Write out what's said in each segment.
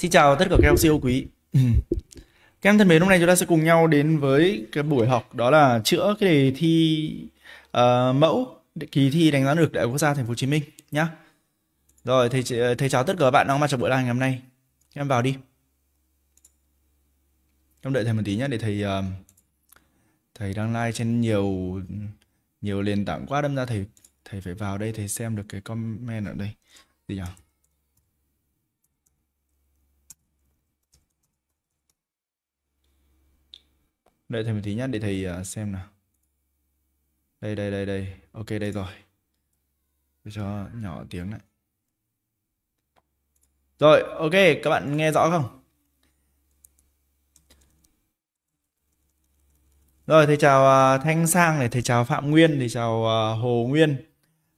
Xin chào tất cả các em siêu quý. Các em thân mến, hôm nay chúng ta sẽ cùng nhau đến với cái buổi học đó là chữa cái đề thi uh, mẫu kỳ thi đánh giá năng lực đại học quốc gia thành phố Hồ Chí Minh nhá. Rồi thầy thầy chào tất cả các bạn đang mặt trong buổi live ngày hôm nay. em vào đi. Em đợi thầy một tí nhé để thầy uh, thầy đang like trên nhiều nhiều nền tảng quá đâm ra thầy thầy phải vào đây thầy xem được cái comment ở đây. Gì nhỉ? Đợi thầy một tí nhá, để thầy à, xem nào. Đây, đây, đây, đây. Ok, đây rồi. Để cho nhỏ tiếng lại. Rồi, ok, các bạn nghe rõ không? Rồi, thầy chào à, Thanh Sang này, thầy chào Phạm Nguyên, thầy chào à, Hồ Nguyên,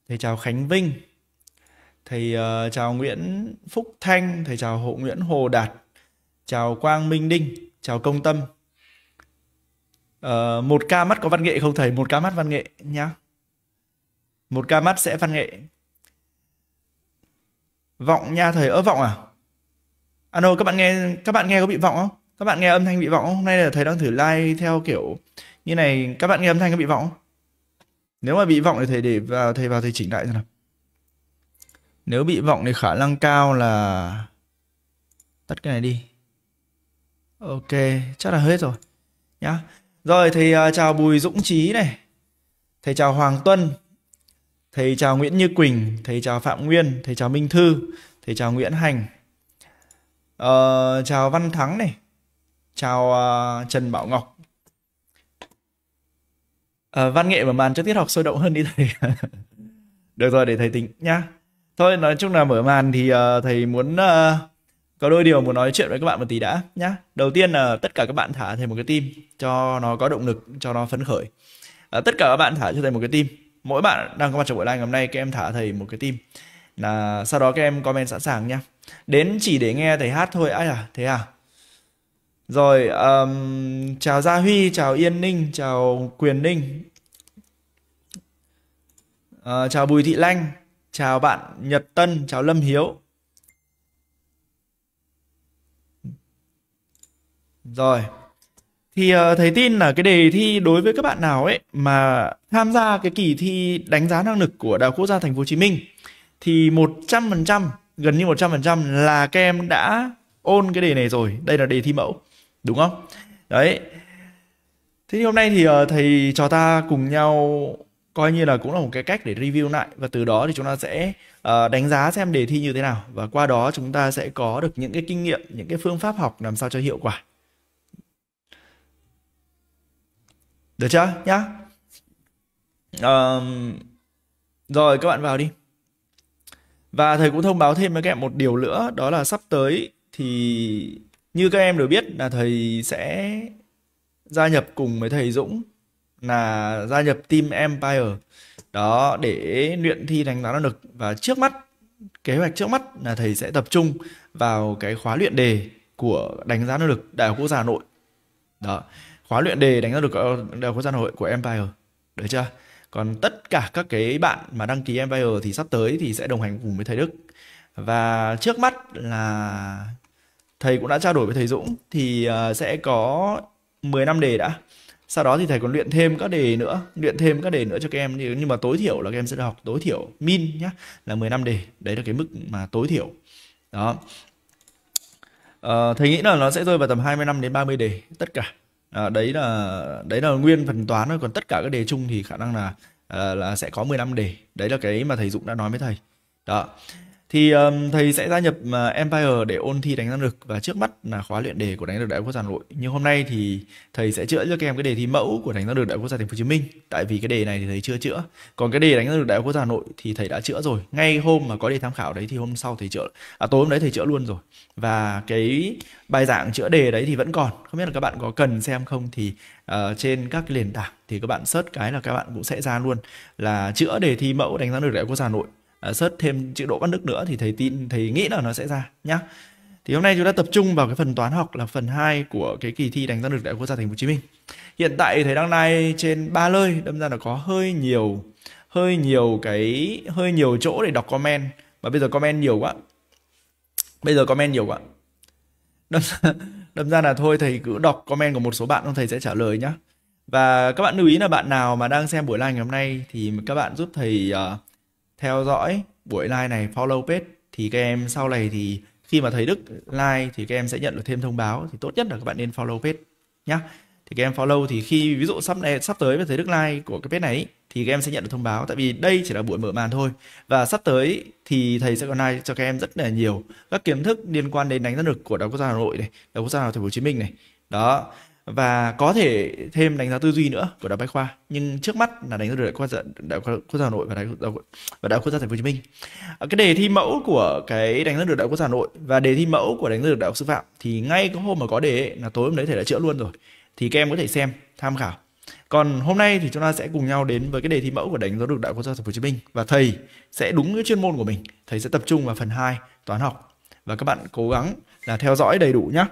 thầy chào Khánh Vinh, thầy chào Nguyễn Phúc Thanh, thầy chào Hộ Nguyễn Hồ Đạt, chào Quang Minh Đinh, chào Công Tâm, Uh, một ca mắt có văn nghệ không thầy một ca mắt văn nghệ nhá một ca mắt sẽ văn nghệ vọng nha thầy ớ vọng à ano à, các bạn nghe các bạn nghe có bị vọng không các bạn nghe âm thanh bị vọng không? hôm nay là thầy đang thử live theo kiểu như này các bạn nghe âm thanh có bị vọng không nếu mà bị vọng thì thầy để vào thầy vào thầy chỉnh lại xem nào nếu bị vọng thì khả năng cao là tắt cái này đi ok chắc là hết rồi nhá rồi thầy à, chào Bùi Dũng Trí này. Thầy chào Hoàng Tuân. Thầy chào Nguyễn Như Quỳnh, thầy chào Phạm Nguyên, thầy chào Minh Thư, thầy chào Nguyễn Hành. Ờ, chào Văn Thắng này. Chào uh, Trần Bảo Ngọc. Ờ, văn nghệ mở màn cho tiết học sôi động hơn đi thầy. Được rồi để thầy tính nhá. Thôi nói chung là mở màn thì uh, thầy muốn uh, có đôi điều muốn nói chuyện với các bạn một tí đã nhá đầu tiên là tất cả các bạn thả thành một cái tim cho nó có động lực cho nó phấn khởi à, tất cả các bạn thả cho thầy một cái tim mỗi bạn đang có mặt trong buổi live ngày hôm nay các em thả thầy một cái tim là sau đó các em comment sẵn sàng nhá đến chỉ để nghe thầy hát thôi ai à thế à rồi um, chào gia huy chào yên ninh chào quyền ninh uh, chào bùi thị lanh chào bạn nhật tân chào lâm hiếu Rồi. Thì uh, thầy tin là cái đề thi đối với các bạn nào ấy mà tham gia cái kỳ thi đánh giá năng lực của Đại Quốc gia Thành phố Hồ Chí Minh thì 100% gần như 100% là các em đã ôn cái đề này rồi. Đây là đề thi mẫu. Đúng không? Đấy. Thế thì hôm nay thì uh, thầy cho ta cùng nhau coi như là cũng là một cái cách để review lại và từ đó thì chúng ta sẽ uh, đánh giá xem đề thi như thế nào và qua đó chúng ta sẽ có được những cái kinh nghiệm, những cái phương pháp học làm sao cho hiệu quả. Được chưa nhá um, Rồi các bạn vào đi Và thầy cũng thông báo thêm với các em một điều nữa Đó là sắp tới thì như các em đều biết là thầy sẽ gia nhập cùng với thầy Dũng là gia nhập team Empire đó để luyện thi đánh giá năng lực và trước mắt kế hoạch trước mắt là thầy sẽ tập trung vào cái khóa luyện đề của đánh giá năng lực đại học quốc gia hà nội đó khóa luyện đề đánh ra được ờ, đều có gian hội của Empire được chưa còn tất cả các cái bạn mà đăng ký Empire thì sắp tới thì sẽ đồng hành cùng với thầy Đức và trước mắt là thầy cũng đã trao đổi với thầy Dũng thì ờ, sẽ có 10 năm đề đã sau đó thì thầy còn luyện thêm các đề nữa luyện thêm các đề nữa cho các em nhưng mà tối thiểu là các em sẽ học tối thiểu min nhá là 10 năm đề đấy là cái mức mà tối thiểu đó Uh, thầy nghĩ là nó sẽ rơi vào tầm năm đến 30 đề tất cả à, đấy là đấy là nguyên phần toán thôi còn tất cả các đề chung thì khả năng là à, là sẽ có 15 đề đấy là cái mà thầy Dũng đã nói với thầy đó thì um, thầy sẽ gia nhập uh, Empire để ôn thi đánh năng lực và trước mắt là khóa luyện đề của đánh lực đại học quốc gia Hà Nội. Nhưng hôm nay thì thầy sẽ chữa cho các em cái đề thi mẫu của đánh năng lực đại học quốc gia Thành phố Hồ Chí Minh. Tại vì cái đề này thì thầy chưa chữa. Còn cái đề đánh năng lực đại học quốc gia Hà Nội thì thầy đã chữa rồi. Ngay hôm mà có đề tham khảo đấy thì hôm sau thầy chữa. À tối hôm đấy thầy chữa luôn rồi. Và cái bài giảng chữa đề đấy thì vẫn còn. Không biết là các bạn có cần xem không thì uh, trên các nền tảng thì các bạn search cái là các bạn cũng sẽ ra luôn là chữa đề thi mẫu đánh giá được đại quốc gia Hà Nội uh, search thêm chữ đỗ bát đức nữa thì thầy tin thầy nghĩ là nó sẽ ra nhá thì hôm nay chúng ta tập trung vào cái phần toán học là phần 2 của cái kỳ thi đánh giá được đại quốc gia thành phố Hồ Chí Minh. Hiện tại thầy đang nay trên ba lơi đâm ra là có hơi nhiều hơi nhiều cái hơi nhiều chỗ để đọc comment và bây giờ comment nhiều quá. Bây giờ comment nhiều quá. Đâm ra, đâm ra là thôi thầy cứ đọc comment của một số bạn không thầy sẽ trả lời nhá. Và các bạn lưu ý là bạn nào mà đang xem buổi live ngày hôm nay thì các bạn giúp thầy uh, theo dõi buổi live này follow page thì các em sau này thì khi mà thấy Đức like thì các em sẽ nhận được thêm thông báo thì tốt nhất là các bạn nên follow page nhá. Thì các em follow thì khi ví dụ sắp này sắp tới mà thấy Đức like của cái page này thì các em sẽ nhận được thông báo tại vì đây chỉ là buổi mở màn thôi và sắp tới thì thầy sẽ còn live cho các em rất là nhiều các kiến thức liên quan đến đánh giá lực của đại quốc gia Hà Nội này, đại quốc gia Hà Nội Hồ Chí Minh này. Đó, và có thể thêm đánh giá tư duy nữa của đại học bách khoa nhưng trước mắt là đánh giá được đại quốc gia đại quốc gia hà nội và đại và đại quốc gia thành phố hồ chí minh cái đề thi mẫu của cái đánh giá được đại quốc gia hà nội và đề thi mẫu của đánh giá được đại học sư phạm thì ngay cái hôm mà có đề ấy, là tối hôm đấy thể đã chữa luôn rồi thì các em có thể xem tham khảo còn hôm nay thì chúng ta sẽ cùng nhau đến với cái đề thi mẫu của đánh giá được đại quốc gia thành phố hồ chí minh và thầy sẽ đúng cái chuyên môn của mình thầy sẽ tập trung vào phần 2 toán học và các bạn cố gắng là theo dõi đầy đủ nhé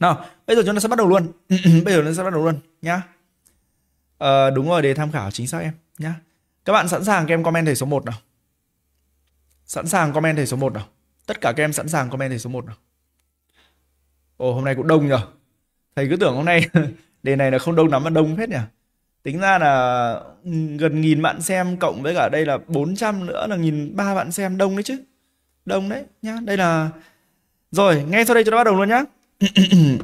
nào bây giờ chúng ta sẽ bắt đầu luôn bây giờ chúng ta sẽ bắt đầu luôn nhá à, đúng rồi đề tham khảo chính xác em nhá các bạn sẵn sàng các em comment thầy số 1 nào sẵn sàng comment thầy số 1 nào tất cả các em sẵn sàng comment thầy số 1 nào ồ hôm nay cũng đông nhở thầy cứ tưởng hôm nay đề này là không đông lắm mà đông hết nhỉ tính ra là ừ, gần nghìn bạn xem cộng với cả đây là 400 nữa là nghìn ba bạn xem đông đấy chứ đông đấy nhá đây là rồi ngay sau đây chúng ta bắt đầu luôn nhá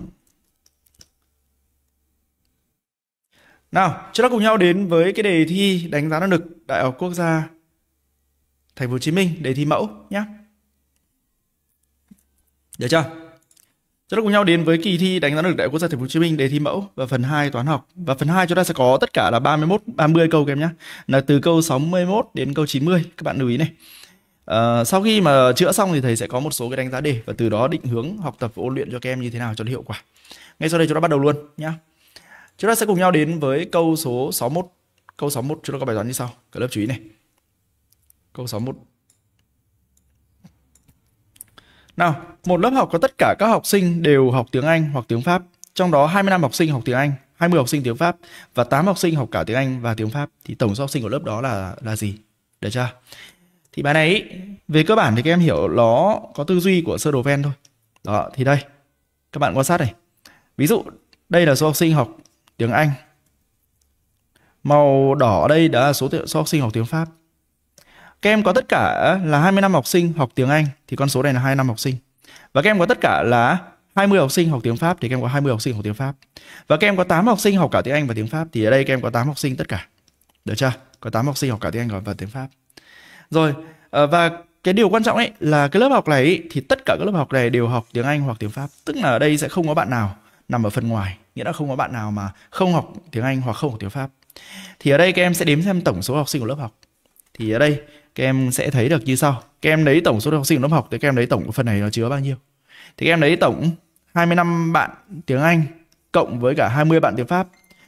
Nào, chúng ta cùng nhau đến với cái đề thi đánh giá năng lực Đại học Quốc gia Thành phố Hồ Chí Minh, đề thi mẫu nhé. Được chưa? Chúng ta cùng nhau đến với kỳ thi đánh giá năng lực Đại học Quốc gia Thành phố Hồ Chí Minh, đề thi mẫu và phần 2 toán học. Và phần 2 chúng ta sẽ có tất cả là 31 30 câu các em nhé. Là từ câu 61 đến câu 90, các bạn lưu ý này. Ờ, sau khi mà chữa xong thì thầy sẽ có một số cái đánh giá đề và từ đó định hướng học tập và ôn luyện cho các em như thế nào cho hiệu quả. Ngay sau đây chúng ta bắt đầu luôn nhá. Chúng ta sẽ cùng nhau đến với câu số 61. Câu 61 chúng ta có bài toán như sau. Cả lớp chú ý này. Câu 61. Nào, một lớp học có tất cả các học sinh đều học tiếng Anh hoặc tiếng Pháp, trong đó 25 học sinh học tiếng Anh, 20 học sinh tiếng Pháp và 8 học sinh học cả tiếng Anh và tiếng Pháp thì tổng số học sinh của lớp đó là là gì? Được chưa? thì bài này về cơ bản thì các em hiểu nó có tư duy của sơ đồ ven thôi đó thì đây các bạn quan sát này ví dụ đây là số học sinh học tiếng Anh màu đỏ ở đây đã là số, số học sinh học tiếng Pháp các em có tất cả là 20 năm học sinh học tiếng Anh thì con số này là năm học sinh và các em có tất cả là 20 học sinh học tiếng Pháp thì các em có 20 học sinh học tiếng Pháp. Và các em có 8 học sinh học cả tiếng Anh và tiếng Pháp thì ở đây các em có 8 học sinh tất cả. Được chưa? Có 8 học sinh học cả tiếng Anh và tiếng Pháp rồi ờ, và cái điều quan trọng ấy là cái lớp học này ấy, thì tất cả các lớp học này đều học tiếng Anh hoặc tiếng Pháp tức là ở đây sẽ không có bạn nào nằm ở phần ngoài nghĩa là không có bạn nào mà không học tiếng Anh hoặc không học tiếng Pháp thì ở đây các em sẽ đếm xem tổng số học sinh của lớp học thì ở đây các em sẽ thấy được như sau các em lấy tổng số học sinh của lớp học thì các em lấy tổng của phần này nó chứa bao nhiêu thì các em lấy tổng 25 bạn tiếng Anh cộng với cả 20 bạn tiếng Pháp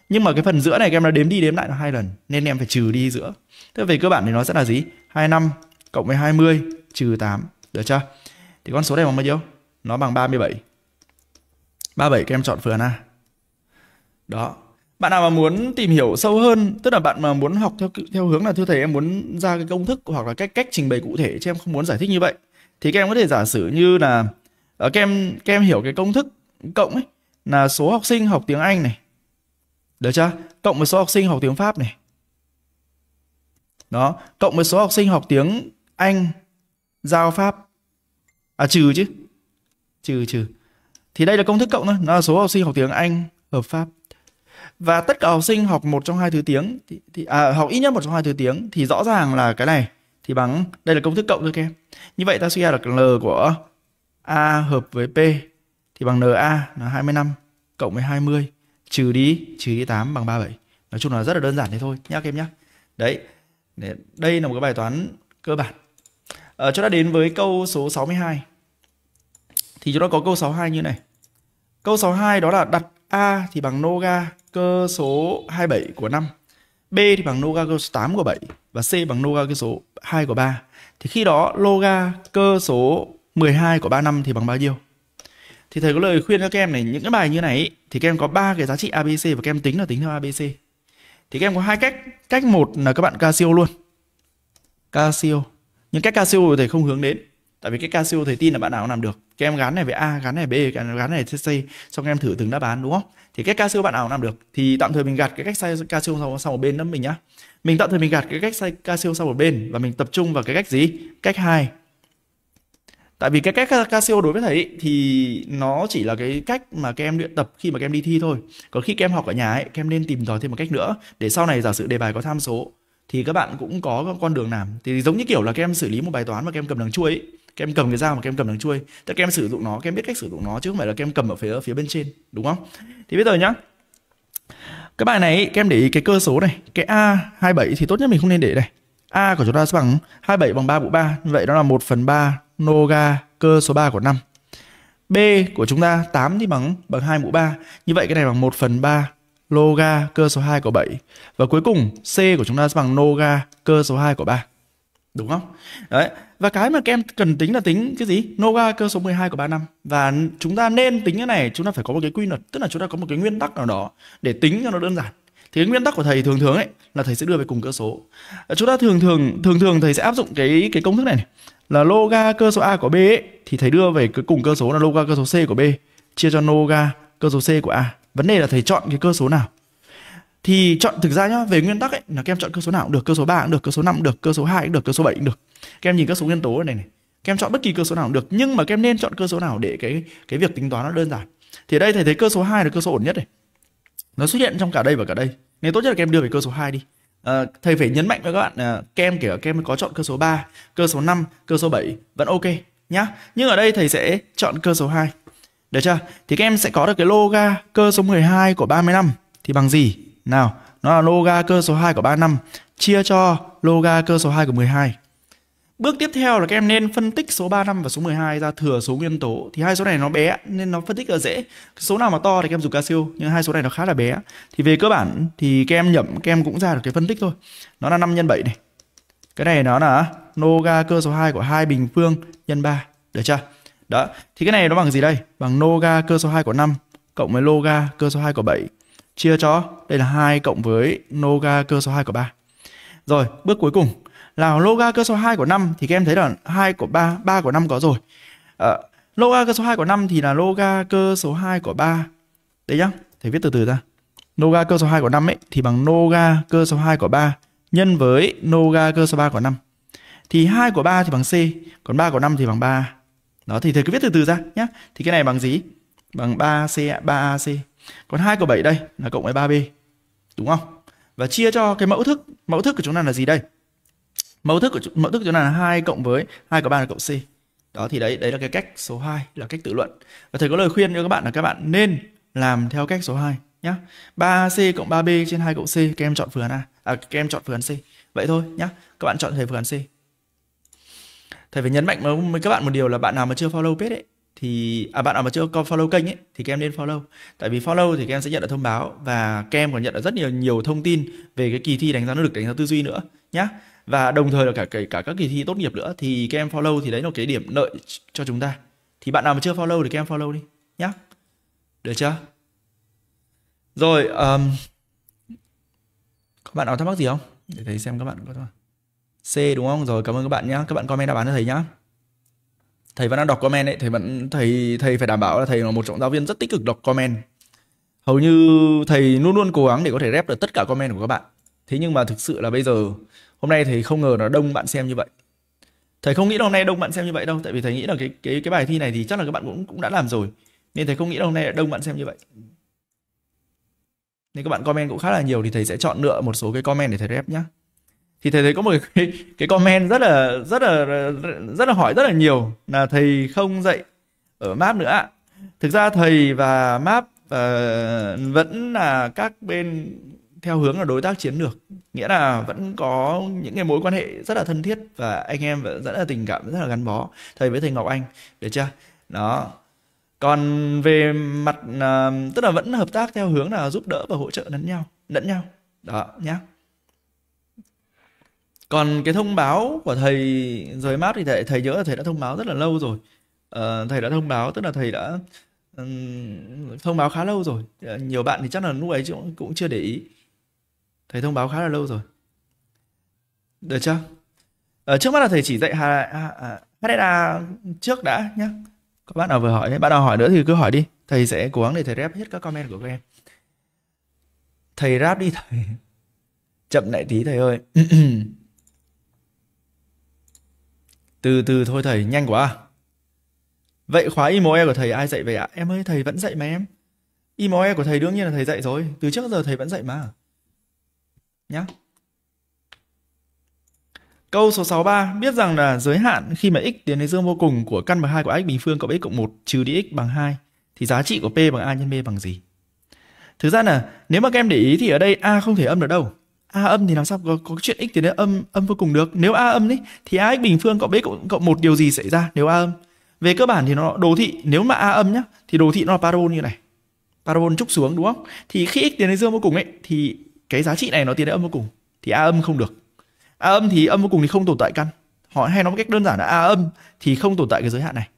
nhưng mà cái phần giữa này các em đã đếm đi đếm lại nó hai lần nên em phải trừ đi giữa thế về cơ bản thì nó sẽ là gì 25 cộng với 20 trừ 8. Được chưa? Thì con số này bằng bao nhiêu? Nó bằng 37. 37 các em chọn phương án A. Đó. Bạn nào mà muốn tìm hiểu sâu hơn, tức là bạn mà muốn học theo theo hướng là thưa thầy em muốn ra cái công thức hoặc là cách cách trình bày cụ thể chứ em không muốn giải thích như vậy. Thì các em có thể giả sử như là ờ, các em các em hiểu cái công thức cộng ấy là số học sinh học tiếng Anh này. Được chưa? Cộng với số học sinh học tiếng Pháp này đó cộng với số học sinh học tiếng Anh giao Pháp à trừ chứ trừ trừ thì đây là công thức cộng thôi nó là số học sinh học tiếng Anh hợp Pháp và tất cả học sinh học một trong hai thứ tiếng thì, thì à, học ít nhất một trong hai thứ tiếng thì rõ ràng là cái này thì bằng đây là công thức cộng thôi các em như vậy ta suy ra được L của A hợp với P thì bằng NA là 25 cộng với 20 trừ đi trừ đi 8 bằng 37 nói chung là rất là đơn giản thế thôi nhá các em nhá đấy đây là một cái bài toán cơ bản. À, ờ, chúng ta đến với câu số 62. Thì chúng ta có câu 62 như này. Câu 62 đó là đặt A thì bằng noga cơ số 27 của 5. B thì bằng noga cơ số 8 của 7 và C bằng noga cơ số 2 của 3. Thì khi đó loga cơ số 12 của 3 năm thì bằng bao nhiêu? Thì thầy có lời khuyên cho các em này những cái bài như này thì các em có ba cái giá trị ABC và các em tính là tính theo ABC thì các em có hai cách cách một là các bạn casio luôn casio nhưng cách casio thì không hướng đến tại vì cái casio thầy tin là bạn nào cũng làm được các em gắn này với a gắn này b gắn gắn này với c xong các em thử từng đáp án đúng không thì cách casio bạn nào cũng làm được thì tạm thời mình gạt cái cách casio sang, sang một bên đó mình nhá mình tạm thời mình gạt cái cách casio sang một bên và mình tập trung vào cái cách gì cách hai tại vì cái cách Casio đối với thầy ấy, thì nó chỉ là cái cách mà các em luyện tập khi mà các em đi thi thôi còn khi các em học ở nhà ấy các em nên tìm tòi thêm một cách nữa để sau này giả sử đề bài có tham số thì các bạn cũng có con đường làm thì giống như kiểu là các em xử lý một bài toán mà các em cầm đằng chuôi ấy các em cầm cái dao mà các em cầm đằng chuôi tức các em sử dụng nó các em biết cách sử dụng nó chứ không phải là các em cầm ở phía ở phía bên trên đúng không thì bây giờ nhá cái bài này các em để ý cái cơ số này cái a 27 thì tốt nhất mình không nên để này A của chúng ta sẽ bằng 27 bằng 3 mũ 3. Vậy đó là 1 phần 3 noga cơ số 3 của 5. B của chúng ta 8 thì bằng bằng 2 mũ 3. Như vậy cái này bằng 1 phần 3 loga cơ số 2 của 7. Và cuối cùng C của chúng ta sẽ bằng noga cơ số 2 của 3. Đúng không? Đấy. Và cái mà các em cần tính là tính cái gì? Noga cơ số 12 của 3 năm. Và chúng ta nên tính cái này, chúng ta phải có một cái quy luật, tức là chúng ta có một cái nguyên tắc nào đó để tính cho nó đơn giản thì nguyên tắc của thầy thường thường ấy là thầy sẽ đưa về cùng cơ số chúng ta thường thường thường thường thầy sẽ áp dụng cái cái công thức này, này là loga cơ số a của b ấy, thì thầy đưa về cái cùng cơ số là loga cơ số c của b chia cho loga cơ số c của a vấn đề là thầy chọn cái cơ số nào thì chọn thực ra nhá về nguyên tắc ấy là các em chọn cơ số nào cũng được cơ số 3 cũng được cơ số 5 cũng được cơ số 2 cũng được cơ số 7 cũng được các em nhìn các số nguyên tố này này các em chọn bất kỳ cơ số nào cũng được nhưng mà các em nên chọn cơ số nào để cái cái việc tính toán nó đơn giản thì ở đây thầy thấy cơ số 2 là cơ số ổn nhất này nó xuất hiện trong cả đây và cả đây nên tốt nhất là kem đưa về cơ số 2 đi à, thầy phải nhấn mạnh với các bạn à, ờ, các kể các kem có chọn cơ số 3 cơ số 5 cơ số 7 vẫn ok nhá nhưng ở đây thầy sẽ chọn cơ số 2 được chưa thì các em sẽ có được cái loga cơ số 12 của 30 năm thì bằng gì nào nó là loga cơ số 2 của 3 năm chia cho loga cơ số 2 của 12 Bước tiếp theo là các em nên phân tích số 35 và số 12 ra thừa số nguyên tố. Thì hai số này nó bé nên nó phân tích là dễ. Số nào mà to thì các em dùng Casio, nhưng hai số này nó khá là bé. Thì về cơ bản thì các em nhẩm các em cũng ra được cái phân tích thôi. Nó là 5 x 7 này. Cái này nó là noga cơ số 2 của hai bình phương nhân 3, được chưa? Đó. Thì cái này nó bằng gì đây? Bằng noga cơ số 2 của 5 cộng với loga cơ số 2 của 7 chia cho đây là 2 cộng với noga cơ số 2 của 3. Rồi, bước cuối cùng là loga cơ số 2 của năm thì các em thấy là 2 của 3, 3 của 5 có rồi. À, loga cơ số 2 của năm thì là loga cơ số 2 của 3. Đấy nhá, thầy viết từ từ ra. Loga cơ số 2 của 5 ấy thì bằng loga cơ số 2 của 3 nhân với loga cơ số 3 của 5. Thì 2 của 3 thì bằng C, còn 3 của 5 thì bằng 3. Đó thì thầy cứ viết từ từ ra nhá. Thì cái này bằng gì? Bằng 3C 3AC. Còn 2 của 7 đây là cộng với 3B. Đúng không? Và chia cho cái mẫu thức, mẫu thức của chúng ta là gì đây? mẫu thức của mẫu thức của chúng ta là hai cộng với hai cộng ba là cộng c đó thì đấy đấy là cái cách số 2 là cách tự luận và thầy có lời khuyên cho các bạn là các bạn nên làm theo cách số 2 nhá 3c cộng 3b trên 2 cộng c các em chọn phương án a à, các em chọn phương án c vậy thôi nhá các bạn chọn thầy phương án c thầy phải nhấn mạnh với các bạn một điều là bạn nào mà chưa follow page ấy thì à, bạn nào mà chưa có follow kênh ấy thì các em nên follow tại vì follow thì các em sẽ nhận được thông báo và các em còn nhận được rất nhiều nhiều thông tin về cái kỳ thi đánh giá năng lực đánh giá tư duy nữa nhá và đồng thời là cả cả, cả các kỳ thi tốt nghiệp nữa thì các em follow thì đấy là cái điểm lợi cho chúng ta thì bạn nào mà chưa follow thì các em follow đi nhá được chưa rồi um, các bạn nào thắc mắc gì không để thầy xem các bạn có C đúng không rồi cảm ơn các bạn nhá các bạn comment đáp án cho thầy nhá thầy vẫn đang đọc comment đấy thầy vẫn thầy thầy phải đảm bảo là thầy là một trong giáo viên rất tích cực đọc comment hầu như thầy luôn luôn cố gắng để có thể rep được tất cả comment của các bạn thế nhưng mà thực sự là bây giờ hôm nay thầy không ngờ nó đông bạn xem như vậy thầy không nghĩ là hôm nay đông bạn xem như vậy đâu tại vì thầy nghĩ là cái cái cái bài thi này thì chắc là các bạn cũng cũng đã làm rồi nên thầy không nghĩ là hôm nay là đông bạn xem như vậy nên các bạn comment cũng khá là nhiều thì thầy sẽ chọn lựa một số cái comment để thầy rep nhá thì thầy thấy có một cái, cái comment rất là rất là rất là hỏi rất là nhiều là thầy không dạy ở map nữa thực ra thầy và map uh, vẫn là các bên theo hướng là đối tác chiến lược nghĩa là vẫn có những cái mối quan hệ rất là thân thiết và anh em vẫn rất là tình cảm rất là gắn bó thầy với thầy Ngọc Anh được chưa đó còn về mặt uh, tức là vẫn hợp tác theo hướng là giúp đỡ và hỗ trợ lẫn nhau lẫn nhau đó nhá còn cái thông báo của thầy rời mát thì thầy, thầy nhớ là thầy đã thông báo rất là lâu rồi uh, thầy đã thông báo tức là thầy đã thông báo khá lâu rồi ờ, nhiều bạn thì chắc là lúc ấy cũng chưa để ý thầy thông báo khá là lâu rồi được chưa ở ờ, trước mắt là thầy chỉ dạy HSA à, à, trước đã nhé các bạn nào vừa hỏi bạn nào hỏi nữa thì cứ hỏi đi thầy sẽ cố gắng để thầy rep hết các comment của các em thầy rap đi thầy chậm lại tí thầy ơi từ từ thôi thầy nhanh quá vậy khóa imoe e của thầy ai dạy vậy ạ à? em ơi thầy vẫn dạy mà em imoe e của thầy đương nhiên là thầy dạy rồi từ trước giờ thầy vẫn dạy mà nhé Câu số 63 biết rằng là giới hạn khi mà x tiến đến dương vô cùng của căn bậc 2 của x bình phương cộng x cộng 1 trừ đi x bằng 2 thì giá trị của p bằng a nhân b bằng gì? Thực ra là nếu mà các em để ý thì ở đây a không thể âm được đâu. a âm thì làm sao có, có chuyện x tiến đến âm âm vô cùng được? Nếu a âm đấy thì a x bình phương cộng b cộng cộng 1 điều gì xảy ra nếu a âm? Về cơ bản thì nó đồ thị nếu mà a âm nhá thì đồ thị nó là parabol như này. Parabol trúc xuống đúng không? Thì khi x tiến đến dương vô cùng ấy thì cái giá trị này nó tiến đến âm vô cùng thì a âm không được a âm thì âm vô cùng thì không tồn tại căn họ hay nói một cách đơn giản là a âm thì không tồn tại cái giới hạn này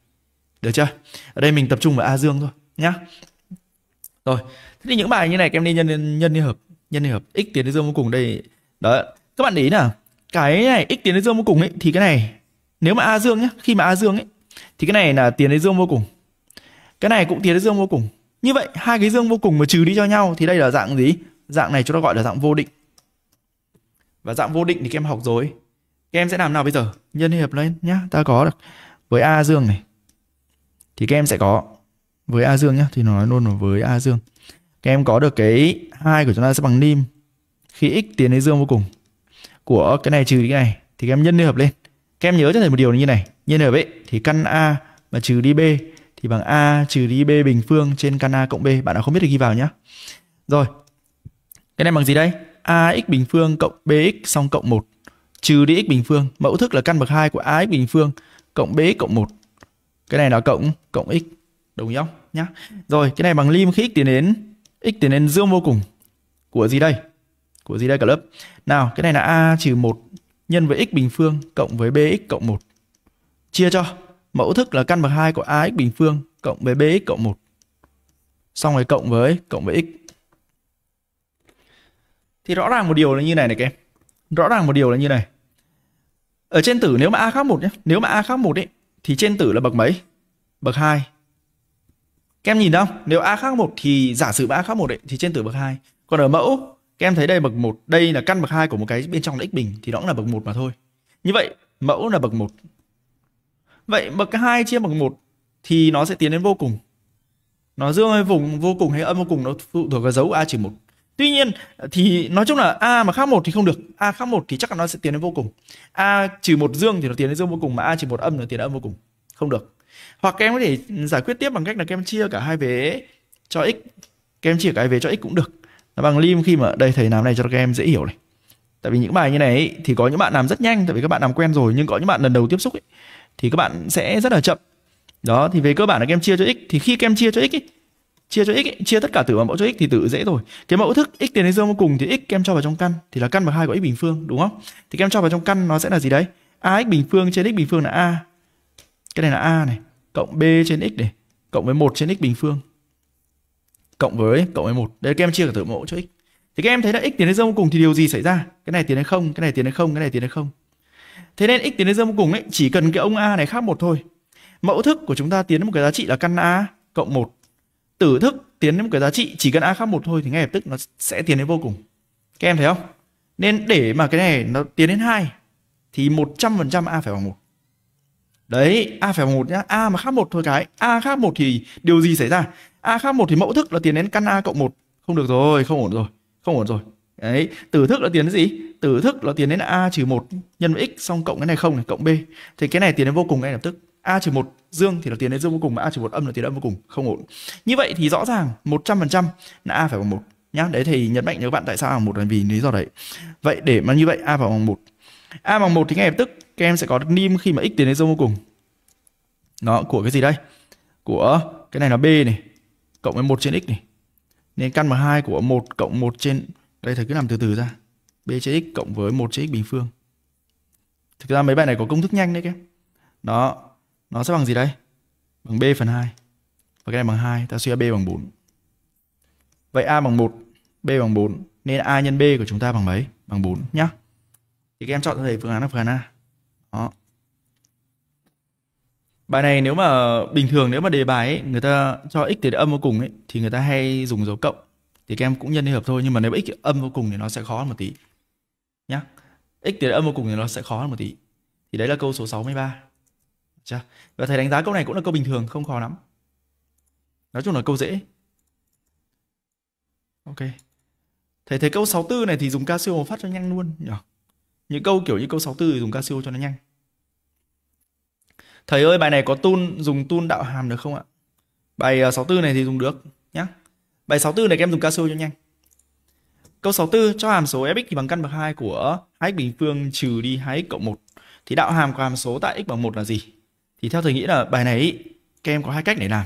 được chưa ở đây mình tập trung vào a dương thôi nhá rồi thế thì những bài như này các em nên nhân nhân liên hợp nhân liên hợp x tiến đến dương vô cùng đây đó các bạn để ý nào cái này x tiến đến dương vô cùng ấy thì cái này nếu mà a dương nhá khi mà a dương ấy thì cái này là tiến đến dương vô cùng cái này cũng tiến đến dương vô cùng như vậy hai cái dương vô cùng mà trừ đi cho nhau thì đây là dạng gì Dạng này chúng ta gọi là dạng vô định. Và dạng vô định thì các em học rồi. Các em sẽ làm nào bây giờ? Nhân hiệp lên nhá. Ta có được với A dương này. Thì các em sẽ có với A dương nhá. Thì nó nói luôn là với A dương. Các em có được cái hai của chúng ta sẽ bằng nim khi x tiến đến dương vô cùng của cái này trừ cái này thì các em nhân hợp lên. Các em nhớ cho thầy một điều như này, nhân hợp ấy thì căn A mà trừ đi B thì bằng A trừ đi B bình phương trên căn A cộng B. Bạn nào không biết thì ghi vào nhá. Rồi, cái này bằng gì đây? AX bình phương cộng BX xong cộng 1 trừ đi x bình phương. Mẫu thức là căn bậc 2 của AX bình phương cộng BX cộng 1. Cái này là cộng cộng x. Đồng ý không? Nhá. Rồi, cái này bằng lim khi x tiến đến x tiến đến dương vô cùng của gì đây? Của gì đây cả lớp? Nào, cái này là a trừ 1 nhân với x bình phương cộng với bx cộng 1. Chia cho mẫu thức là căn bậc 2 của ax bình phương cộng với bx cộng 1. Xong rồi cộng với cộng với x thì rõ ràng một điều là như này này các em rõ ràng một điều là như này ở trên tử nếu mà a khác một nhé nếu mà a khác một ấy thì trên tử là bậc mấy bậc 2 các em nhìn không nếu a khác một thì giả sử mà a khác một ấy thì trên tử bậc 2 còn ở mẫu các em thấy đây bậc 1 đây là căn bậc 2 của một cái bên trong là x bình thì nó cũng là bậc 1 mà thôi như vậy mẫu là bậc 1 vậy bậc 2 chia bậc 1 thì nó sẽ tiến đến vô cùng nó dương hay vùng vô cùng hay âm vô cùng nó phụ thuộc vào dấu a chỉ một tuy nhiên thì nói chung là a mà khác một thì không được a khác một thì chắc là nó sẽ tiến đến vô cùng a trừ một dương thì nó tiến đến dương vô cùng mà a trừ một âm nó tiến đến âm vô cùng không được hoặc các em có thể giải quyết tiếp bằng cách là các em chia cả hai vế cho x các em chia cả hai vế cho x cũng được là bằng lim khi mà đây thầy làm này cho các em dễ hiểu này tại vì những bài như này ấy, thì có những bạn làm rất nhanh tại vì các bạn làm quen rồi nhưng có những bạn lần đầu tiếp xúc ấy, thì các bạn sẽ rất là chậm đó thì về cơ bản là các em chia cho x thì khi các em chia cho x ấy, chia cho x ấy, chia tất cả tử bằng mẫu cho x thì tử dễ rồi cái mẫu thức x tiến đến dương vô cùng thì x kem cho vào trong căn thì là căn bậc hai của x bình phương đúng không thì kem cho vào trong căn nó sẽ là gì đấy ax bình phương trên x bình phương là a cái này là a này cộng b trên x này cộng với 1 trên x bình phương cộng với cộng với một Đây các em chia cả tử mẫu cho x. Thì các em thấy là x tiến đến dương vô cùng thì điều gì xảy ra? Cái này tiến đến không, cái này tiến đến không, cái này tiến đến không. Thế nên x tiến đến dương vô cùng ấy chỉ cần cái ông a này khác một thôi. Mẫu thức của chúng ta tiến đến một cái giá trị là căn a cộng 1 tử thức tiến đến một cái giá trị chỉ cần a khác một thôi thì ngay lập tức nó sẽ tiến đến vô cùng các em thấy không nên để mà cái này nó tiến đến hai thì 100% a phải bằng một đấy a phải bằng một nhá a mà khác một thôi cái a khác một thì điều gì xảy ra a khác một thì mẫu thức là tiến đến căn a cộng một không được rồi không ổn rồi không ổn rồi đấy tử thức là tiến đến gì tử thức là tiến đến a trừ một nhân với x xong cộng cái này không này cộng b thì cái này tiến đến vô cùng ngay lập tức a trừ một dương thì là tiến đến dương vô cùng mà a trừ một âm là tiến âm vô cùng không ổn như vậy thì rõ ràng 100% là a phải bằng một nhá đấy thì nhấn mạnh nhớ bạn tại sao bằng một là vì lý do đấy vậy để mà như vậy a phải bằng một a bằng một thì ngay lập tức các em sẽ có được nim khi mà x tiến đến dương vô cùng Đó của cái gì đây của cái này là b này cộng với 1 trên x này nên căn mà 2 của 1 cộng 1 trên đây thầy cứ làm từ từ ra b trên x cộng với 1 trên x bình phương thực ra mấy bài này có công thức nhanh đấy các em đó nó sẽ bằng gì đây? Bằng B phần 2. Và cái này bằng 2, ta suy ra B bằng 4. Vậy A bằng 1, B bằng 4. Nên A nhân B của chúng ta bằng mấy? Bằng 4 nhá. Thì các em chọn cho thầy phương án là phương án A. Đó. Bài này nếu mà bình thường nếu mà đề bài ấy, người ta cho x thì âm vô cùng ấy thì người ta hay dùng dấu cộng. Thì các em cũng nhân đi hợp thôi nhưng mà nếu x âm vô cùng thì nó sẽ khó hơn một tí. Nhá. x thì âm vô cùng thì nó sẽ khó hơn một tí. Thì đấy là câu số 63. Chà. Và thầy đánh giá câu này cũng là câu bình thường, không khó lắm. Nói chung là câu dễ. Ok. Thầy thấy câu 64 này thì dùng Casio phát cho nhanh luôn nhỉ? Những câu kiểu như câu 64 thì dùng Casio cho nó nhanh. Thầy ơi bài này có tun dùng tun đạo hàm được không ạ? Bài 64 à, này thì dùng được nhá. Bài 64 này các em dùng Casio cho nhanh. Câu 64 cho hàm số fx thì bằng căn bậc 2 của 2x bình phương trừ đi 2x cộng 1 thì đạo hàm của hàm số tại x bằng 1 là gì? thì theo thầy nghĩ là bài này ý, các em có hai cách để làm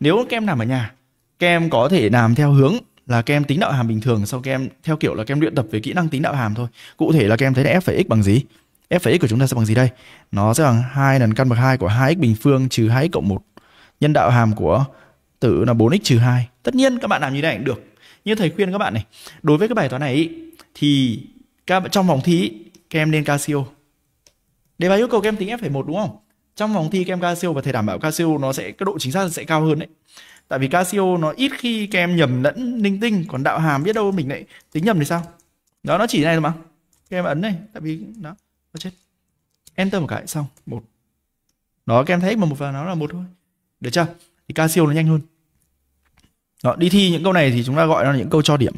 nếu các em làm ở nhà các em có thể làm theo hướng là các em tính đạo hàm bình thường sau các em theo kiểu là các em luyện tập về kỹ năng tính đạo hàm thôi cụ thể là các em thấy là f phải x bằng gì f phải x của chúng ta sẽ bằng gì đây nó sẽ bằng hai lần căn bậc 2 của 2x bình phương trừ 2x cộng 1 nhân đạo hàm của tử là 4x trừ 2 tất nhiên các bạn làm như này cũng được như thầy khuyên các bạn này đối với cái bài toán này thì các trong vòng thi ý, các em nên casio đề bài yêu cầu các em tính f phải một đúng không trong vòng thi kem Casio và thầy đảm bảo Casio nó sẽ cái độ chính xác sẽ cao hơn đấy tại vì Casio nó ít khi kem nhầm lẫn linh tinh còn đạo hàm biết đâu mình lại tính nhầm thì sao đó nó chỉ này thôi mà kem ấn này tại vì nó, nó chết enter một cái xong một đó kem thấy mà một vào nó là một thôi được chưa thì Casio nó nhanh hơn đó, đi thi những câu này thì chúng ta gọi là những câu cho điểm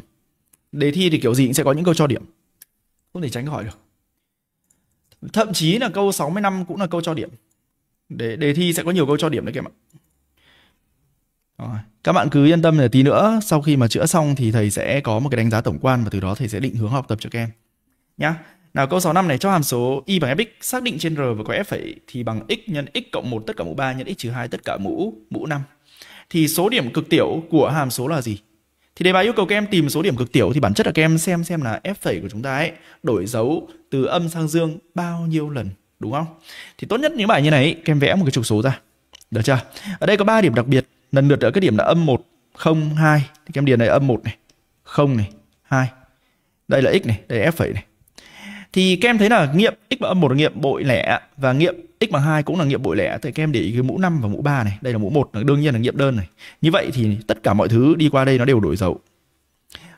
đề thi thì kiểu gì cũng sẽ có những câu cho điểm không thể tránh khỏi được thậm chí là câu 65 cũng là câu cho điểm để đề thi sẽ có nhiều câu cho điểm đấy các bạn. Các bạn cứ yên tâm là tí nữa sau khi mà chữa xong thì thầy sẽ có một cái đánh giá tổng quan và từ đó thầy sẽ định hướng học tập cho các em. Nhá. Nào câu 65 này cho hàm số y bằng fx xác định trên r và có f phẩy thì bằng x nhân x cộng 1 tất cả mũ 3 nhân x trừ 2 tất cả mũ mũ 5. Thì số điểm cực tiểu của hàm số là gì? Thì đề bài yêu cầu các em tìm số điểm cực tiểu thì bản chất là các em xem xem là f phẩy của chúng ta ấy đổi dấu từ âm sang dương bao nhiêu lần đúng không? Thì tốt nhất những bài như này ý, các em vẽ một cái trục số ra. Được chưa? Ở đây có 3 điểm đặc biệt, lần lượt ở các điểm là âm 1, 0, 2 thì các em điền này âm 1 này, 0 này, 2. Đây là x này, đây là f phẩy này. Thì các em thấy là nghiệm x bằng âm 1 là nghiệm bội lẻ và nghiệm x bằng 2 cũng là nghiệm bội lẻ thì các em để ý cái mũ 5 và mũ 3 này, đây là mũ 1 đương nhiên là nghiệm đơn này. Như vậy thì tất cả mọi thứ đi qua đây nó đều đổi dấu.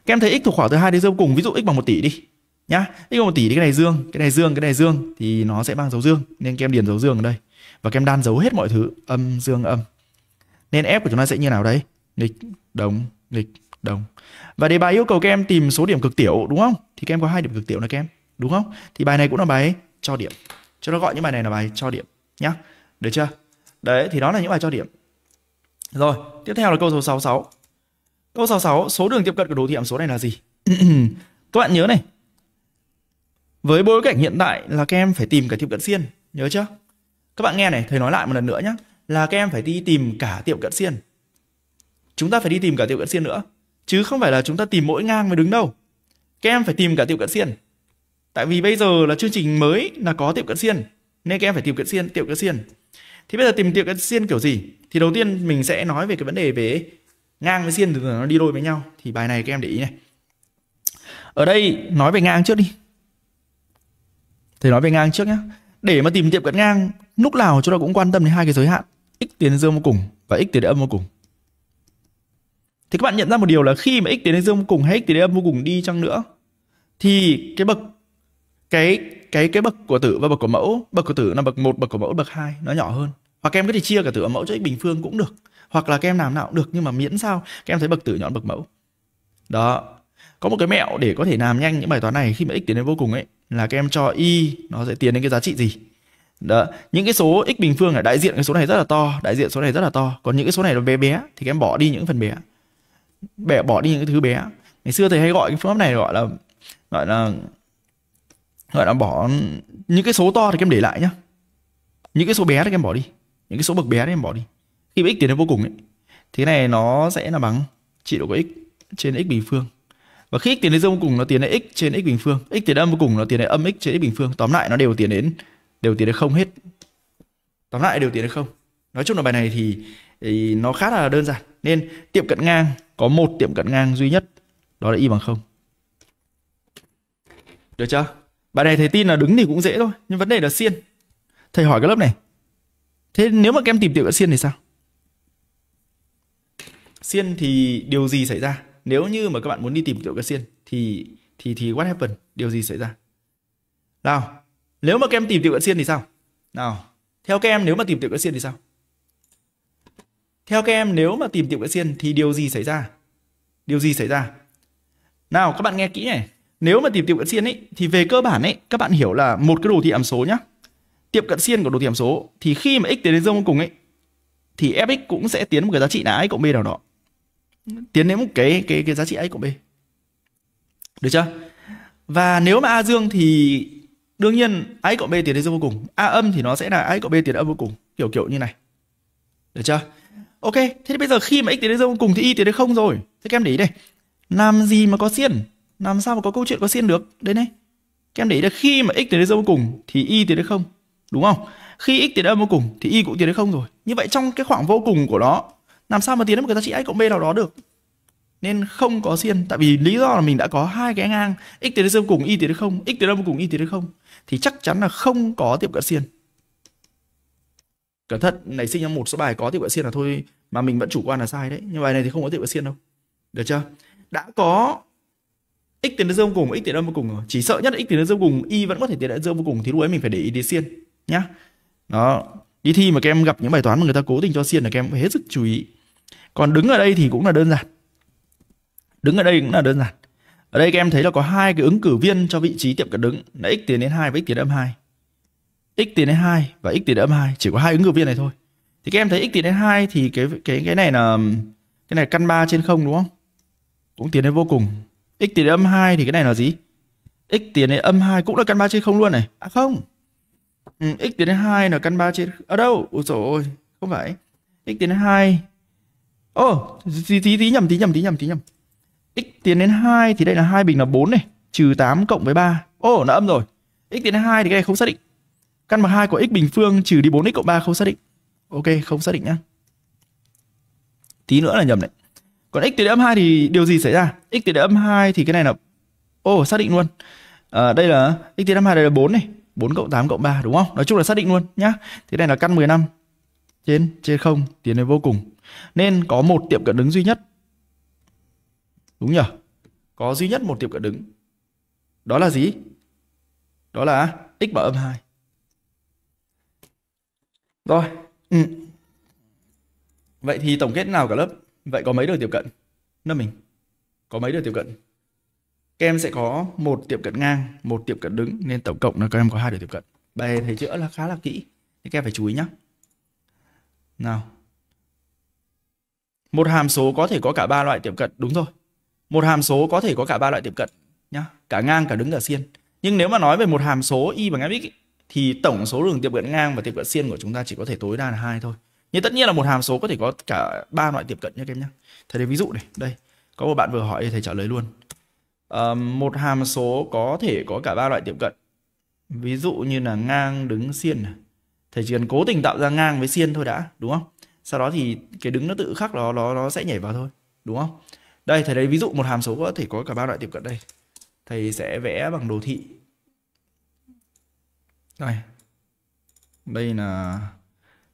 Các em thấy x thuộc khoảng từ 2 đến dương cùng, ví dụ x bằng 1 tỷ đi nhá x cộng một tỷ thì cái này dương cái này dương cái này dương thì nó sẽ mang dấu dương nên kem điền dấu dương ở đây và kem đan dấu hết mọi thứ âm dương âm nên f của chúng ta sẽ như nào đấy nghịch đồng nghịch đồng và đề bài yêu cầu kem tìm số điểm cực tiểu đúng không thì kem có hai điểm cực tiểu này kem đúng không thì bài này cũng là bài cho điểm cho nó gọi những bài này là bài cho điểm nhá được chưa đấy thì đó là những bài cho điểm rồi tiếp theo là câu số 66 câu 66 số đường tiếp cận của đồ thị hàm số này là gì các bạn nhớ này với bối cảnh hiện tại là các em phải tìm cả tiệm cận xiên, nhớ chưa? Các bạn nghe này, thầy nói lại một lần nữa nhé, là các em phải đi tìm cả tiệm cận xiên. Chúng ta phải đi tìm cả tiệm cận xiên nữa, chứ không phải là chúng ta tìm mỗi ngang mới đứng đâu. Các em phải tìm cả tiệm cận xiên. Tại vì bây giờ là chương trình mới là có tiệm cận xiên, nên các em phải tìm cận xiên, tiệm cận xiên. Thì bây giờ tìm tiệm cận xiên kiểu gì? Thì đầu tiên mình sẽ nói về cái vấn đề về ngang với xiên thường nó đi đôi với nhau. Thì bài này các em để ý này. Ở đây nói về ngang trước đi thầy nói về ngang trước nhé để mà tìm tiệm cận ngang lúc nào chúng ta cũng quan tâm đến hai cái giới hạn x tiến đến dương vô cùng và x tiến đến âm vô cùng thì các bạn nhận ra một điều là khi mà x tiến đến dương vô cùng hay x tiến đến âm vô cùng đi chăng nữa thì cái bậc cái cái cái bậc của tử và bậc của mẫu bậc của tử là bậc một bậc của mẫu bậc hai nó nhỏ hơn hoặc em có thể chia cả tử và mẫu cho x bình phương cũng được hoặc là các em làm nào cũng được nhưng mà miễn sao các em thấy bậc tử nhỏ bậc mẫu đó có một cái mẹo để có thể làm nhanh những bài toán này khi mà x tiến đến vô cùng ấy là các em cho y nó sẽ tiến đến cái giá trị gì đó. những cái số x bình phương ở đại diện cái số này rất là to đại diện số này rất là to còn những cái số này là bé bé thì các em bỏ đi những phần bé bẻ bỏ đi những cái thứ bé ngày xưa thầy hay gọi cái phương pháp này gọi là gọi là gọi là bỏ những cái số to thì các em để lại nhá những cái số bé thì các em bỏ đi những cái số bậc bé thì em bỏ đi khi x tiến đến vô cùng ấy thế này nó sẽ là bằng trị độ của x trên x bình phương và khi x tiến đến dương vô cùng nó tiến đến x trên x bình phương x tiến đến âm vô cùng nó tiến đến âm x trên x bình phương tóm lại nó đều tiến đến đều tiến đến không hết tóm lại đều tiến đến không nói chung là bài này thì, thì nó khá là đơn giản nên tiệm cận ngang có một tiệm cận ngang duy nhất đó là y bằng không được chưa bài này thầy tin là đứng thì cũng dễ thôi nhưng vấn đề là xiên thầy hỏi cái lớp này thế nếu mà các em tìm tiệm cận xiên thì sao xiên thì điều gì xảy ra nếu như mà các bạn muốn đi tìm Triệu Cát Siên thì thì thì what happen điều gì xảy ra nào nếu mà các em tìm tiểu Cát Siên thì sao nào theo các em nếu mà tìm tiểu Cát Siên thì sao theo các em nếu mà tìm tiểu Cát Siên thì điều gì xảy ra điều gì xảy ra nào các bạn nghe kỹ này nếu mà tìm tiểu cận xiên ấy thì về cơ bản ấy các bạn hiểu là một cái đồ thị hàm số nhá tiệm cận xiên của đồ thị hàm số thì khi mà x tiến đến dương vô cùng ấy thì fx cũng sẽ tiến một cái giá trị là x cộng b nào đó tiến đến một cái cái cái giá trị ấy của b được chưa và nếu mà a dương thì đương nhiên ấy x cộng b tiến đến dương vô cùng a âm thì nó sẽ là ấy x cộng b tiến âm vô cùng kiểu kiểu như này được chưa ok thế thì bây giờ khi mà x tiến đến dương vô cùng thì y tiến đến không rồi thế các em để ý đây làm gì mà có xiên làm sao mà có câu chuyện có xiên được đây này các em để ý là khi mà x tiến đến dương vô cùng thì y tiến đến không đúng không khi x tiến âm vô cùng thì y cũng tiến đến không rồi như vậy trong cái khoảng vô cùng của nó làm sao mà tiến đến một cái giá trị x cộng b nào đó được nên không có xiên tại vì lý do là mình đã có hai cái ngang x tiến đến dương cùng y tiến đến không x tiến âm cùng y tiến đến không thì chắc chắn là không có tiệm cận xiên cẩn thận nảy sinh ra một số bài có tiệm cận xiên là thôi mà mình vẫn chủ quan là sai đấy nhưng bài này thì không có tiệm cận xiên đâu được chưa đã có x tiền đến dương cùng x tiến âm vô cùng rồi chỉ sợ nhất là x tiền đến dương cùng y vẫn có thể tiền đến dương vô cùng thì lúc ấy mình phải để ý đến xiên nhá đó đi thi mà các em gặp những bài toán mà người ta cố tình cho xiên là các em phải hết sức chú ý còn đứng ở đây thì cũng là đơn giản đứng ở đây cũng là đơn giản ở đây các em thấy là có hai cái ứng cử viên cho vị trí tiệm cận đứng là x tiến đến 2 và x tiến đến âm 2 x tiến đến 2 và x tiến đến âm 2 chỉ có hai ứng cử viên này thôi thì các em thấy x tiến đến 2 thì cái cái cái này là cái này căn 3 trên không đúng không cũng tiến đến vô cùng x tiến đến âm 2 thì cái này là gì x tiến đến âm 2 cũng là căn 3 trên không luôn này à không ừ, x tiến đến 2 là căn 3 trên ở đâu ôi trời ơi không phải x tiến đến 2 Ồ, tí, tí, tí nhầm, tí nhầm, tí nhầm, tí nhầm. X tiến đến 2 thì đây là hai bình là 4 này. Trừ 8 cộng với 3. Ồ, oh, nó âm rồi. X tiến đến 2 thì cái này không xác định. Căn bậc 2 của x bình phương trừ đi 4x cộng 3 không xác định. Ok, không xác định nhá. Tí nữa là nhầm đấy. Còn x tiến đến âm 2 thì điều gì xảy ra? x tiến đến âm 2 thì cái này là... Ồ, xác định luôn. À, đây là x tiến đến âm 2 đây là 4 này. 4 cộng 8 cộng 3 đúng không? Nói chung là xác định luôn nhá. Thế này là căn 15 trên trên 0 tiến đến vô cùng. Nên có một tiệm cận đứng duy nhất. Đúng nhỉ? Có duy nhất một tiệm cận đứng. Đó là gì? Đó là x bằng âm 2. Rồi. Ừ. Vậy thì tổng kết nào cả lớp? Vậy có mấy đường tiệm cận? Lớp mình có mấy đường tiệm cận? Các em sẽ có một tiệm cận ngang, một tiệm cận đứng nên tổng cộng là các em có hai đường tiệm cận. Bài thầy chữa là khá là kỹ. Thì các em phải chú ý nhé. Nào. Một hàm số có thể có cả ba loại tiệm cận, đúng rồi. Một hàm số có thể có cả ba loại tiệm cận nhá, cả ngang, cả đứng, cả xiên. Nhưng nếu mà nói về một hàm số y bằng fx ý, thì tổng số đường tiệm cận ngang và tiệm cận xiên của chúng ta chỉ có thể tối đa là hai thôi. Nhưng tất nhiên là một hàm số có thể có cả ba loại tiệm cận nhé các em nhé. Thầy lấy ví dụ này, đây. Có một bạn vừa hỏi thì thầy trả lời luôn. À, một hàm số có thể có cả ba loại tiệm cận. Ví dụ như là ngang, đứng, xiên Thầy chỉ cần cố tình tạo ra ngang với xiên thôi đã, đúng không? sau đó thì cái đứng nó tự khắc đó nó nó sẽ nhảy vào thôi đúng không đây thầy đấy ví dụ một hàm số có thể có cả ba loại tiếp cận đây thầy sẽ vẽ bằng đồ thị đây đây là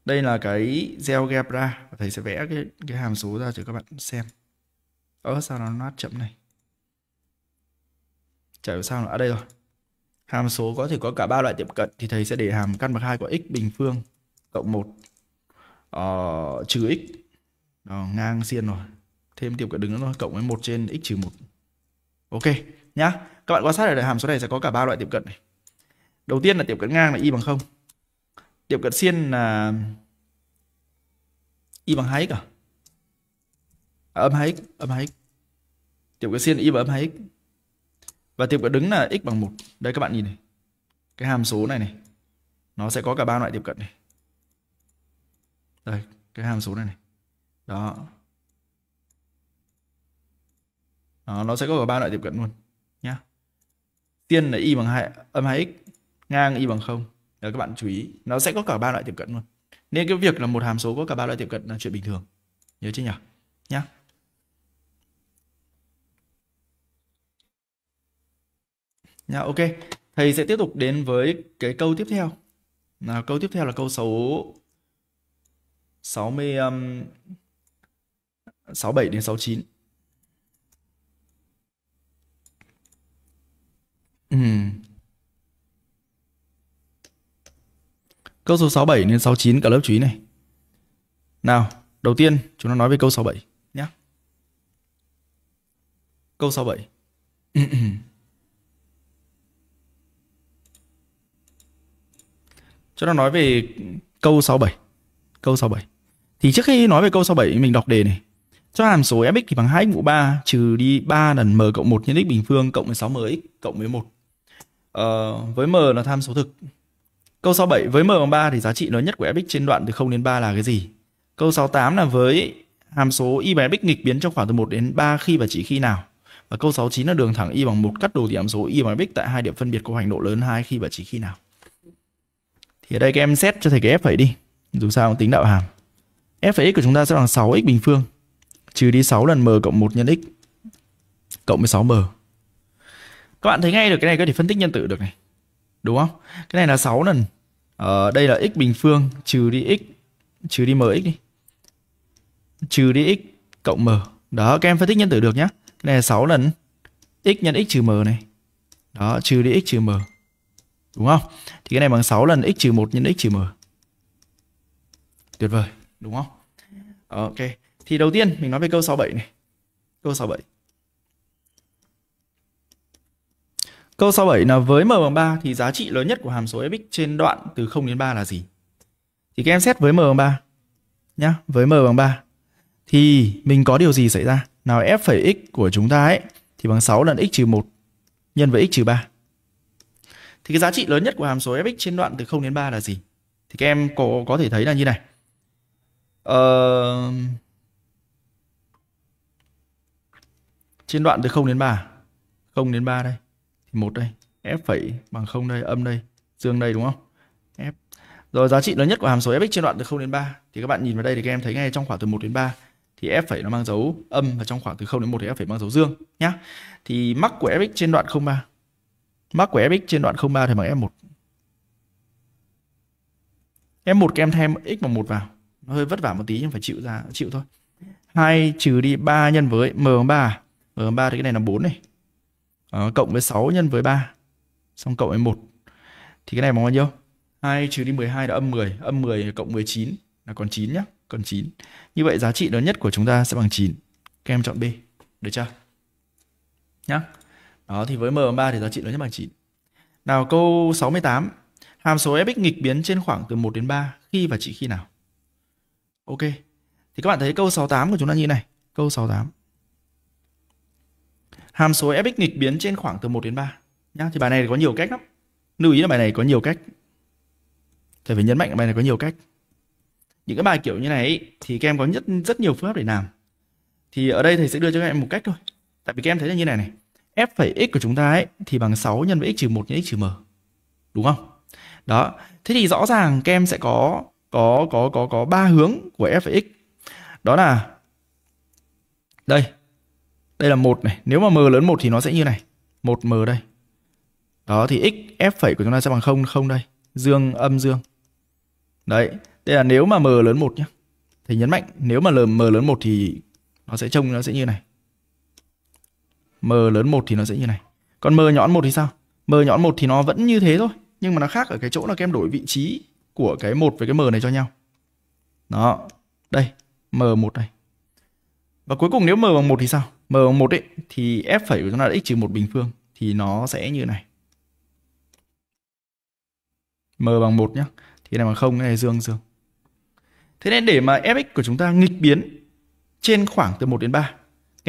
đây là cái GeoGebra thầy sẽ vẽ cái cái hàm số ra cho các bạn xem ớ sao nó nát chậm này chả hiểu sao nó ở à, đây rồi hàm số có thể có cả ba loại tiệm cận thì thầy sẽ để hàm căn bậc hai của x bình phương cộng 1 uh, trừ x Đó, ngang xiên rồi thêm điểm cận đứng nữa thôi cộng với một trên x trừ một ok nhá các bạn quan sát ở hàm số này sẽ có cả ba loại tiệm cận này đầu tiên là tiệm cận ngang là y bằng không tiệm cận xiên là y bằng 2x à? à âm 2x, âm 2x. Tiệm cận xiên y bằng âm 2x. Và tiệm cận đứng là x bằng một Đây các bạn nhìn này. Cái hàm số này này. Nó sẽ có cả ba loại tiệm cận này đây cái hàm số này này đó đó, nó sẽ có cả ba loại tiếp cận luôn nhá. Tiên là y bằng hai âm hai x ngang y bằng không Đó, các bạn chú ý, nó sẽ có cả ba loại tiếp cận luôn. Nên cái việc là một hàm số có cả ba loại tiếp cận là chuyện bình thường. Nhớ chứ nhỉ? Nhá. Nhá, ok. Thầy sẽ tiếp tục đến với cái câu tiếp theo. Nào, câu tiếp theo là câu số 60 um, 67 đến 69. Ừ. Câu số 67 đến 69 cả lớp chú ý này. Nào, đầu tiên chúng ta nói về câu 67 nhé. Câu 67. chúng ta nói về câu 67. Câu 67. Thì trước khi nói về câu số 7 mình đọc đề này. Cho hàm số fx thì bằng 2x mũ 3 trừ đi 3 lần m cộng 1 nhân x bình phương cộng với 6mx cộng với 1. Ờ, với m là tham số thực. Câu 67 với m bằng 3 thì giá trị lớn nhất của fx trên đoạn từ 0 đến 3 là cái gì? Câu 68 là với hàm số y bằng fx nghịch biến trong khoảng từ 1 đến 3 khi và chỉ khi nào? Và câu 69 là đường thẳng y bằng 1 cắt đồ tỉ hàm số y bằng fx tại hai điểm phân biệt có hành độ lớn 2 khi và chỉ khi nào? Thì ở đây các em xét cho thầy cái f phải đi. Dù sao cũng tính đạo hàm f(x) của chúng ta sẽ bằng 6x bình phương trừ đi 6 lần m cộng 1 nhân x cộng 16 m Các bạn thấy ngay được cái này có thể phân tích nhân tử được này. Đúng không? Cái này là 6 lần. Ở ờ, đây là x bình phương trừ đi x trừ đi mx đi. Trừ đi x cộng m. Đó, các em phân tích nhân tử được nhá. Cái này là 6 lần x nhân x trừ m này. Đó, trừ đi x trừ m. Đúng không? Thì cái này bằng 6 lần x trừ 1 nhân x trừ m. Tuyệt vời đúng không? Ok. Thì đầu tiên mình nói về câu 67 này. Câu 67. Câu 67 là với m bằng 3 thì giá trị lớn nhất của hàm số fx trên đoạn từ 0 đến 3 là gì? Thì các em xét với m bằng 3 nhá, với m bằng 3 thì mình có điều gì xảy ra? Nào f phẩy x của chúng ta ấy thì bằng 6 lần x trừ 1 nhân với x trừ 3. Thì cái giá trị lớn nhất của hàm số fx trên đoạn từ 0 đến 3 là gì? Thì các em có, có thể thấy là như này. Ờ, trên đoạn từ 0 đến 3 0 đến 3 đây thì một đây f phẩy bằng 0 đây âm đây dương đây đúng không f rồi giá trị lớn nhất của hàm số fx trên đoạn từ 0 đến 3 thì các bạn nhìn vào đây thì các em thấy ngay trong khoảng từ 1 đến 3 thì f phẩy nó mang dấu âm và trong khoảng từ 0 đến 1 thì f phẩy mang dấu dương nhá. Thì mắc của fx trên đoạn 03 mắc của fx trên đoạn 03 thì bằng f1. F1 các em thêm x bằng 1 vào nó hơi vất vả một tí nhưng phải chịu ra chịu thôi 2 trừ đi 3 nhân với m bằng 3 m bằng 3 thì cái này là 4 này à, cộng với 6 nhân với 3 xong cộng với 1 thì cái này bằng bao nhiêu 2 trừ đi 12 là âm 10 âm 10 cộng 19 là còn 9 nhá còn 9 như vậy giá trị lớn nhất của chúng ta sẽ bằng 9 các em chọn B được chưa nhá đó thì với m bằng 3 thì giá trị lớn nhất bằng 9 nào câu 68 hàm số fx nghịch biến trên khoảng từ 1 đến 3 khi và chỉ khi nào Ok. Thì các bạn thấy câu 68 của chúng ta như này. Câu 68. Hàm số fx nghịch biến trên khoảng từ 1 đến 3. Nhá, thì bài này có nhiều cách lắm. Lưu ý là bài này có nhiều cách. Thầy phải nhấn mạnh bài này có nhiều cách. Những cái bài kiểu như này thì các em có rất, rất nhiều phương pháp để làm. Thì ở đây thầy sẽ đưa cho các em một cách thôi. Tại vì các em thấy là như này này. F x của chúng ta ấy thì bằng 6 nhân với x trừ 1 nhân x trừ m. Đúng không? Đó. Thế thì rõ ràng các em sẽ có có có có có ba hướng của fx đó là đây đây là một này nếu mà m lớn một thì nó sẽ như này một m đây đó thì x f phẩy của chúng ta sẽ bằng không không đây dương âm dương đấy đây là nếu mà m lớn một nhé thì nhấn mạnh nếu mà m lớn một thì nó sẽ trông nó sẽ như này m lớn một thì nó sẽ như này còn m nhọn một thì sao m nhọn một thì nó vẫn như thế thôi nhưng mà nó khác ở cái chỗ là kem đổi vị trí của cái một với cái m này cho nhau. Đó, đây, m1 này. Và cuối cùng nếu m bằng 1 thì sao? m bằng 1 ấy thì f phẩy của nó là x trừ 1 bình phương thì nó sẽ như này. m bằng 1 nhá. Thì này bằng không cái này dương dương. Thế nên để mà fx của chúng ta nghịch biến trên khoảng từ 1 đến 3. Các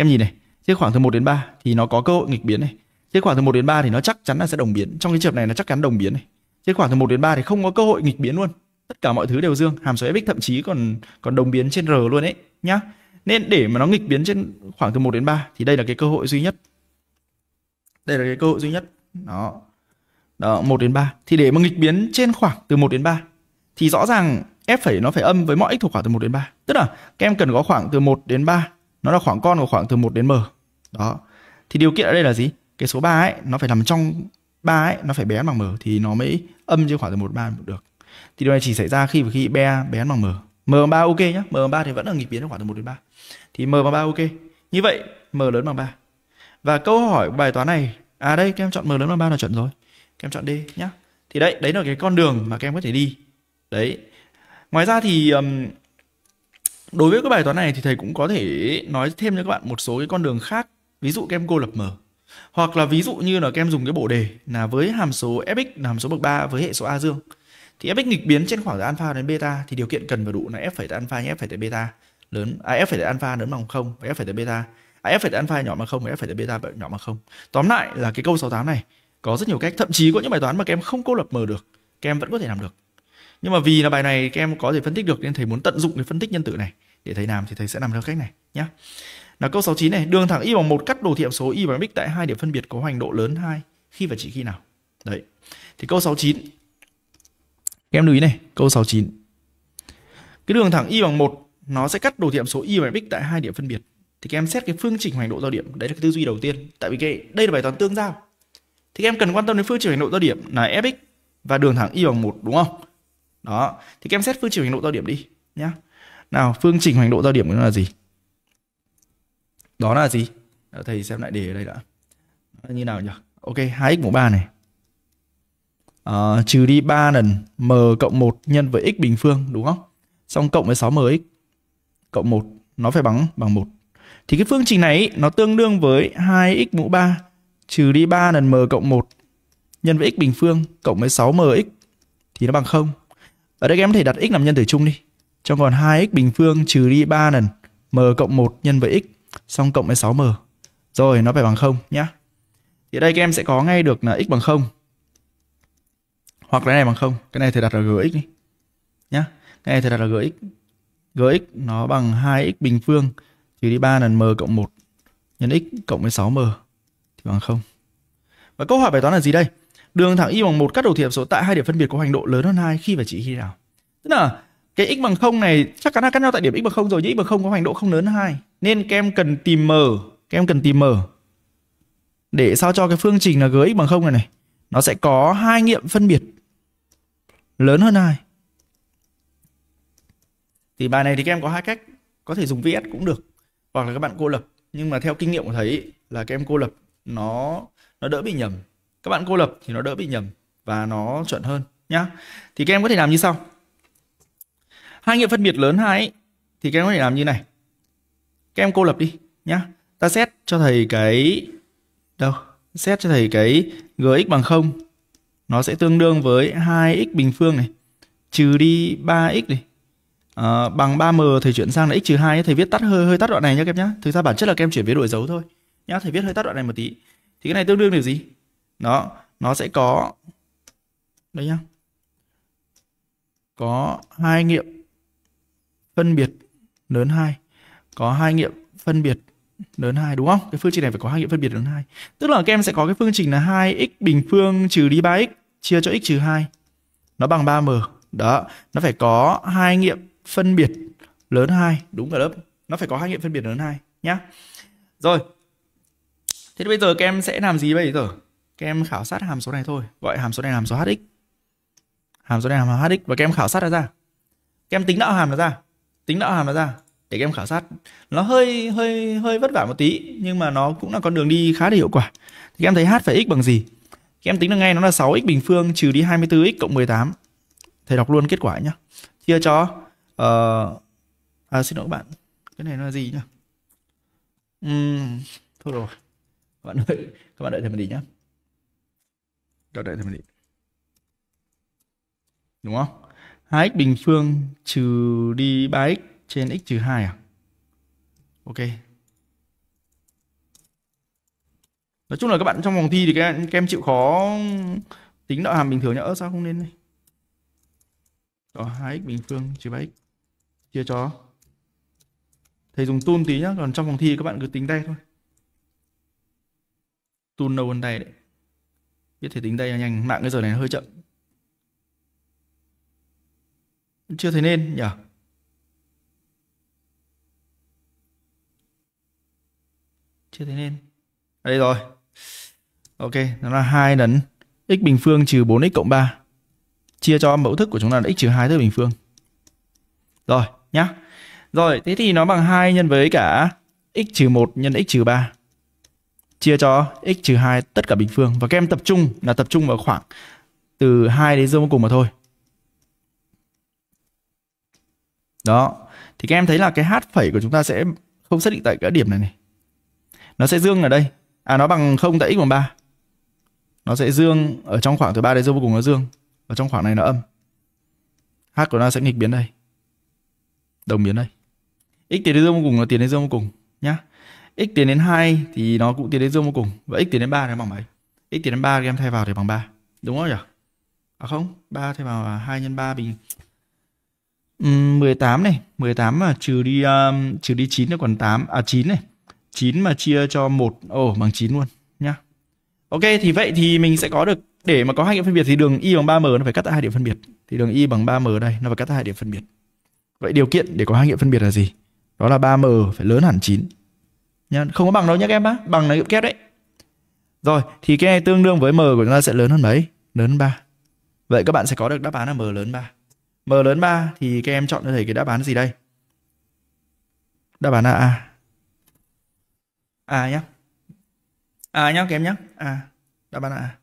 em nhìn này, trên khoảng từ 1 đến 3 thì nó có cơ hội nghịch biến này. Trên khoảng từ 1 đến 3 thì nó chắc chắn là sẽ đồng biến. Trong cái trường này nó chắc chắn đồng biến này. Kết quả từ 1 đến 3 thì không có cơ hội nghịch biến luôn. Tất cả mọi thứ đều dương, hàm số fx thậm chí còn còn đồng biến trên r luôn ấy nhá. Nên để mà nó nghịch biến trên khoảng từ 1 đến 3 thì đây là cái cơ hội duy nhất. Đây là cái cơ hội duy nhất. Đó. Đó, 1 đến 3. Thì để mà nghịch biến trên khoảng từ 1 đến 3 thì rõ ràng f phẩy nó phải âm với mọi x thuộc khoảng từ 1 đến 3. Tức là các em cần có khoảng từ 1 đến 3, nó là khoảng con của khoảng từ 1 đến m. Đó. Thì điều kiện ở đây là gì? Cái số 3 ấy nó phải nằm trong ba ấy nó phải bé bằng m thì nó mới âm trên khoảng từ một ba được thì điều này chỉ xảy ra khi và khi bé bé bằng m m bằng ba ok nhá m bằng ba thì vẫn là nghịch biến trong khoảng từ một đến ba thì m bằng ba ok như vậy m lớn bằng ba và câu hỏi bài toán này à đây các em chọn m lớn bằng ba là chuẩn rồi các em chọn d nhá thì đấy đấy là cái con đường mà các em có thể đi đấy ngoài ra thì um, đối với cái bài toán này thì thầy cũng có thể nói thêm cho các bạn một số cái con đường khác ví dụ các em cô lập m hoặc là ví dụ như là các em dùng cái bộ đề là với hàm số fx là hàm số bậc 3 với hệ số a dương. Thì fx nghịch biến trên khoảng từ alpha đến beta thì điều kiện cần và đủ là f phải phẩy alpha nhân f phải phẩy beta lớn à, f phẩy alpha lớn bằng 0 và f phải phẩy beta. À, f phẩy alpha nhỏ bằng 0 và f phải phẩy beta nhỏ bằng 0. Tóm lại là cái câu 68 này có rất nhiều cách, thậm chí có những bài toán mà các em không cô lập m được, các em vẫn có thể làm được. Nhưng mà vì là bài này các em có thể phân tích được nên thầy muốn tận dụng cái phân tích nhân tử này để thầy làm thì thầy sẽ làm theo cách này nhé là câu 69 này, đường thẳng y bằng một cắt đồ thị hàm số y bằng x tại hai điểm phân biệt có hoành độ lớn 2 khi và chỉ khi nào? Đấy. Thì câu 69. Các em lưu ý này, câu 69. Cái đường thẳng y bằng một nó sẽ cắt đồ thị hàm số y bằng x tại hai điểm phân biệt. Thì các em xét cái phương trình hoành độ giao điểm, đấy là cái tư duy đầu tiên. Tại vì cái đây là bài toán tương giao. Thì các em cần quan tâm đến phương trình hoành độ giao điểm là fx và đường thẳng y bằng một đúng không? Đó. Thì các em xét phương trình hoành độ giao điểm đi nhá. Nào, phương trình hoành độ giao điểm nó là gì? đó là gì ờ, thầy xem lại đề ở đây đã như nào nhỉ ok 2x mũ 3 này à, trừ đi 3 lần m cộng 1 nhân với x bình phương đúng không xong cộng với 6 x cộng 1 nó phải bằng bằng 1 thì cái phương trình này nó tương đương với 2x mũ 3 trừ đi 3 lần m cộng 1 nhân với x bình phương cộng với 6 x thì nó bằng 0. Ở đây em có thể đặt x làm nhân tử chung đi. Trong còn 2x bình phương trừ đi 3 lần m cộng 1 nhân với x xong cộng với 6m. Rồi nó phải bằng 0 nhá. Thì đây các em sẽ có ngay được là x bằng 0. Hoặc cái này bằng 0, cái này thầy đặt là gx đi. Nhá. Cái này thầy đặt là gx. gx nó bằng 2x bình phương trừ đi 3 lần m cộng 1 nhân x cộng với 6m thì bằng 0. Và câu hỏi bài toán là gì đây? Đường thẳng y bằng 1 cắt đầu thiệp số tại hai điểm phân biệt có hoành độ lớn hơn 2 khi và chỉ khi nào? Tức là cái x bằng 0 này chắc chắn là cắt nhau tại điểm x bằng 0 rồi chứ x bằng 0 có hoành độ không lớn hơn 2. Nên các em cần tìm m, các em cần tìm m để sao cho cái phương trình là gx bằng 0 này này nó sẽ có hai nghiệm phân biệt lớn hơn 2. Thì bài này thì các em có hai cách, có thể dùng VS cũng được hoặc là các bạn cô lập, nhưng mà theo kinh nghiệm của thầy là các em cô lập nó nó đỡ bị nhầm. Các bạn cô lập thì nó đỡ bị nhầm và nó chuẩn hơn nhá. Thì các em có thể làm như sau hai nghiệm phân biệt lớn hai ấy, thì các em có thể làm như này các em cô lập đi nhá ta xét cho thầy cái đâu xét cho thầy cái gx bằng 0 nó sẽ tương đương với 2x bình phương này trừ đi 3x này à, bằng 3m thầy chuyển sang là x trừ 2 thầy viết tắt hơi hơi tắt đoạn này nhá các em nhá thực ra bản chất là các em chuyển biến đổi dấu thôi nhá thầy viết hơi tắt đoạn này một tí thì cái này tương đương điều gì đó nó sẽ có đây nhá có hai nghiệm phân biệt lớn 2 có hai nghiệm phân biệt lớn 2 đúng không? Cái phương trình này phải có hai nghiệm phân biệt lớn 2. Tức là các em sẽ có cái phương trình là 2x bình phương trừ đi 3x chia cho x trừ 2. Nó bằng 3m. Đó, nó phải có hai nghiệm phân biệt lớn 2 đúng cả lớp. Nó phải có hai nghiệm phân biệt lớn 2 nhá. Rồi. Thế thì bây giờ các em sẽ làm gì bây giờ? Các em khảo sát hàm số này thôi, gọi hàm số này là hàm số hx. Hàm số này là hàm hx và các em khảo sát ra ra. Các em tính đạo hàm nó ra tính đạo hàm nó ra để các em khảo sát nó hơi hơi hơi vất vả một tí nhưng mà nó cũng là con đường đi khá là hiệu quả thì các em thấy h phải x bằng gì các em tính được ngay nó là 6x bình phương trừ đi 24x cộng 18 thầy đọc luôn kết quả nhá chia cho uh, à, xin lỗi các bạn cái này nó là gì nhá uhm, thôi rồi các bạn đợi các bạn đợi thầy một tí nhá đợi thầy một tí đúng không 2x bình phương trừ đi 3x trên x trừ 2 à? Ok. Nói chung là các bạn trong vòng thi thì các, em, các chịu khó tính đạo hàm bình thường nhá. Ơ sao không nên đây? Đó, 2x bình phương trừ 3x chia cho thầy dùng tool tí nhá còn trong phòng thi các bạn cứ tính tay thôi tool đâu hơn tay đấy biết thể tính tay nhanh mạng cái giờ này hơi chậm chưa thấy nên nhỉ? Chưa thấy nên. À đây rồi. Ok, nó là hai lần x bình phương trừ 4x cộng 3 chia cho mẫu thức của chúng ta là x trừ 2 thức bình phương. Rồi nhá. Rồi, thế thì nó bằng 2 nhân với cả x trừ 1 nhân x trừ 3 chia cho x trừ 2 tất cả bình phương và các em tập trung là tập trung vào khoảng từ 2 đến dương vô cùng mà thôi. Đó. Thì các em thấy là cái h phẩy của chúng ta sẽ không xác định tại cái điểm này này. Nó sẽ dương ở đây. À nó bằng 0 tại x bằng 3. Nó sẽ dương ở trong khoảng từ 3 đến dương vô cùng nó dương. Và trong khoảng này nó âm. H của nó sẽ nghịch biến đây. Đồng biến đây. X tiến đến dương vô cùng là tiến đến dương vô cùng nhá. X tiến đến 2 thì nó cũng tiến đến dương vô cùng. Và x tiến đến 3 thì bằng mấy? X tiến đến 3 thì em thay vào thì bằng 3. Đúng không nhỉ? À không, 3 thay vào 2 nhân 3 bình 18 này, 18 mà trừ đi um, trừ đi 9 là còn 8 à 9 này. 9 mà chia cho 1 ồ oh, bằng 9 luôn nhá. Ok thì vậy thì mình sẽ có được để mà có hai điểm phân biệt thì đường y bằng 3m nó phải cắt tại hai điểm phân biệt. Thì đường y bằng 3m đây nó phải cắt tại hai điểm phân biệt. Vậy điều kiện để có hai nghiệm phân biệt là gì? Đó là 3m phải lớn hẳn 9. Nhá, không có bằng đâu nhá các em á, bằng là nghiệm kép đấy. Rồi, thì cái này tương đương với m của chúng ta sẽ lớn hơn mấy? Lớn hơn 3. Vậy các bạn sẽ có được đáp án là m lớn 3. M lớn 3 thì các em chọn cho thầy cái đáp án gì đây? Đáp án là A. A nhé. A nhé các em nhé. A. Đáp án là A.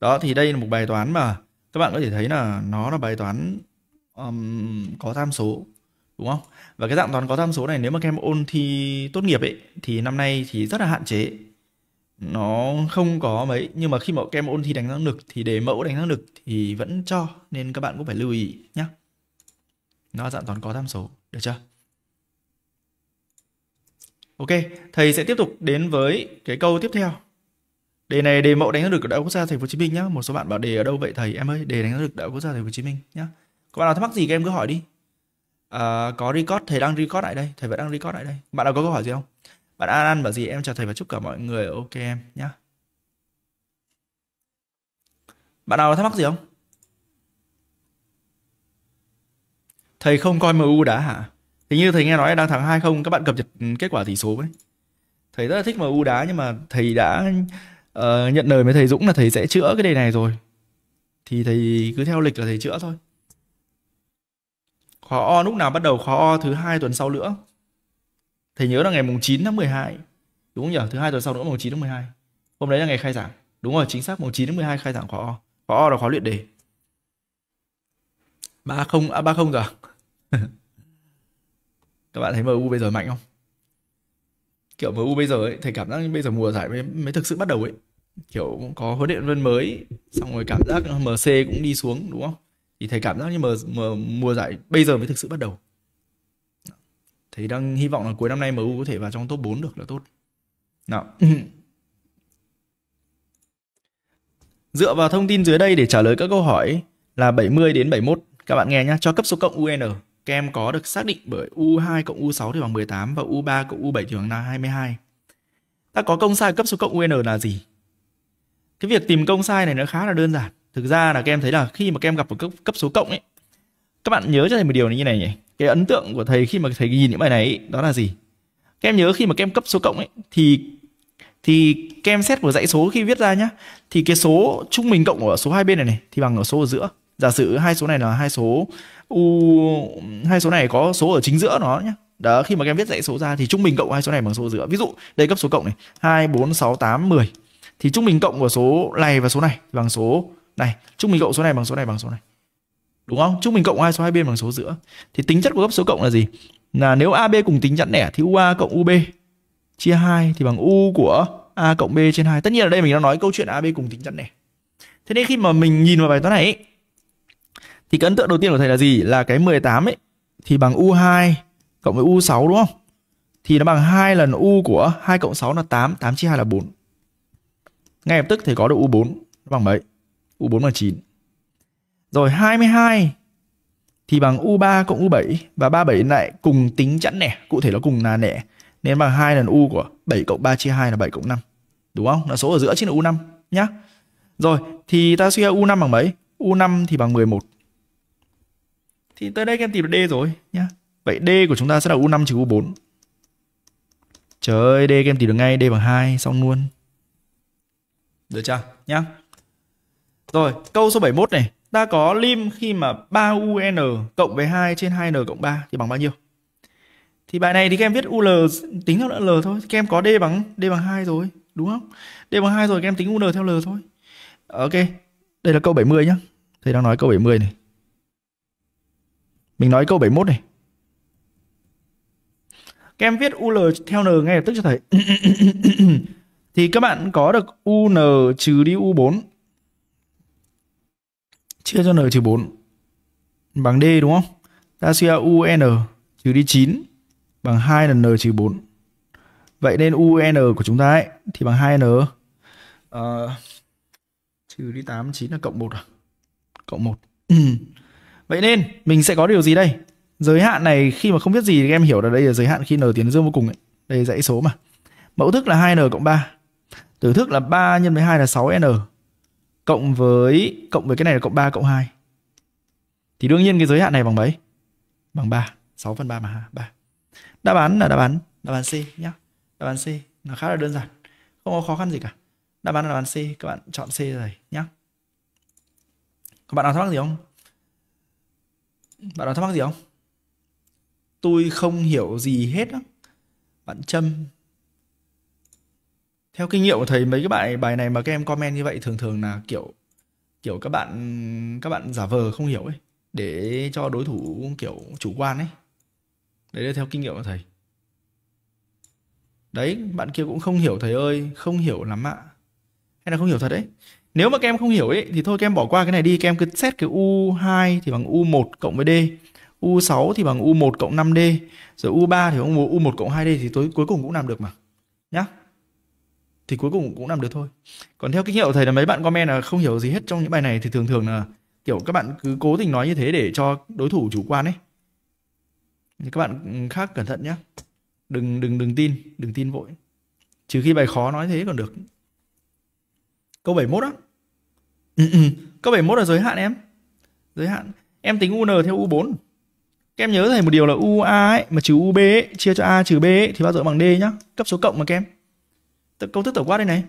Đó thì đây là một bài toán mà các bạn có thể thấy là nó là bài toán um, có tham số đúng không? Và cái dạng toán có tham số này nếu mà các em ôn thi tốt nghiệp ấy thì năm nay thì rất là hạn chế nó không có mấy nhưng mà khi mà kem ôn thi đánh năng lực thì đề mẫu đánh năng lực thì vẫn cho nên các bạn cũng phải lưu ý nhá nó dạng toán có tham số được chưa ok thầy sẽ tiếp tục đến với cái câu tiếp theo đề này đề mẫu đánh năng được của đại học quốc gia thành phố hồ chí minh nhá một số bạn bảo đề ở đâu vậy thầy em ơi đề đánh năng được đại học quốc gia thành phố hồ chí minh nhá các bạn nào thắc mắc gì các em cứ hỏi đi à, có record thầy đang record lại đây thầy vẫn đang record lại đây bạn nào có câu hỏi gì không bạn An An bảo gì em chào thầy và chúc cả mọi người ok em nhé. Bạn nào thắc mắc gì không? Thầy không coi MU đá hả? Thì như thầy nghe nói đang thắng 2 không các bạn cập nhật kết quả tỷ số đấy. Thầy rất là thích MU đá nhưng mà thầy đã uh, nhận lời với thầy Dũng là thầy sẽ chữa cái đề này rồi. Thì thầy cứ theo lịch là thầy chữa thôi. Khó o lúc nào bắt đầu khó o thứ hai tuần sau nữa Thầy nhớ là ngày mùng 9 tháng 12 Đúng không nhỉ? Thứ hai tuần sau nữa mùng 9 tháng 12 Hôm đấy là ngày khai giảng Đúng rồi, chính xác mùng 9 tháng 12 khai giảng khóa O Khóa O là khóa luyện đề 30, à 30 rồi Các bạn thấy MU bây giờ mạnh không? Kiểu MU bây giờ ấy, thầy cảm giác bây giờ mùa giải mới, mới thực sự bắt đầu ấy Kiểu có huấn luyện viên mới Xong rồi cảm giác MC cũng đi xuống đúng không? Thì thầy cảm giác như mùa, mùa, mùa giải bây giờ mới thực sự bắt đầu thì đang hy vọng là cuối năm nay MU có thể vào trong top 4 được là tốt nào ừ. dựa vào thông tin dưới đây để trả lời các câu hỏi là 70 đến 71 các bạn nghe nhá. cho cấp số cộng UN các em có được xác định bởi U2 cộng U6 thì bằng 18 và U3 cộng U7 thì bằng 22 ta có công sai cấp số cộng UN là gì cái việc tìm công sai này nó khá là đơn giản thực ra là các em thấy là khi mà các em gặp một cấp, cấp số cộng ấy các bạn nhớ cho thầy một điều như này nhỉ cái ấn tượng của thầy khi mà thầy nhìn những bài này ấy, đó là gì các em nhớ khi mà các em cấp số cộng ấy thì thì các em xét của dãy số khi viết ra nhá thì cái số trung bình cộng của số hai bên này này thì bằng ở số ở giữa giả sử hai số này là hai số u hai số này có số ở chính giữa nó nhá đó khi mà các em viết dãy số ra thì trung bình cộng hai số này bằng số ở giữa ví dụ đây cấp số cộng này hai bốn sáu tám mười thì trung bình cộng của số này và số này bằng số này trung bình cộng số này bằng số này bằng số này đúng không chúng mình cộng hai số hai bên bằng số giữa thì tính chất của gấp số cộng là gì là nếu ab cùng tính chẵn lẻ thì ua cộng ub chia 2 thì bằng u của a cộng b trên 2 tất nhiên ở đây mình đang nói câu chuyện ab cùng tính chẵn lẻ thế nên khi mà mình nhìn vào bài toán này ấy, thì cái ấn tượng đầu tiên của thầy là gì là cái 18 ấy thì bằng u2 cộng với u6 đúng không thì nó bằng hai lần u của 2 cộng 6 là 8 8 chia 2 là 4 ngay lập tức thầy có được u4 nó bằng mấy u4 bằng 9 rồi 22 thì bằng U3 cộng U7 và 37 lại cùng tính chẵn nẻ, cụ thể nó cùng là nẻ. Nên bằng 2 lần U của 7 cộng 3 chia 2 là 7 cộng 5. Đúng không? Là số ở giữa chính là U5 nhá. Rồi, thì ta suy ra U5 bằng mấy? U5 thì bằng 11. Thì tới đây các em tìm được D rồi nhá. Vậy D của chúng ta sẽ là U5 trừ U4. Trời ơi, D các em tìm được ngay, D bằng 2 xong luôn. Được chưa? Nhá. Rồi, câu số 71 này ta có lim khi mà 3un cộng với 2 trên 2n cộng 3 thì bằng bao nhiêu? Thì bài này thì các em viết UL tính theo L thôi. Các em có D bằng D bằng 2 rồi, đúng không? D bằng 2 rồi các em tính UL theo L thôi. Ok. Đây là câu 70 nhá. Thầy đang nói câu 70 này. Mình nói câu 71 này. Các em viết UL theo N ngay lập tức cho thầy. thì các bạn có được UN trừ đi U4 chia cho n trừ 4 bằng D đúng không? Ta suy ra UN e trừ đi 9 bằng 2 lần n trừ 4. Vậy nên UN e của chúng ta ấy thì bằng 2n uh, ờ, trừ đi 8 9 là cộng 1 à? Cộng 1. Vậy nên mình sẽ có điều gì đây? Giới hạn này khi mà không biết gì thì em hiểu là đây là giới hạn khi n tiến đến dương vô cùng ấy. Đây là dãy số mà. Mẫu thức là 2n cộng 3. Tử thức là 3 nhân với 2 là 6n cộng với cộng với cái này là cộng 3 cộng 2. Thì đương nhiên cái giới hạn này bằng mấy? Bằng 3, 6 phần 3 mà 3. Đáp án là đáp án đáp án C nhá. Đáp án C nó khá là đơn giản. Không có khó khăn gì cả. Đáp án là đáp án C, các bạn chọn C rồi nhá. Các bạn nào thắc mắc gì không? Bạn nào thắc mắc gì không? Tôi không hiểu gì hết á. Bạn Trâm theo kinh nghiệm của thầy mấy cái bài bài này mà các em comment như vậy thường thường là kiểu kiểu các bạn các bạn giả vờ không hiểu ấy để cho đối thủ kiểu chủ quan ấy đấy là theo kinh nghiệm của thầy đấy bạn kia cũng không hiểu thầy ơi không hiểu lắm ạ hay là không hiểu thật đấy nếu mà các em không hiểu ấy thì thôi các em bỏ qua cái này đi các em cứ xét cái U2 thì bằng U1 cộng với D U6 thì bằng U1 cộng 5D rồi U3 thì bằng U1 cộng 2D thì tối cuối cùng cũng làm được mà nhá thì cuối cùng cũng làm được thôi còn theo kinh nghiệm của thầy là mấy bạn comment là không hiểu gì hết trong những bài này thì thường thường là kiểu các bạn cứ cố tình nói như thế để cho đối thủ chủ quan ấy các bạn ừ, khác cẩn thận nhé đừng đừng đừng tin đừng tin vội trừ khi bài khó nói thế còn được câu 71 á ừ, ừ. câu 71 là giới hạn em giới hạn em tính UN theo U4 các em nhớ thầy một điều là UA ấy mà trừ UB ấy, chia cho A trừ B ấy, thì bao giờ bằng D nhá cấp số cộng mà kem công thức tổng quát đây này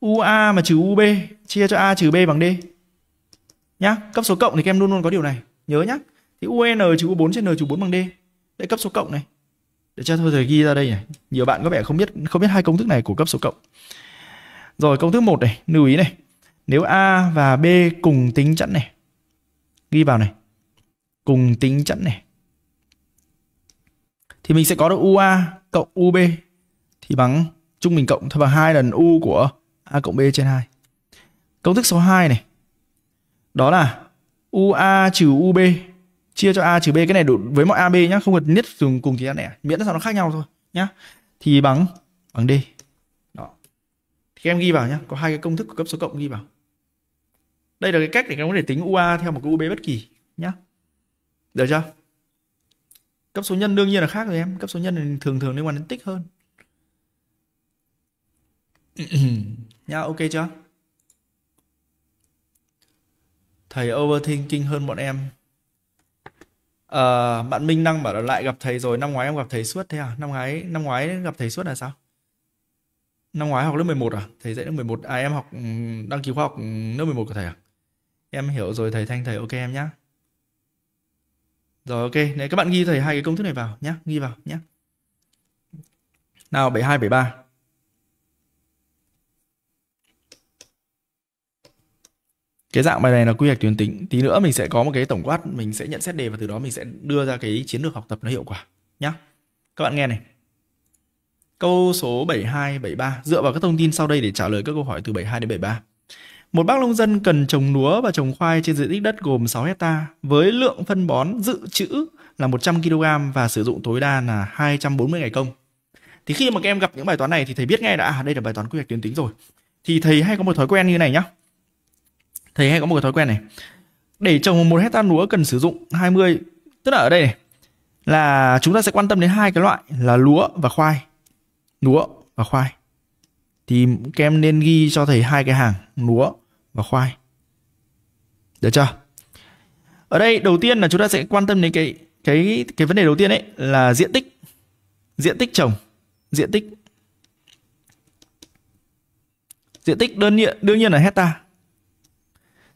UA mà trừ UB chia cho A trừ B bằng D nhá cấp số cộng thì các em luôn luôn có điều này nhớ nhá thì UN trừ U4 trên N trừ 4 bằng D đây cấp số cộng này để cho thôi thầy ghi ra đây này nhiều bạn có vẻ không biết không biết hai công thức này của cấp số cộng rồi công thức 1 này lưu ý này nếu A và B cùng tính chẵn này ghi vào này cùng tính chẵn này thì mình sẽ có được UA cộng UB thì bằng trung bình cộng bằng hai lần u của a cộng b trên 2. Công thức số 2 này. Đó là UA trừ UB chia cho A trừ B cái này đủ với mọi AB nhá, không cần nhất dùng cùng thì ra lẻ, miễn là sao nó khác nhau thôi nhá. Thì bằng bằng D. Đó. Thì em ghi vào nhá, có hai cái công thức của cấp số cộng ghi vào. Đây là cái cách để các em có thể tính UA theo một cái UB bất kỳ nhá. Được chưa? Cấp số nhân đương nhiên là khác rồi em, cấp số nhân thường thường liên quan đến tích hơn. Nhá, dạ, ok chưa? Thầy overthinking hơn bọn em. À, bạn Minh Năng bảo là lại gặp thầy rồi, năm ngoái em gặp thầy suốt thế à? Năm ngoái năm ngoái gặp thầy suốt là sao? Năm ngoái học lớp 11 à? Thầy dạy lớp 11. À em học ừ, đăng ký khoa học lớp 11 của thầy à? Em hiểu rồi thầy Thanh thầy ok em nhá. Rồi ok, đấy các bạn ghi thầy hai cái công thức này vào nhá, ghi vào nhá. Nào 72 73. cái dạng bài này là quy hoạch tuyến tính tí nữa mình sẽ có một cái tổng quát mình sẽ nhận xét đề và từ đó mình sẽ đưa ra cái chiến lược học tập nó hiệu quả nhá các bạn nghe này câu số 72 73 dựa vào các thông tin sau đây để trả lời các câu hỏi từ 72 đến 73 một bác nông dân cần trồng lúa và trồng khoai trên diện tích đất gồm 6 hecta với lượng phân bón dự trữ là 100 kg và sử dụng tối đa là 240 ngày công. Thì khi mà các em gặp những bài toán này thì thầy biết ngay đã à, đây là bài toán quy hoạch tuyến tính rồi. Thì thầy hay có một thói quen như này nhá thầy hay có một cái thói quen này để trồng một hecta lúa cần sử dụng 20 tức là ở đây này, là chúng ta sẽ quan tâm đến hai cái loại là lúa và khoai lúa và khoai thì các em nên ghi cho thầy hai cái hàng lúa và khoai được chưa ở đây đầu tiên là chúng ta sẽ quan tâm đến cái cái cái vấn đề đầu tiên ấy là diện tích diện tích trồng diện tích diện tích đơn nhiên đương nhiên là hecta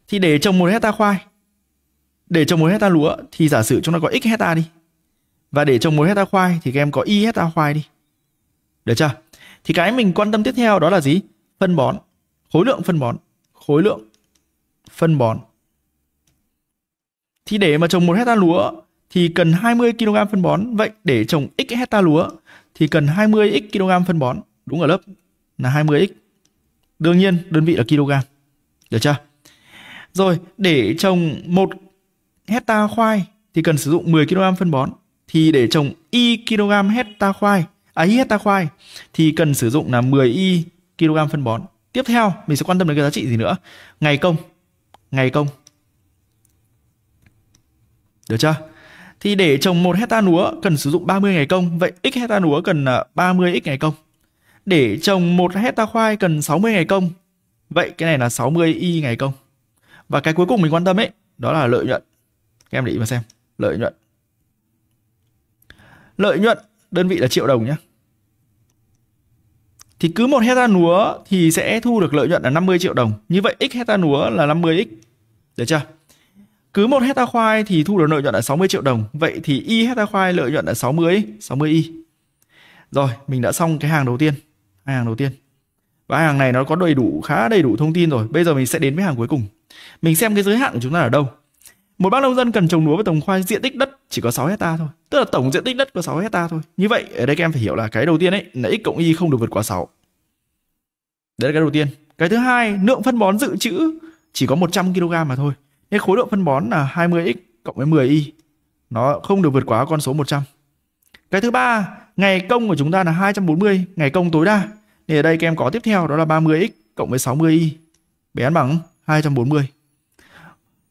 thì để trồng một hecta khoai để trồng một hecta lúa thì giả sử chúng ta có x hecta đi và để trồng một hecta khoai thì các em có y hecta khoai đi được chưa thì cái mình quan tâm tiếp theo đó là gì phân bón khối lượng phân bón khối lượng phân bón thì để mà trồng một hecta lúa thì cần 20 kg phân bón. Vậy để trồng x hecta lúa thì cần 20 x kg phân bón. Đúng ở lớp là 20 x. Đương nhiên đơn vị là kg. Được chưa? Rồi, để trồng 1 hecta khoai thì cần sử dụng 10 kg phân bón. Thì để trồng y kg hecta khoai, à y hecta khoai thì cần sử dụng là 10 y kg phân bón. Tiếp theo, mình sẽ quan tâm đến cái giá trị gì nữa? Ngày công. Ngày công. Được chưa? Thì để trồng 1 hecta lúa cần sử dụng 30 ngày công. Vậy x hecta lúa cần 30 à, x ngày công. Để trồng 1 hecta khoai cần 60 ngày công. Vậy cái này là 60 y ngày công và cái cuối cùng mình quan tâm ấy đó là lợi nhuận các em để ý mà xem lợi nhuận lợi nhuận đơn vị là triệu đồng nhé thì cứ một hecta lúa thì sẽ thu được lợi nhuận là 50 triệu đồng. Như vậy x hecta lúa là 50x. Được chưa? Cứ một hecta khoai thì thu được lợi nhuận là 60 triệu đồng. Vậy thì y hecta khoai lợi nhuận là 60, 60y. Rồi, mình đã xong cái hàng đầu tiên, hai hàng đầu tiên. Và hàng này nó có đầy đủ khá đầy đủ thông tin rồi. Bây giờ mình sẽ đến với hàng cuối cùng. Mình xem cái giới hạn của chúng ta ở đâu. Một bác nông dân cần trồng lúa với trồng khoai diện tích đất chỉ có 6 hecta thôi. Tức là tổng diện tích đất có 6 hecta thôi. Như vậy ở đây các em phải hiểu là cái đầu tiên ấy là x cộng y không được vượt quá 6. Đấy là cái đầu tiên. Cái thứ hai, lượng phân bón dự trữ chỉ có 100 kg mà thôi. Nên khối lượng phân bón là 20x cộng với 10y. Nó không được vượt quá con số 100. Cái thứ ba, ngày công của chúng ta là 240, ngày công tối đa. Thì ở đây các em có tiếp theo đó là 30x cộng với 60y. Bé ăn bằng không? 240.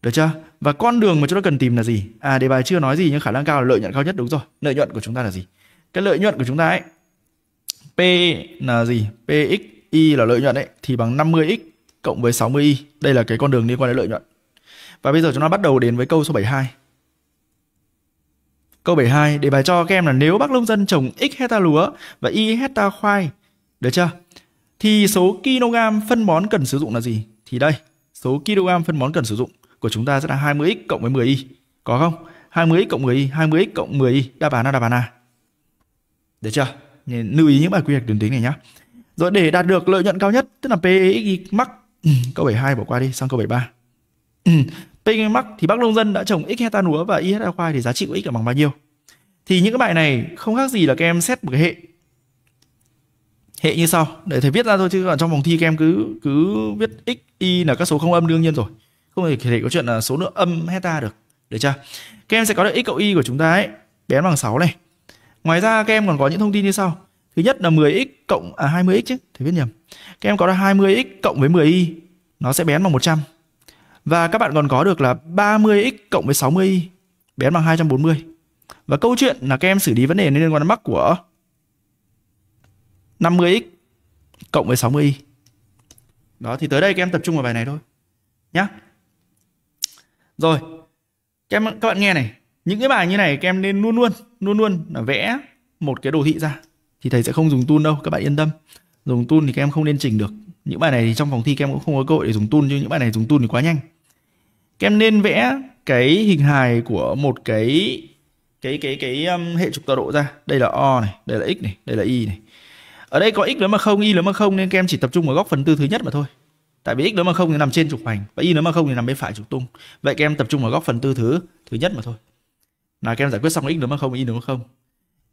Được chưa? Và con đường mà chúng ta cần tìm là gì? À đề bài chưa nói gì nhưng khả năng cao là lợi nhuận cao nhất đúng rồi. Lợi nhuận của chúng ta là gì? Cái lợi nhuận của chúng ta ấy P là gì? PX Y là lợi nhuận ấy thì bằng 50x cộng với 60y. Đây là cái con đường liên quan đến lợi nhuận. Và bây giờ chúng ta bắt đầu đến với câu số 72. Câu 72 đề bài cho các em là nếu bác nông dân trồng x hecta lúa và y hecta khoai, được chưa? Thì số kg phân bón cần sử dụng là gì? Thì đây, số kg phân bón cần sử dụng của chúng ta sẽ là 20x cộng với 10y. Có không? 20x cộng 10y, 20x cộng 10y, đáp án là đáp án A. Được chưa? Lưu ý những bài quy hoạch đường tính này nhá Rồi để đạt được lợi nhuận cao nhất, tức là px max, câu 72 bỏ qua đi, sang câu 73. px max thì bác nông dân đã trồng x hecta lúa và y hecta khoai thì giá trị của x là bằng bao nhiêu? Thì những cái bài này không khác gì là các em xét một cái hệ hệ như sau để thầy viết ra thôi chứ còn trong vòng thi các em cứ cứ viết x y là các số không âm đương nhiên rồi không thể thể có chuyện là số lượng âm hecta được được chưa các em sẽ có được x cộng y của chúng ta ấy bén bằng 6 này ngoài ra các em còn có những thông tin như sau thứ nhất là 10x cộng à 20x chứ thầy viết nhầm các em có được 20x cộng với 10y nó sẽ bén bằng 100 và các bạn còn có được là 30x cộng với 60y bén bằng 240 và câu chuyện là các em xử lý vấn đề liên quan đến mắc của 50x cộng với 60y. Đó thì tới đây các em tập trung vào bài này thôi. Nhá. Rồi. Các em các bạn nghe này, những cái bài như này các em nên luôn luôn luôn luôn là vẽ một cái đồ thị ra thì thầy sẽ không dùng tool đâu, các bạn yên tâm. Dùng tool thì các em không nên chỉnh được. Những bài này thì trong phòng thi các em cũng không có cơ hội để dùng tool chứ những bài này dùng tool thì quá nhanh. Các em nên vẽ cái hình hài của một cái cái cái cái um, hệ trục tọa độ ra. Đây là O này, đây là x này, đây là y này ở đây có x lớn bằng không y lớn bằng không nên các em chỉ tập trung vào góc phần tư thứ nhất mà thôi tại vì x lớn bằng không thì nằm trên trục hoành và y lớn bằng không thì nằm bên phải trục tung vậy các em tập trung vào góc phần tư thứ thứ nhất mà thôi là các em giải quyết xong x lớn bằng không y lớn bằng không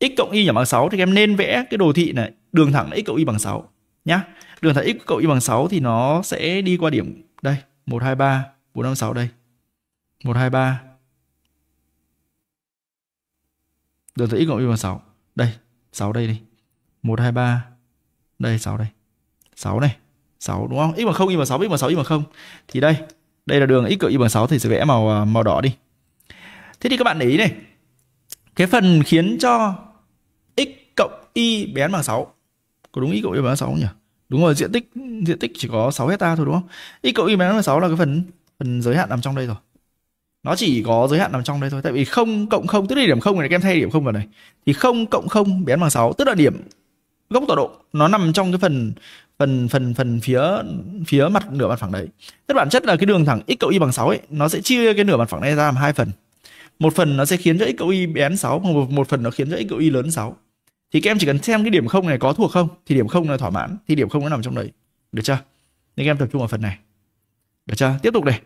x cộng y nhỏ bằng 6 thì các em nên vẽ cái đồ thị này đường thẳng là x cộng y bằng 6 nhá đường thẳng x cộng y bằng 6 thì nó sẽ đi qua điểm đây 1 2 3 4 5 6 đây 1 2 3 đường thẳng x cộng y bằng 6 đây 6 đây đi 1 2 3 đây 6 đây 6 này 6 đúng không x bằng 0 y bằng 6 x bằng 6 y bằng 0 thì đây đây là đường x cộng y bằng 6 thì sẽ vẽ màu à, màu đỏ đi thế thì các bạn để ý này cái phần khiến cho x cộng y bé bằng 6 có đúng x cộng y bằng 6 không nhỉ đúng rồi diện tích diện tích chỉ có 6 hecta thôi đúng không x cộng y bé bằng 6 là cái phần phần giới hạn nằm trong đây rồi nó chỉ có giới hạn nằm trong đây thôi tại vì không cộng không tức là điểm không này các em thay điểm không vào này thì không cộng không bé bằng 6 tức là điểm gốc tọa độ nó nằm trong cái phần phần phần phần phía phía mặt nửa mặt phẳng đấy tức bản chất là cái đường thẳng x cộng y bằng 6 ấy nó sẽ chia cái nửa mặt phẳng này ra làm hai phần một phần nó sẽ khiến cho x cộng y bé 6 một, một phần nó khiến cho x cộng y lớn 6 thì các em chỉ cần xem cái điểm không này có thuộc không thì điểm không là thỏa mãn thì điểm không nó nằm trong đấy được chưa nên các em tập trung vào phần này được chưa tiếp tục này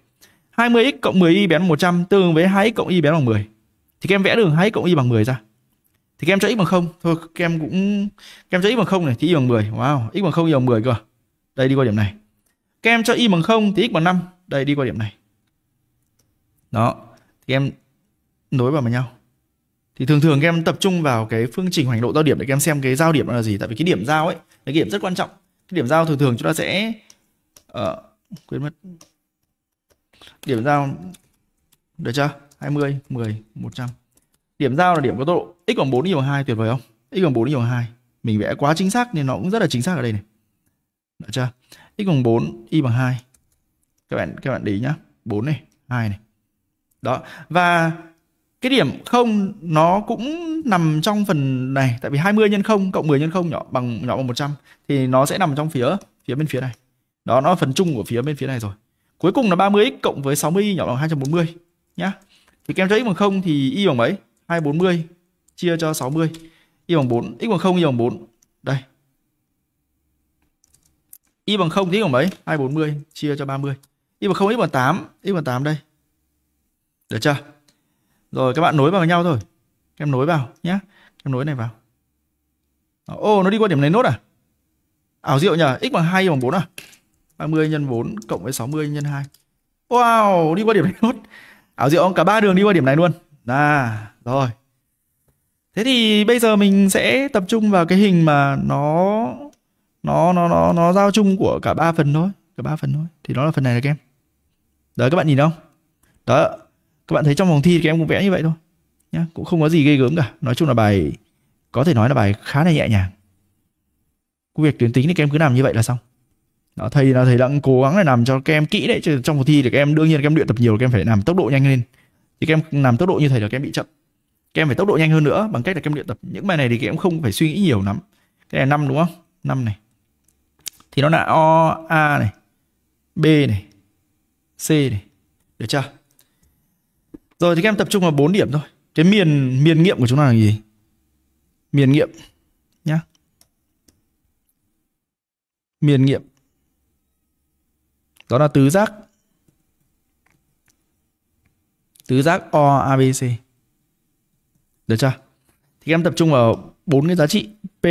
20x cộng 10y bé 100 tương với 2x cộng y bé bằng 10 thì các em vẽ đường 2x cộng y bằng 10 ra thì kem cho x bằng không thôi kem cũng kem cho x bằng không này thì y bằng 10 wow x bằng không y bằng 10 cơ đây đi qua điểm này kem cho y bằng không thì x bằng 5 đây đi qua điểm này đó thì em nối vào với nhau thì thường thường các em tập trung vào cái phương trình hoành độ giao điểm để các em xem cái giao điểm là gì tại vì cái điểm giao ấy là cái điểm rất quan trọng cái điểm giao thường thường chúng ta sẽ uh, quên mất điểm giao được chưa 20 10 100 điểm giao là điểm có tốc độ x bằng 4 y bằng 2 tuyệt vời không? x bằng 4 y bằng 2. Mình vẽ quá chính xác nên nó cũng rất là chính xác ở đây này. Được chưa? x bằng 4 y bằng 2. Các bạn các bạn để ý nhá. 4 này, 2 này. Đó. Và cái điểm không nó cũng nằm trong phần này tại vì 20 nhân 0 cộng 10 nhân 0 nhỏ bằng nhỏ bằng 100 thì nó sẽ nằm trong phía phía bên phía này. Đó nó là phần chung của phía bên phía này rồi. Cuối cùng là 30x cộng với 60 nhỏ bằng 240 nhá. Thì kem cho x bằng 0 thì y bằng mấy? 240 chia cho 60 y bằng 4, x bằng 0 y bằng 4. Đây. Y bằng 0 thì bằng mấy? 240 chia cho 30. Y bằng 0 x bằng 8, x bằng 8 đây. Được chưa? Rồi các bạn nối vào nhau thôi. em nối vào nhé. em nối này vào. Ô oh, nó đi qua điểm này nốt à? Ảo diệu nhờ, x bằng 2 bằng 4 à? 30 nhân 4 cộng với 60 nhân 2. Wow, đi qua điểm này nốt. Ảo diệu ông cả ba đường đi qua điểm này luôn. À, rồi. Thế thì bây giờ mình sẽ tập trung vào cái hình mà nó nó nó nó nó giao chung của cả ba phần thôi, cả ba phần thôi. Thì đó là phần này là các em. Đấy các bạn nhìn không? Đó. Các bạn thấy trong vòng thi thì các em cũng vẽ như vậy thôi nhá, cũng không có gì ghê gớm cả. Nói chung là bài có thể nói là bài khá là nhẹ nhàng. công việc tuyến tính thì các em cứ làm như vậy là xong. Đó, thầy là thầy đang cố gắng là làm cho các em kỹ đấy chứ trong cuộc thi thì các em đương nhiên các em luyện tập nhiều các em phải làm tốc độ nhanh lên thì các em làm tốc độ như thầy là các em bị chậm các em phải tốc độ nhanh hơn nữa bằng cách là các em luyện tập những bài này thì các em không phải suy nghĩ nhiều lắm cái này năm đúng không năm này thì nó là o a này b này c này được chưa rồi thì các em tập trung vào bốn điểm thôi cái miền miền nghiệm của chúng ta là gì miền nghiệm nhá miền nghiệm đó là tứ giác tứ giác O ABC. Được chưa? Thì em tập trung vào bốn cái giá trị P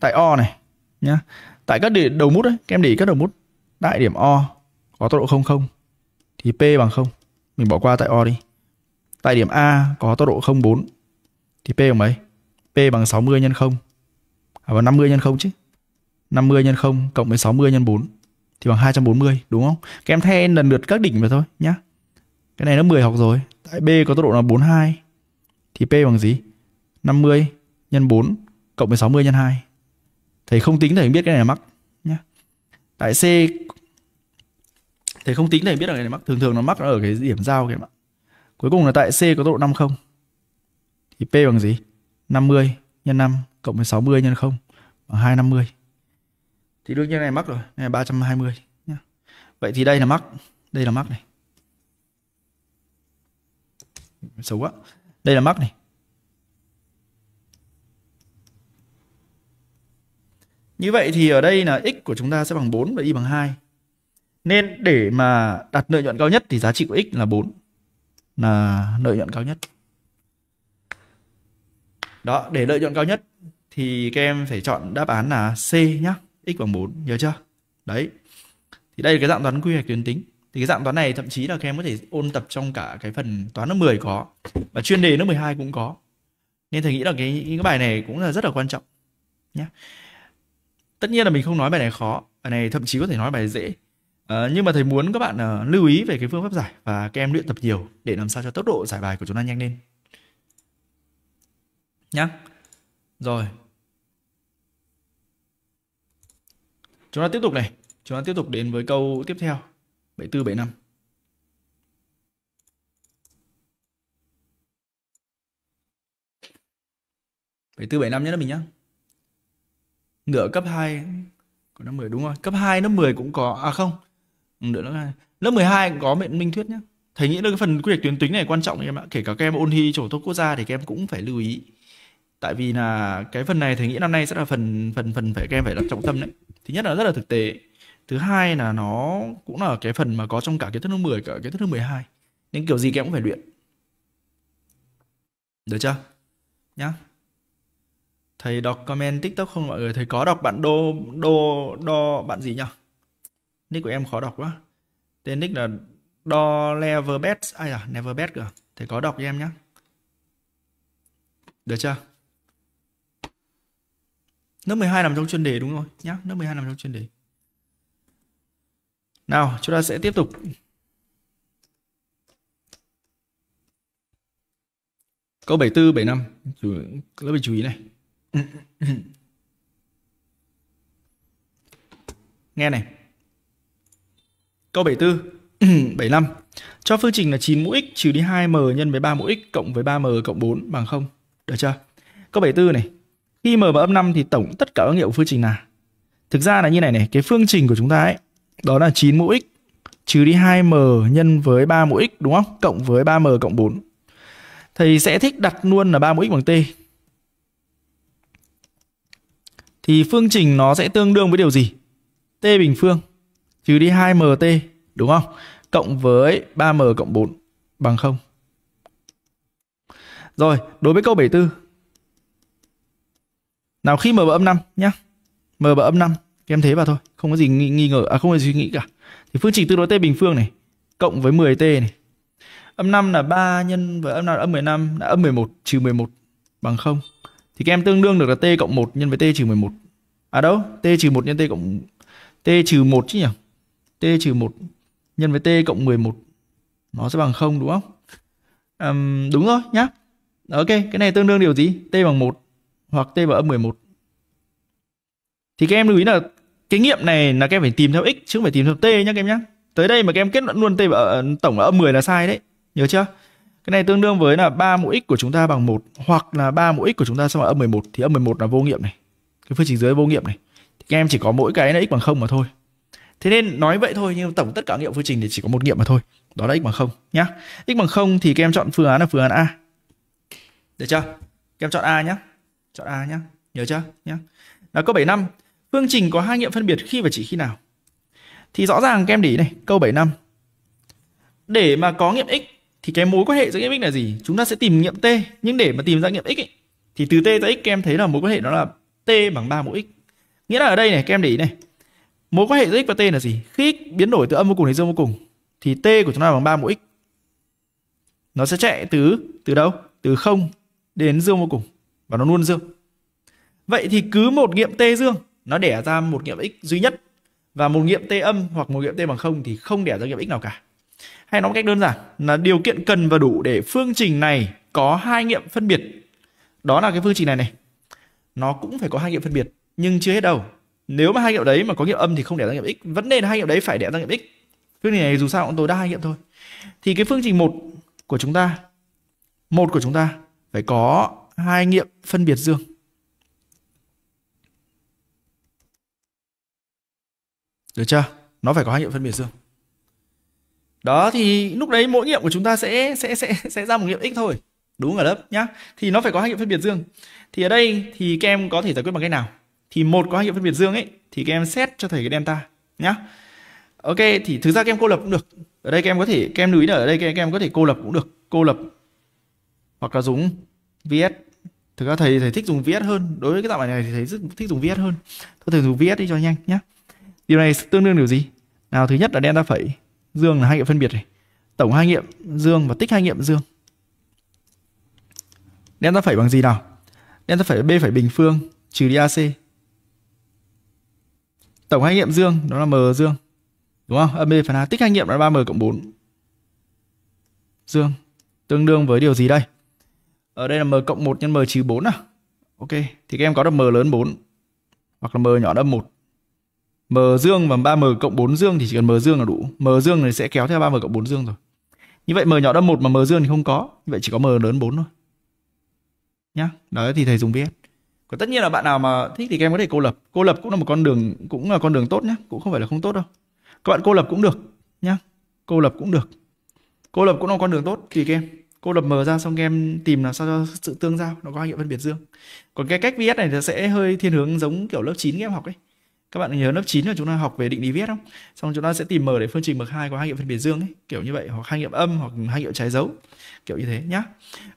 tại O này nhá. Tại các điểm đầu mút đấy, em để các đầu mút tại điểm O có tọa độ 0 0 thì P bằng không. Mình bỏ qua tại O đi. Tại điểm A có tọa độ 04 thì P bằng mấy? P bằng 60 nhân 0. À bằng 50 nhân 0 chứ. 50 nhân 0 cộng với 60 nhân 4 thì bằng 240 đúng không? Các em thay lần lượt các đỉnh vào thôi nhá. Cái này nó 10 học rồi. Tại B có tốc độ là 42. Thì P bằng gì? 50 nhân 4 cộng với 60 nhân 2. Thầy không tính thầy biết cái này là mắc nhá. Tại C thầy không tính thầy biết là cái này mắc, thường thường nó mắc ở cái điểm giao các bạn. Cuối cùng là tại C có tốc độ 50. Thì P bằng gì? 50 nhân 5 cộng với 60 nhân 0 bằng 250. Thì đương nhiên này mắc rồi, này là 320 nhá. Vậy thì đây là mắc, đây là mắc này xấu quá đây là mắc này Như vậy thì ở đây là x của chúng ta sẽ bằng 4 và y bằng 2. Nên để mà đạt lợi nhuận cao nhất thì giá trị của x là 4 là lợi nhuận cao nhất. Đó, để lợi nhuận cao nhất thì các em phải chọn đáp án là C nhá, x bằng 4, nhớ chưa? Đấy. Thì đây là cái dạng toán quy hoạch tuyến tính thì cái dạng toán này thậm chí là các em có thể ôn tập trong cả cái phần toán lớp 10 có và chuyên đề lớp 12 cũng có nên thầy nghĩ là cái cái bài này cũng là rất là quan trọng nhé tất nhiên là mình không nói bài này khó bài này thậm chí có thể nói bài dễ à, nhưng mà thầy muốn các bạn uh, lưu ý về cái phương pháp giải và các em luyện tập nhiều để làm sao cho tốc độ giải bài của chúng ta nhanh lên nhá rồi chúng ta tiếp tục này chúng ta tiếp tục đến với câu tiếp theo 74 75. Bảy tư bảy năm nhé mình nhá. Nửa cấp 2 có lớp 10 đúng rồi. Cấp 2 nó 10 cũng có à không. Ừ, Nửa lớp 2. Lớp 12 cũng có miễn minh thuyết nhá Thầy nghĩ là cái phần quy hoạch tuyến tính này quan trọng em ạ. Kể cả các em ôn thi trổ thốt quốc gia thì các em cũng phải lưu ý. Tại vì là cái phần này thầy nghĩ năm nay sẽ là phần phần phần phải các em phải đặt trọng tâm đấy. Thứ nhất là rất là thực tế thứ hai là nó cũng là cái phần mà có trong cả kiến thức lớp 10 cả kiến thức lớp 12 nên kiểu gì em cũng phải luyện được chưa nhá thầy đọc comment tiktok không mọi người thầy có đọc bạn đô đô đo bạn gì nhỉ nick của em khó đọc quá tên nick là đo lever bet ai à never bet cơ à? thầy có đọc cho em nhá được chưa lớp 12 nằm trong chuyên đề đúng rồi nhá lớp 12 nằm trong chuyên đề nào, chúng ta sẽ tiếp tục. Câu 74, 75. Lớp mình chú ý này. Nghe này. Câu 74, 75. Cho phương trình là 9 mũ x trừ đi 2m nhân với 3 mũ x cộng với 3m cộng 4 bằng 0. Được chưa? Câu 74 này. Khi m và âm 5 thì tổng tất cả các nghiệm phương trình là Thực ra là như này này, cái phương trình của chúng ta ấy đó là 9 mũ x trừ đi 2m nhân với 3 mũ x đúng không? Cộng với 3m cộng 4. Thầy sẽ thích đặt luôn là 3 mũ x bằng t. Thì phương trình nó sẽ tương đương với điều gì? t bình phương trừ đi 2mt đúng không? Cộng với 3m cộng 4 bằng 0. Rồi, đối với câu 74. Nào khi m bờ âm 5 nhá. M bờ âm 5 thì em thế vào thôi, không có gì nghi, nghi ngờ, à không có gì suy nghĩ cả. Thì phương trình tương đối t bình phương này cộng với 10t này. Âm 5 là 3 nhân với âm 5 là âm 15 là âm 11 trừ 11 bằng 0. Thì các em tương đương được là t cộng 1 nhân với t trừ 11. À đâu, t trừ 1 nhân t cộng t trừ 1 chứ nhỉ? t trừ 1 nhân với t cộng 11 nó sẽ bằng 0 đúng không? Um, đúng rồi nhá. Ok, cái này tương đương điều gì? T bằng 1 hoặc t bằng âm 11. Thì các em lưu ý là cái nghiệm này là các em phải tìm theo x chứ không phải tìm theo t nhá các em nhá tới đây mà các em kết luận luôn t và ờ, tổng là âm 10 là sai đấy nhớ chưa cái này tương đương với là 3 mũ x của chúng ta bằng 1 hoặc là 3 mũ x của chúng ta sẽ bằng âm 11 thì âm 11 là vô nghiệm này. Cái phương trình dưới vô nghiệm này. Thì các em chỉ có mỗi cái là x bằng không mà thôi. Thế nên nói vậy thôi nhưng tổng tất cả nghiệm phương trình thì chỉ có một nghiệm mà thôi. Đó là x bằng không nhá. x bằng không thì các em chọn phương án là phương án A. Được chưa? Các em chọn A nhá. Chọn A nhá. Nhớ chưa? Nhá. Là câu 75 Phương trình có hai nghiệm phân biệt khi và chỉ khi nào? Thì rõ ràng các em để ý này, câu năm. Để mà có nghiệm x thì cái mối quan hệ giữa nghiệm x là gì? Chúng ta sẽ tìm nghiệm t, nhưng để mà tìm ra nghiệm x ấy, thì từ t tới x các em thấy là mối quan hệ đó là t bằng 3 mũ x. Nghĩa là ở đây này, các em để ý này. Mối quan hệ giữa x và t là gì? Khi x biến đổi từ âm vô cùng đến dương vô cùng thì t của chúng ta bằng 3 mũ x. Nó sẽ chạy từ từ đâu? Từ 0 đến dương vô cùng và nó luôn dương. Vậy thì cứ một nghiệm t dương nó đẻ ra một nghiệm x duy nhất và một nghiệm t âm hoặc một nghiệm t bằng không thì không đẻ ra nghiệm x nào cả hay nói một cách đơn giản là điều kiện cần và đủ để phương trình này có hai nghiệm phân biệt đó là cái phương trình này này nó cũng phải có hai nghiệm phân biệt nhưng chưa hết đâu nếu mà hai nghiệm đấy mà có nghiệm âm thì không đẻ ra nghiệm x vấn đề là hai nghiệm đấy phải đẻ ra nghiệm x phương trình này dù sao cũng tối đa hai nghiệm thôi thì cái phương trình một của chúng ta một của chúng ta phải có hai nghiệm phân biệt dương Được chưa? Nó phải có hai nghiệm phân biệt dương. Đó thì lúc đấy mỗi nghiệm của chúng ta sẽ sẽ sẽ sẽ ra một nghiệm x thôi. Đúng không ở lớp nhá. Thì nó phải có hai nghiệm phân biệt dương. Thì ở đây thì các em có thể giải quyết bằng cách nào? Thì một có hai nghiệm phân biệt dương ấy thì các em xét cho thầy cái delta nhá. Ok thì thực ra các em cô lập cũng được. Ở đây các em có thể các em lưu ý là ở đây các em có thể cô lập cũng được. Cô lập hoặc là dùng VS thực ra thầy thầy thích dùng VS hơn đối với cái dạng bài này thì thầy rất thích dùng VS hơn thôi thầy dùng VS đi cho nhanh nhá. Điều này tương đương điều gì? Nào thứ nhất là delta phẩy dương là hai nghiệm phân biệt này. Tổng hai nghiệm dương và tích hai nghiệm dương. Delta phẩy bằng gì nào? Delta phẩy b phẩy bình phương trừ đi AC. Tổng hai nghiệm dương đó là m dương. Đúng không? Âm b phần a tích hai nghiệm là 3m cộng 4 dương tương đương với điều gì đây? Ở đây là m cộng 1 nhân m trừ 4 à? Ok, thì các em có được m lớn 4 hoặc là m nhỏ âm 1 m dương và 3m cộng 4 dương thì chỉ cần m dương là đủ. M dương này sẽ kéo theo 3m cộng 4 dương rồi. Như vậy m nhỏ đâm 1 mà m dương thì không có, như vậy chỉ có m lớn 4 thôi. Nhá, đấy thì thầy dùng viết. Còn tất nhiên là bạn nào mà thích thì các em có thể cô lập. Cô lập cũng là một con đường cũng là con đường tốt nhá, cũng không phải là không tốt đâu. Các bạn cô lập cũng được nhá. Cô lập cũng được. Cô lập cũng là một con đường tốt tùy các em. Cô lập m ra xong em tìm là sao cho sự tương giao nó có hai hiệu phân biệt dương. Còn cái cách viết này thì sẽ hơi thiên hướng giống kiểu lớp 9 các em học ấy các bạn nhớ lớp 9 là chúng ta học về định lý viết không xong chúng ta sẽ tìm mở để phương trình bậc hai có hai nghiệm phân biệt dương ấy, kiểu như vậy hoặc hai nghiệm âm hoặc hai nghiệm trái dấu kiểu như thế nhá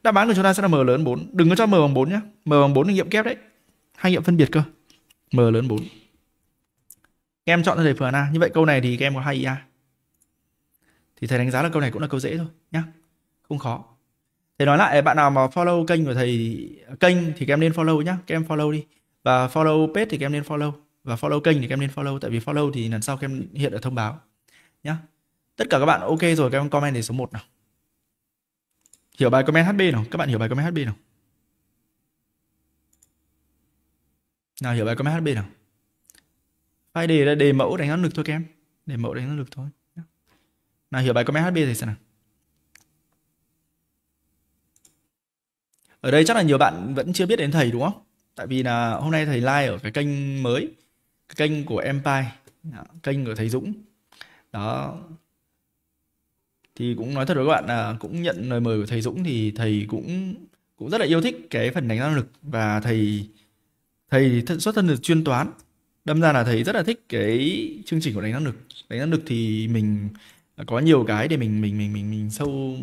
đáp án của chúng ta sẽ là m lớn 4 đừng có cho m bằng 4 nhá m bằng 4 là nghiệm kép đấy hai nghiệm phân biệt cơ m lớn 4 các em chọn ra đề phương án A như vậy câu này thì các em có hai ý A thì thầy đánh giá là câu này cũng là câu dễ thôi nhá không khó thầy nói lại bạn nào mà follow kênh của thầy kênh thì các em nên follow nhá các em follow đi và follow page thì các em nên follow và follow kênh thì các em nên follow tại vì follow thì lần sau các em hiện ở thông báo nhá tất cả các bạn ok rồi các em comment để số 1 nào hiểu bài comment HB nào các bạn hiểu bài comment HB nào nào hiểu bài comment HB nào file đề là đề mẫu đánh áp lực thôi các em đề mẫu đánh áp lực thôi nào hiểu bài comment HB thì sao nào ở đây chắc là nhiều bạn vẫn chưa biết đến thầy đúng không tại vì là hôm nay thầy like ở cái kênh mới kênh của Empire dạ. kênh của thầy Dũng đó thì cũng nói thật với các bạn là cũng nhận lời mời của thầy Dũng thì thầy cũng cũng rất là yêu thích cái phần đánh năng lực và thầy thầy thân xuất thân được chuyên toán đâm ra là thầy rất là thích cái chương trình của đánh năng lực đánh năng lực thì mình có nhiều cái để mình mình mình mình mình sâu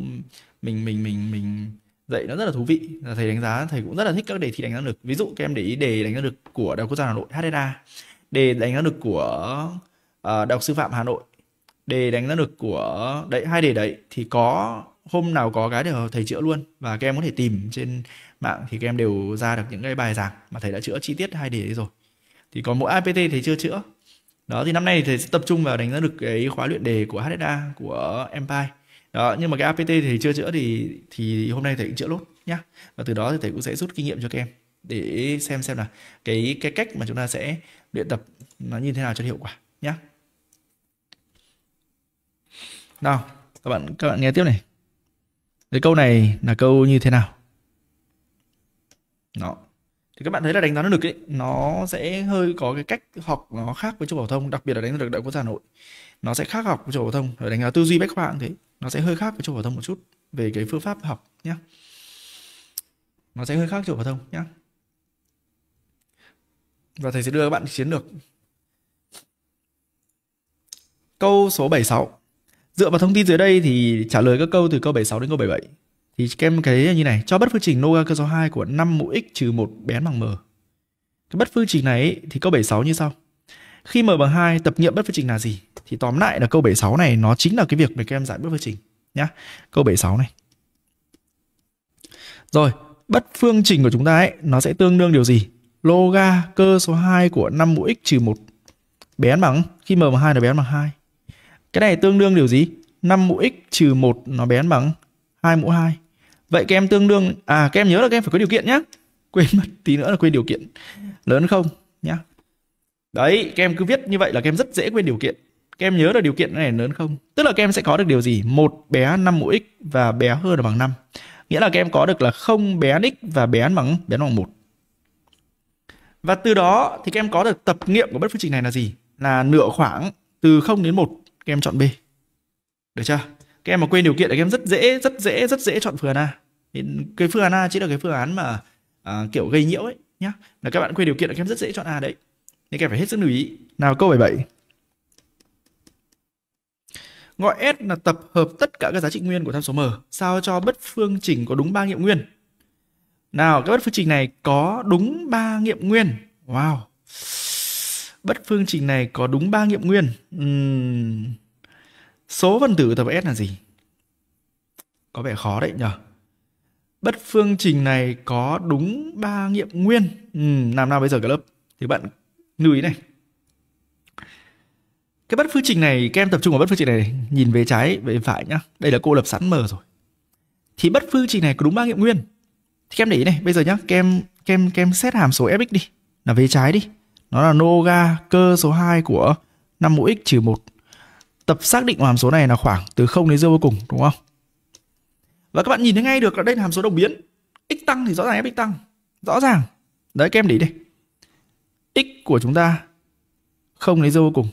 mình mình mình mình dạy nó rất là thú vị là thầy đánh giá thầy cũng rất là thích các đề thi đánh năng lực ví dụ các em để ý đề đánh năng lực của đại học quốc gia hà nội HSA đề đánh giá được của uh, đại học sư phạm hà nội đề đánh giá được của đấy hai đề đấy thì có hôm nào có cái để thầy chữa luôn và các em có thể tìm trên mạng thì các em đều ra được những cái bài giảng mà thầy đã chữa chi tiết hai đề đấy rồi thì còn mỗi APT thầy chưa chữa đó thì năm nay thì thầy sẽ tập trung vào đánh giá được cái khóa luyện đề của hda của Empire đó nhưng mà cái APT thì chưa chữa thì thì hôm nay thầy cũng chữa lốt nhá và từ đó thì thầy cũng sẽ rút kinh nghiệm cho các em để xem xem là cái cái cách mà chúng ta sẽ luyện tập nó như thế nào cho hiệu quả nhé nào các bạn các bạn nghe tiếp này cái câu này là câu như thế nào Nó, thì các bạn thấy là đánh giá nó được ấy nó sẽ hơi có cái cách học nó khác với trường phổ thông đặc biệt là đánh giá được đại quốc gia hà nội nó sẽ khác học trung trường phổ thông ở đánh giá tư duy bách khoa cũng thế nó sẽ hơi khác với trường phổ thông một chút về cái phương pháp học nhé nó sẽ hơi khác trường phổ thông nhé và thầy sẽ đưa các bạn chiến lược. Câu số 76. Dựa vào thông tin dưới đây thì trả lời các câu từ câu 76 đến câu 77. Thì kem cái như này, cho bất phương trình Noga cơ số 2 của 5 mũ x trừ 1 bén bằng m. Cái bất phương trình này ấy, thì câu 76 như sau. Khi m bằng 2, tập nghiệm bất phương trình là gì? Thì tóm lại là câu 76 này nó chính là cái việc để các em giải bất phương trình nhá. Câu 76 này. Rồi, bất phương trình của chúng ta ấy nó sẽ tương đương điều gì? Loga cơ số 2 của 5 mũ x trừ 1 bén bằng khi m bằng 2 là bén bằng 2. Cái này tương đương điều gì? 5 mũ x trừ 1 nó bén bằng 2 mũ 2. Vậy các em tương đương à các em nhớ là các em phải có điều kiện nhé. Quên mất tí nữa là quên điều kiện. Lớn không nhá. Đấy, các em cứ viết như vậy là các em rất dễ quên điều kiện. Các em nhớ là điều kiện này lớn không? Tức là các em sẽ có được điều gì? Một bé 5 mũ x và bé hơn là bằng 5. Nghĩa là các em có được là không bé x và bé bằng bé bằng 1. Và từ đó thì các em có được tập nghiệm của bất phương trình này là gì? Là nửa khoảng từ 0 đến 1 các em chọn B. Được chưa? Các em mà quên điều kiện là các em rất dễ, rất dễ, rất dễ chọn phương án A. Cái phương án A chỉ là cái phương án mà à, kiểu gây nhiễu ấy nhá. Là các bạn quên điều kiện là các em rất dễ chọn A đấy. Nên các em phải hết sức lưu ý. Nào câu 77. Gọi S là tập hợp tất cả các giá trị nguyên của tham số M sao cho bất phương trình có đúng ba nghiệm nguyên. Nào, cái bất phương trình này có đúng 3 nghiệm nguyên. Wow. Bất phương trình này có đúng 3 nghiệm nguyên. Uhm. Số phần tử tập S là gì? Có vẻ khó đấy nhở. Bất phương trình này có đúng 3 nghiệm nguyên. Uhm, làm nào bây giờ cả lớp? Thì bạn lưu ý này. Cái bất phương trình này, các em tập trung vào bất phương trình này, nhìn về trái, về phải nhá. Đây là cô lập sẵn mờ rồi. Thì bất phương trình này có đúng 3 nghiệm nguyên thì các em để ý này bây giờ nhá kem kem kem xét hàm số fx đi là vế trái đi nó là noga cơ số 2 của 5 mũ x trừ 1 tập xác định của hàm số này là khoảng từ 0 đến 0 vô cùng đúng không và các bạn nhìn thấy ngay được là đây là hàm số đồng biến x tăng thì rõ ràng fx tăng rõ ràng đấy các em để ý đi x của chúng ta không đến 0 vô cùng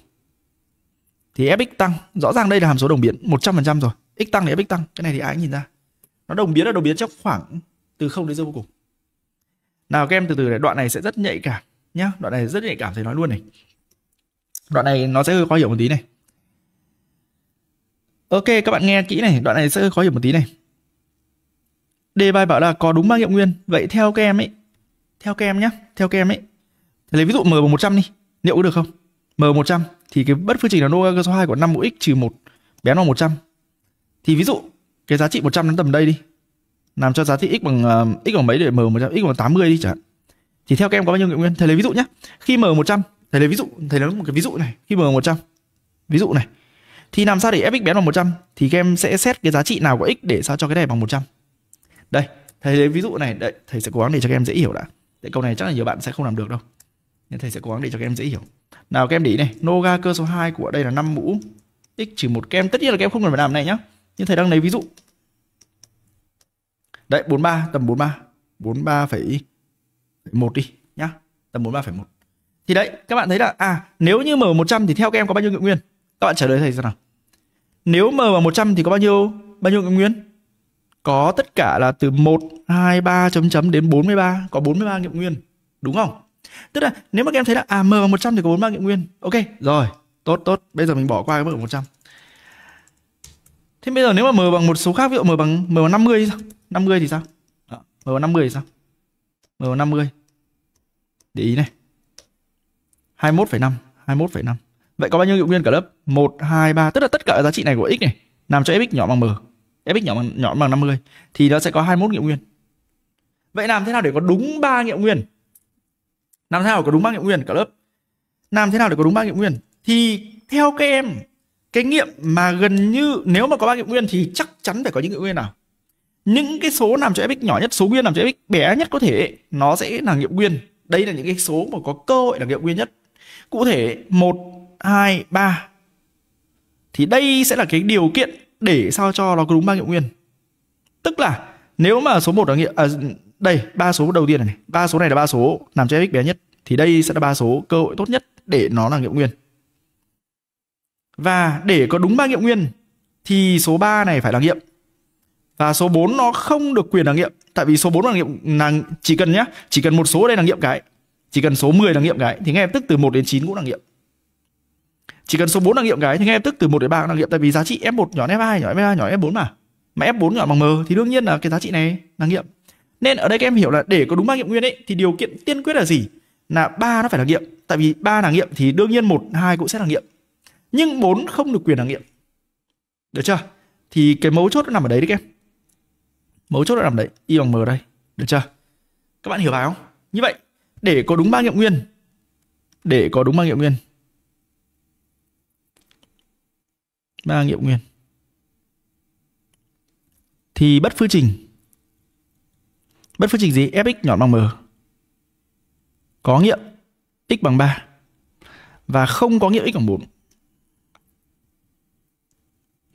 thì fx tăng rõ ràng đây là hàm số đồng biến 100% rồi x tăng thì fx tăng cái này thì ai nhìn ra nó đồng biến là đồng biến trong khoảng từ không đến giờ vô cùng nào các em từ từ này đoạn này sẽ rất nhạy cảm nhá đoạn này rất nhạy cảm thầy nói luôn này đoạn này nó sẽ hơi khó hiểu một tí này ok các bạn nghe kỹ này đoạn này sẽ hơi khó hiểu một tí này đề bài bảo là có đúng ba nghiệm nguyên vậy theo các em ấy theo các em nhé theo các em ấy thì lấy ví dụ m bằng 100 đi liệu có được không m 100 thì cái bất phương trình là nô số 2 của 5 mũ x trừ 1 bé nó 100 thì ví dụ cái giá trị 100 nó tầm đây đi làm cho giá trị x bằng uh, x bằng mấy để m 100 x bằng 80 đi chẳng Thì theo các em có bao nhiêu nghiệm nguyên? Thầy lấy ví dụ nhé. Khi m 100, thầy lấy ví dụ, thầy lấy một cái ví dụ này, khi m 100. Ví dụ này. Thì làm sao để fx bé bằng 100 thì các em sẽ xét cái giá trị nào của x để sao cho cái này bằng 100. Đây, thầy lấy ví dụ này, đây, thầy sẽ cố gắng để cho các em dễ hiểu đã. Tại câu này chắc là nhiều bạn sẽ không làm được đâu. Nên thầy sẽ cố gắng để cho các em dễ hiểu. Nào các em để ý này, noga cơ số 2 của đây là 5 mũ x trừ một kem. Tất nhiên là các em không cần phải làm này nhá. Nhưng thầy đang lấy ví dụ Đấy 43 tầm 43 43,1 đi nhá Tầm 43,1 Thì đấy các bạn thấy là À nếu như M 100 thì theo các em có bao nhiêu ngự nguyên Các bạn trả lời thầy xem nào Nếu M mà 100 thì có bao nhiêu Bao nhiêu ngự nguyên Có tất cả là từ 1, 2, 3 chấm chấm đến 43 Có 43 ngự nguyên Đúng không Tức là nếu mà các em thấy là À M mà 100 thì có 43 ngự nguyên Ok rồi tốt tốt Bây giờ mình bỏ qua cái mức 100 Thế bây giờ nếu mà M bằng một số khác Ví dụ M bằng M bằng 50 thì sao 50 thì sao Đó. m vào 50 thì sao m vào 50 để ý này 21,5 21,5 vậy có bao nhiêu hữu nguyên cả lớp 1 2 3 tức là tất cả giá trị này của x này làm cho fx nhỏ bằng m fx nhỏ bằng nhỏ bằng 50 thì nó sẽ có 21 nghiệm nguyên vậy làm thế nào để có đúng 3 nghiệm nguyên làm thế nào để có đúng 3 nghiệm nguyên cả lớp làm thế nào để có đúng 3 nghiệm nguyên thì theo các em cái nghiệm mà gần như nếu mà có ba nghiệm nguyên thì chắc chắn phải có những nghiệm nguyên nào những cái số làm cho fx nhỏ nhất số nguyên làm cho fx bé nhất có thể nó sẽ là nghiệm nguyên đây là những cái số mà có cơ hội là nghiệm nguyên nhất cụ thể 1 2 3 thì đây sẽ là cái điều kiện để sao cho nó có đúng ba nghiệm nguyên tức là nếu mà số 1 là nghiệm à, đây ba số đầu tiên này ba số này là ba số làm cho fx bé nhất thì đây sẽ là ba số cơ hội tốt nhất để nó là nghiệm nguyên và để có đúng ba nghiệm nguyên thì số 3 này phải là nghiệm và số 4 nó không được quyền là nghiệm tại vì số 4 là nghiệm nàng chỉ cần nhá chỉ cần một số ở đây là nghiệm cái chỉ cần số 10 là nghiệm cái thì ngay lập tức từ 1 đến 9 cũng là nghiệm chỉ cần số 4 là nghiệm cái thì ngay lập tức từ 1 đến 3 là nghiệm tại vì giá trị F1 nhỏ F2 nhỏ F3 nhỏ F4 mà mà F4 nhỏ bằng M thì đương nhiên là cái giá trị này là nghiệm nên ở đây các em hiểu là để có đúng ba nghiệm nguyên ấy thì điều kiện tiên quyết là gì là ba nó phải là nghiệm tại vì ba là nghiệm thì đương nhiên một hai cũng sẽ là nghiệm nhưng bốn không được quyền là nghiệm được chưa thì cái mấu chốt nó nằm ở đấy đấy các em Mấu chốt là nằm đấy, y bằng m đây, được chưa? Các bạn hiểu bài không? Như vậy, để có đúng ba nghiệm nguyên, để có đúng ba nghiệm nguyên, ba nghiệm nguyên, thì bất phương trình, bất phương trình gì? fx nhỏ bằng m có nghiệm x bằng 3 và không có nghiệm x bằng 4.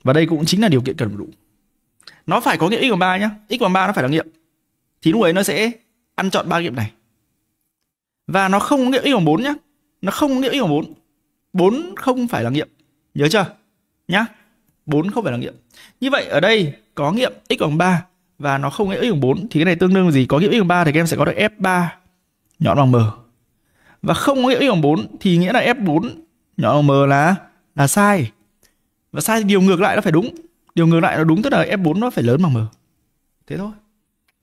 Và đây cũng chính là điều kiện cần đủ nó phải có nghiệm x bằng ba nhá x bằng ba nó phải là nghiệm thì lúc ấy nó sẽ ăn chọn ba nghiệm này và nó không có nghiệm x bằng bốn nhá nó không có nghiệm x bằng bốn bốn không phải là nghiệm nhớ chưa nhá bốn không phải là nghiệm như vậy ở đây có nghiệm x bằng ba và nó không nghiệm x bằng bốn thì cái này tương đương gì có nghiệm x bằng ba thì các em sẽ có được f 3 nhọn bằng m và không có nghiệm x bằng bốn thì nghĩa là f 4 nhỏ bằng m là là sai và sai thì điều ngược lại nó phải đúng điều ngược lại nó đúng tức là F4 nó phải lớn bằng M thế thôi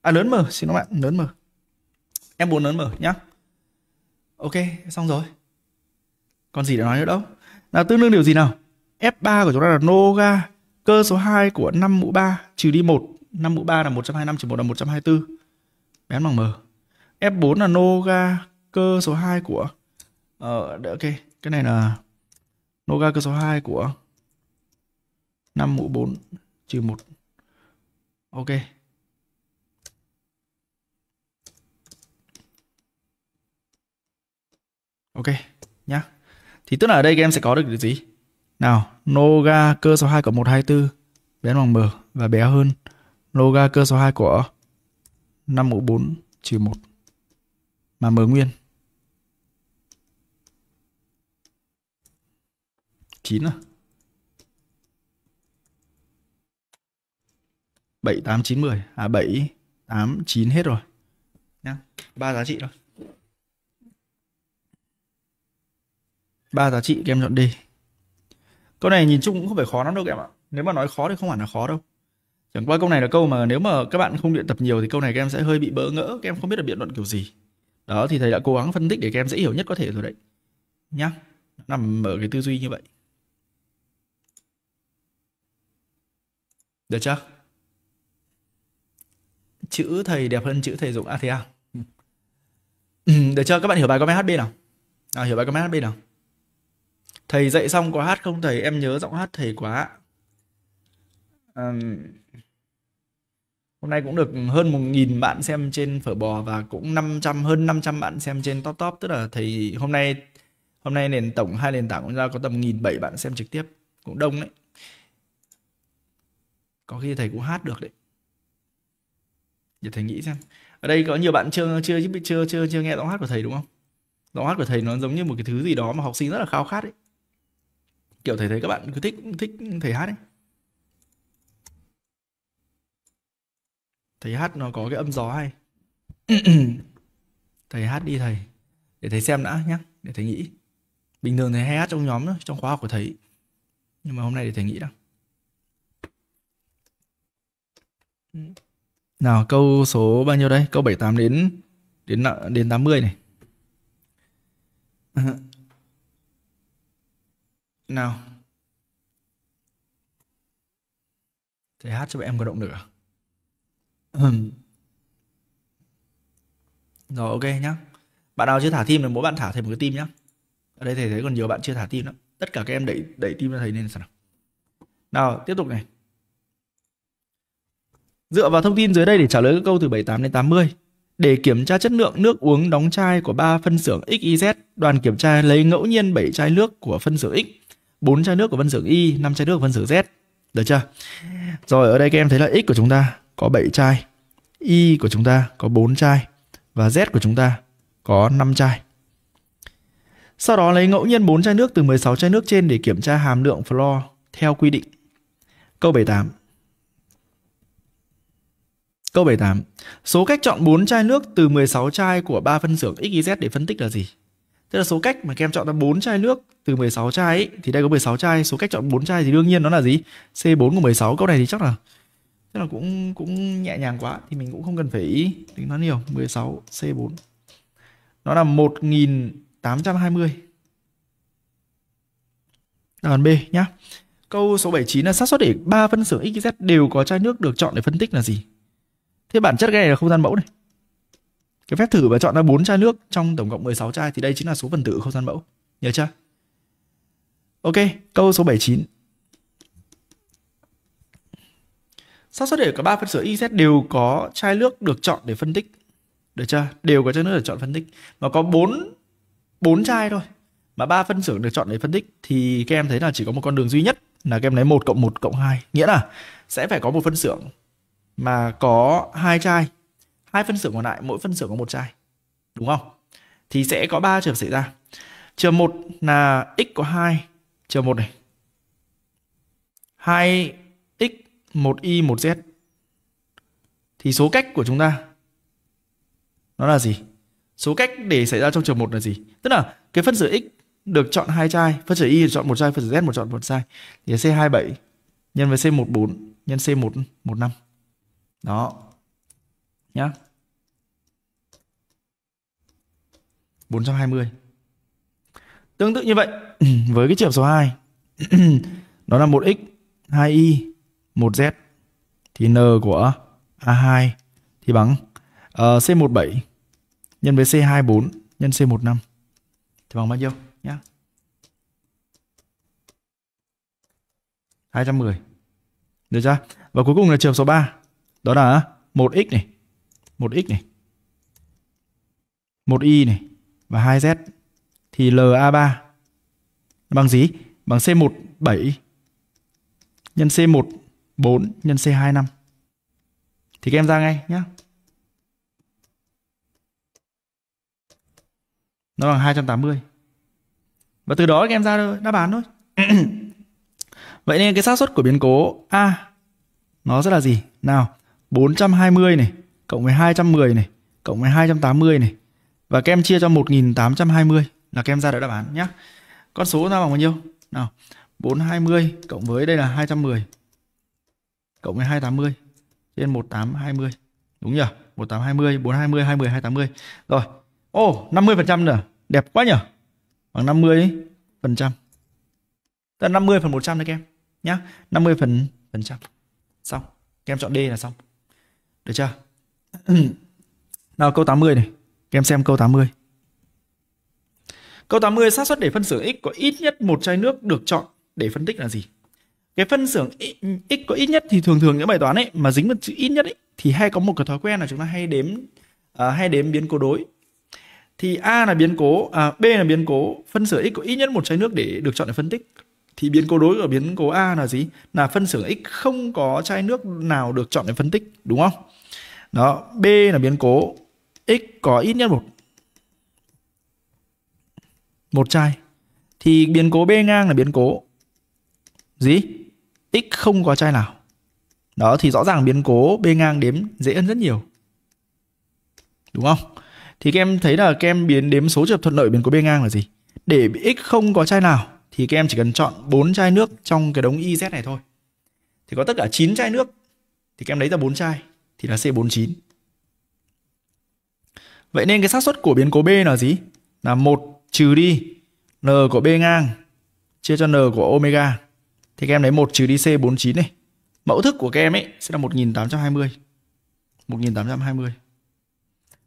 à lớn M xin lỗi bạn lớn M F4 lớn M nhá ok xong rồi còn gì để nói nữa đâu là tương đương điều gì nào F3 của chúng ta là Noga cơ số 2 của 5 mũ 3 trừ đi 1 5 mũ 3 là 125 trừ 1 là 124 bén bằng M F4 là Noga cơ số 2 của ờ uh, ok cái này là Noga cơ số 2 của 5 mũ 4 trừ 1. Ok. Ok nhá. Thì tức là ở đây các em sẽ có được cái gì? Nào, noga cơ số 2 của 124 bé bằng m và bé hơn noga cơ số 2 của 5 mũ 4 trừ 1 mà m nguyên. 9 à? 7, 8, 9, 10. À 7, 8, 9 hết rồi. Nhá. 3 giá trị thôi. 3 giá trị các em chọn D. Câu này nhìn chung cũng không phải khó lắm đâu các em ạ. Nếu mà nói khó thì không hẳn là khó đâu. Chẳng qua câu này là câu mà nếu mà các bạn không luyện tập nhiều thì câu này các em sẽ hơi bị bỡ ngỡ, các em không biết là biện luận kiểu gì. Đó thì thầy đã cố gắng phân tích để các em dễ hiểu nhất có thể rồi đấy. Nhá. Nằm ở cái tư duy như vậy. Được chưa? chữ thầy đẹp hơn chữ thầy Dũng à thế à ừ. Ừ, để cho các bạn hiểu bài comment HB nào à, hiểu bài comment HB nào thầy dạy xong có hát không thầy em nhớ giọng hát thầy quá à, hôm nay cũng được hơn một nghìn bạn xem trên phở bò và cũng 500 hơn 500 bạn xem trên top top tức là thầy hôm nay hôm nay nền tổng hai nền tảng cũng ra có tầm nghìn bảy bạn xem trực tiếp cũng đông đấy có khi thầy cũng hát được đấy để thầy nghĩ xem ở đây có nhiều bạn chưa chưa chưa chưa chưa, chưa nghe giọng hát của thầy đúng không giọng hát của thầy nó giống như một cái thứ gì đó mà học sinh rất là khao khát ấy kiểu thầy thấy các bạn cứ thích thích thầy hát ấy thầy hát nó có cái âm gió hay thầy hát đi thầy để thầy xem đã nhá để thầy nghĩ bình thường thầy hay hát trong nhóm đó, trong khóa học của thầy nhưng mà hôm nay để thầy nghĩ đã nào câu số bao nhiêu đây? Câu 78 đến đến đến 80 này. Ờ. Nào. Thầy hát cho em có động được à? Ờ. Rồi ok nhá. Bạn nào chưa thả tim thì mỗi bạn thả thêm một cái tim nhá. Ở đây thầy thấy còn nhiều bạn chưa thả tim lắm. Tất cả các em đẩy đẩy tim cho thầy lên sao nào. Nào, tiếp tục này. Dựa vào thông tin dưới đây để trả lời các câu từ 78 đến 80. Để kiểm tra chất lượng nước uống đóng chai của ba phân xưởng XYZ, đoàn kiểm tra lấy ngẫu nhiên 7 chai nước của phân xưởng X, 4 chai nước của phân xưởng Y, 5 chai nước của phân xưởng Z. Được chưa? Rồi ở đây các em thấy là X của chúng ta có 7 chai, Y của chúng ta có 4 chai và Z của chúng ta có 5 chai. Sau đó lấy ngẫu nhiên 4 chai nước từ 16 chai nước trên để kiểm tra hàm lượng fluor theo quy định. Câu 78. Câu 78. Số cách chọn 4 chai nước từ 16 chai của ba phân xưởng XYZ để phân tích là gì? Tức là số cách mà các em chọn ra 4 chai nước từ 16 chai ấy, thì đây có 16 chai, số cách chọn 4 chai thì đương nhiên nó là gì? C4 của 16. Câu này thì chắc là tức là cũng cũng nhẹ nhàng quá thì mình cũng không cần phải ý tính nó nhiều. 16 C4. Nó là 1820. Đáp án B nhá. Câu số 79 là xác suất để ba phân xưởng XYZ đều có chai nước được chọn để phân tích là gì? thế bản chất cái này là không gian mẫu này cái phép thử và chọn ra 4 chai nước trong tổng cộng 16 chai thì đây chính là số phần tử không gian mẫu nhớ chưa ok câu số 79 Sao suất để cả ba phân tử iz đều có chai nước được chọn để phân tích được chưa đều có chai nước để chọn phân tích mà có 4 4 chai thôi mà ba phân xưởng được chọn để phân tích thì các em thấy là chỉ có một con đường duy nhất là các em lấy 1 cộng 1 cộng 2 nghĩa là sẽ phải có một phân xưởng mà có hai chai hai phân xưởng còn lại mỗi phân xưởng có một chai đúng không thì sẽ có ba trường xảy ra trường một là x có hai trường một này hai x một y một z thì số cách của chúng ta nó là gì số cách để xảy ra trong trường một là gì tức là cái phân xử x được chọn hai chai phân xử y được chọn một chai phân xử z một chọn một chai thì c 27 nhân với c 14 nhân c 115 đó nhá 420 tương tự như vậy với cái trường số 2 đó là 1x 2y 1z thì n của A2 thì bằng uh, ờ, C17 nhân với C24 nhân C15 thì bằng bao nhiêu nhá 210 được chưa? Và cuối cùng là trường số 3 đó là 1x này 1x này 1y này và 2z thì LA3 bằng gì? Bằng C17 nhân C14 nhân C25. Thì các em ra ngay nhá Nó bằng 280. Và từ đó các em ra đáp án thôi. Vậy nên cái xác suất của biến cố A nó sẽ là gì? Nào, 420 này, cộng với 210 này, cộng với 280 này. Và kem chia cho 1820 là kem ra được đáp án nhé. Con số ra bằng bao nhiêu? Nào, 420 cộng với đây là 210 cộng với 280 trên 1820. Đúng nhỉ? 1820, 420, 210, 280. Rồi. Ô, oh, 50% nữa. Đẹp quá nhỉ? Bằng 50 phần trăm. Tức là 50 phần 100 đấy các em. Nhá. 50 phần phần trăm. Xong. kem chọn D là xong. Được chưa? Nào câu 80 này. Các em xem câu 80. Câu 80 xác suất để phân xưởng x có ít nhất một chai nước được chọn để phân tích là gì? Cái phân xưởng x có ít nhất thì thường thường những bài toán ấy mà dính vào chữ ít nhất ấy thì hay có một cái thói quen là chúng ta hay đếm uh, hay đếm biến cố đối. Thì A là biến cố, à, B là biến cố, phân xưởng x có ít nhất một chai nước để được chọn để phân tích. Thì biến cố đối của biến cố A là gì? Là phân xưởng x không có chai nước nào được chọn để phân tích, đúng không? Đó, B là biến cố X có ít nhất một một chai thì biến cố B ngang là biến cố gì? X không có chai nào. Đó thì rõ ràng biến cố B ngang đếm dễ hơn rất nhiều. Đúng không? Thì các em thấy là các em biến đếm số trường hợp thuận lợi biến cố B ngang là gì? Để X không có chai nào thì các em chỉ cần chọn 4 chai nước trong cái đống YZ này thôi. Thì có tất cả 9 chai nước thì các em lấy ra 4 chai thì nó sẽ 49. Vậy nên cái xác suất của biến cố B là gì? Là 1 trừ đi n của B ngang chia cho n của omega. Thì các em lấy 1 trừ đi C 49 này. Mẫu thức của các em ấy sẽ là 1820. 1820.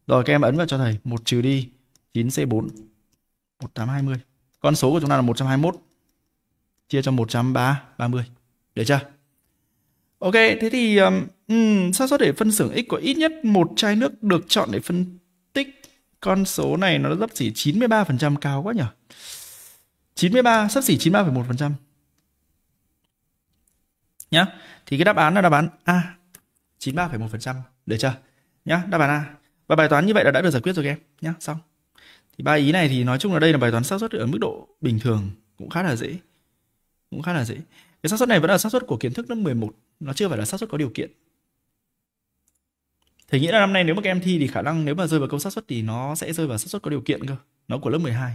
Rồi các em ấn vào cho thầy 1 trừ đi 9C4 1820. Con số của chúng ta là 121 chia cho 130 30. Được chưa? Ok, thế thì um, xác suất để phân xưởng x có ít nhất một chai nước được chọn để phân tích con số này nó sắp xỉ 93% cao quá nhỉ. 93 sắp xỉ 93,1%. Nhá. Thì cái đáp án là đáp án A. 93,1%, được chưa? Nhá, đáp án A. Và bài toán như vậy là đã được giải quyết rồi các em nhá, xong. Thì ba ý này thì nói chung là đây là bài toán xác suất ở mức độ bình thường cũng khá là dễ. Cũng khá là dễ cái xác suất này vẫn là xác suất của kiến thức lớp 11 nó chưa phải là xác suất có điều kiện thì nghĩa là năm nay nếu mà các em thi thì khả năng nếu mà rơi vào câu xác suất thì nó sẽ rơi vào xác suất có điều kiện cơ nó của lớp 12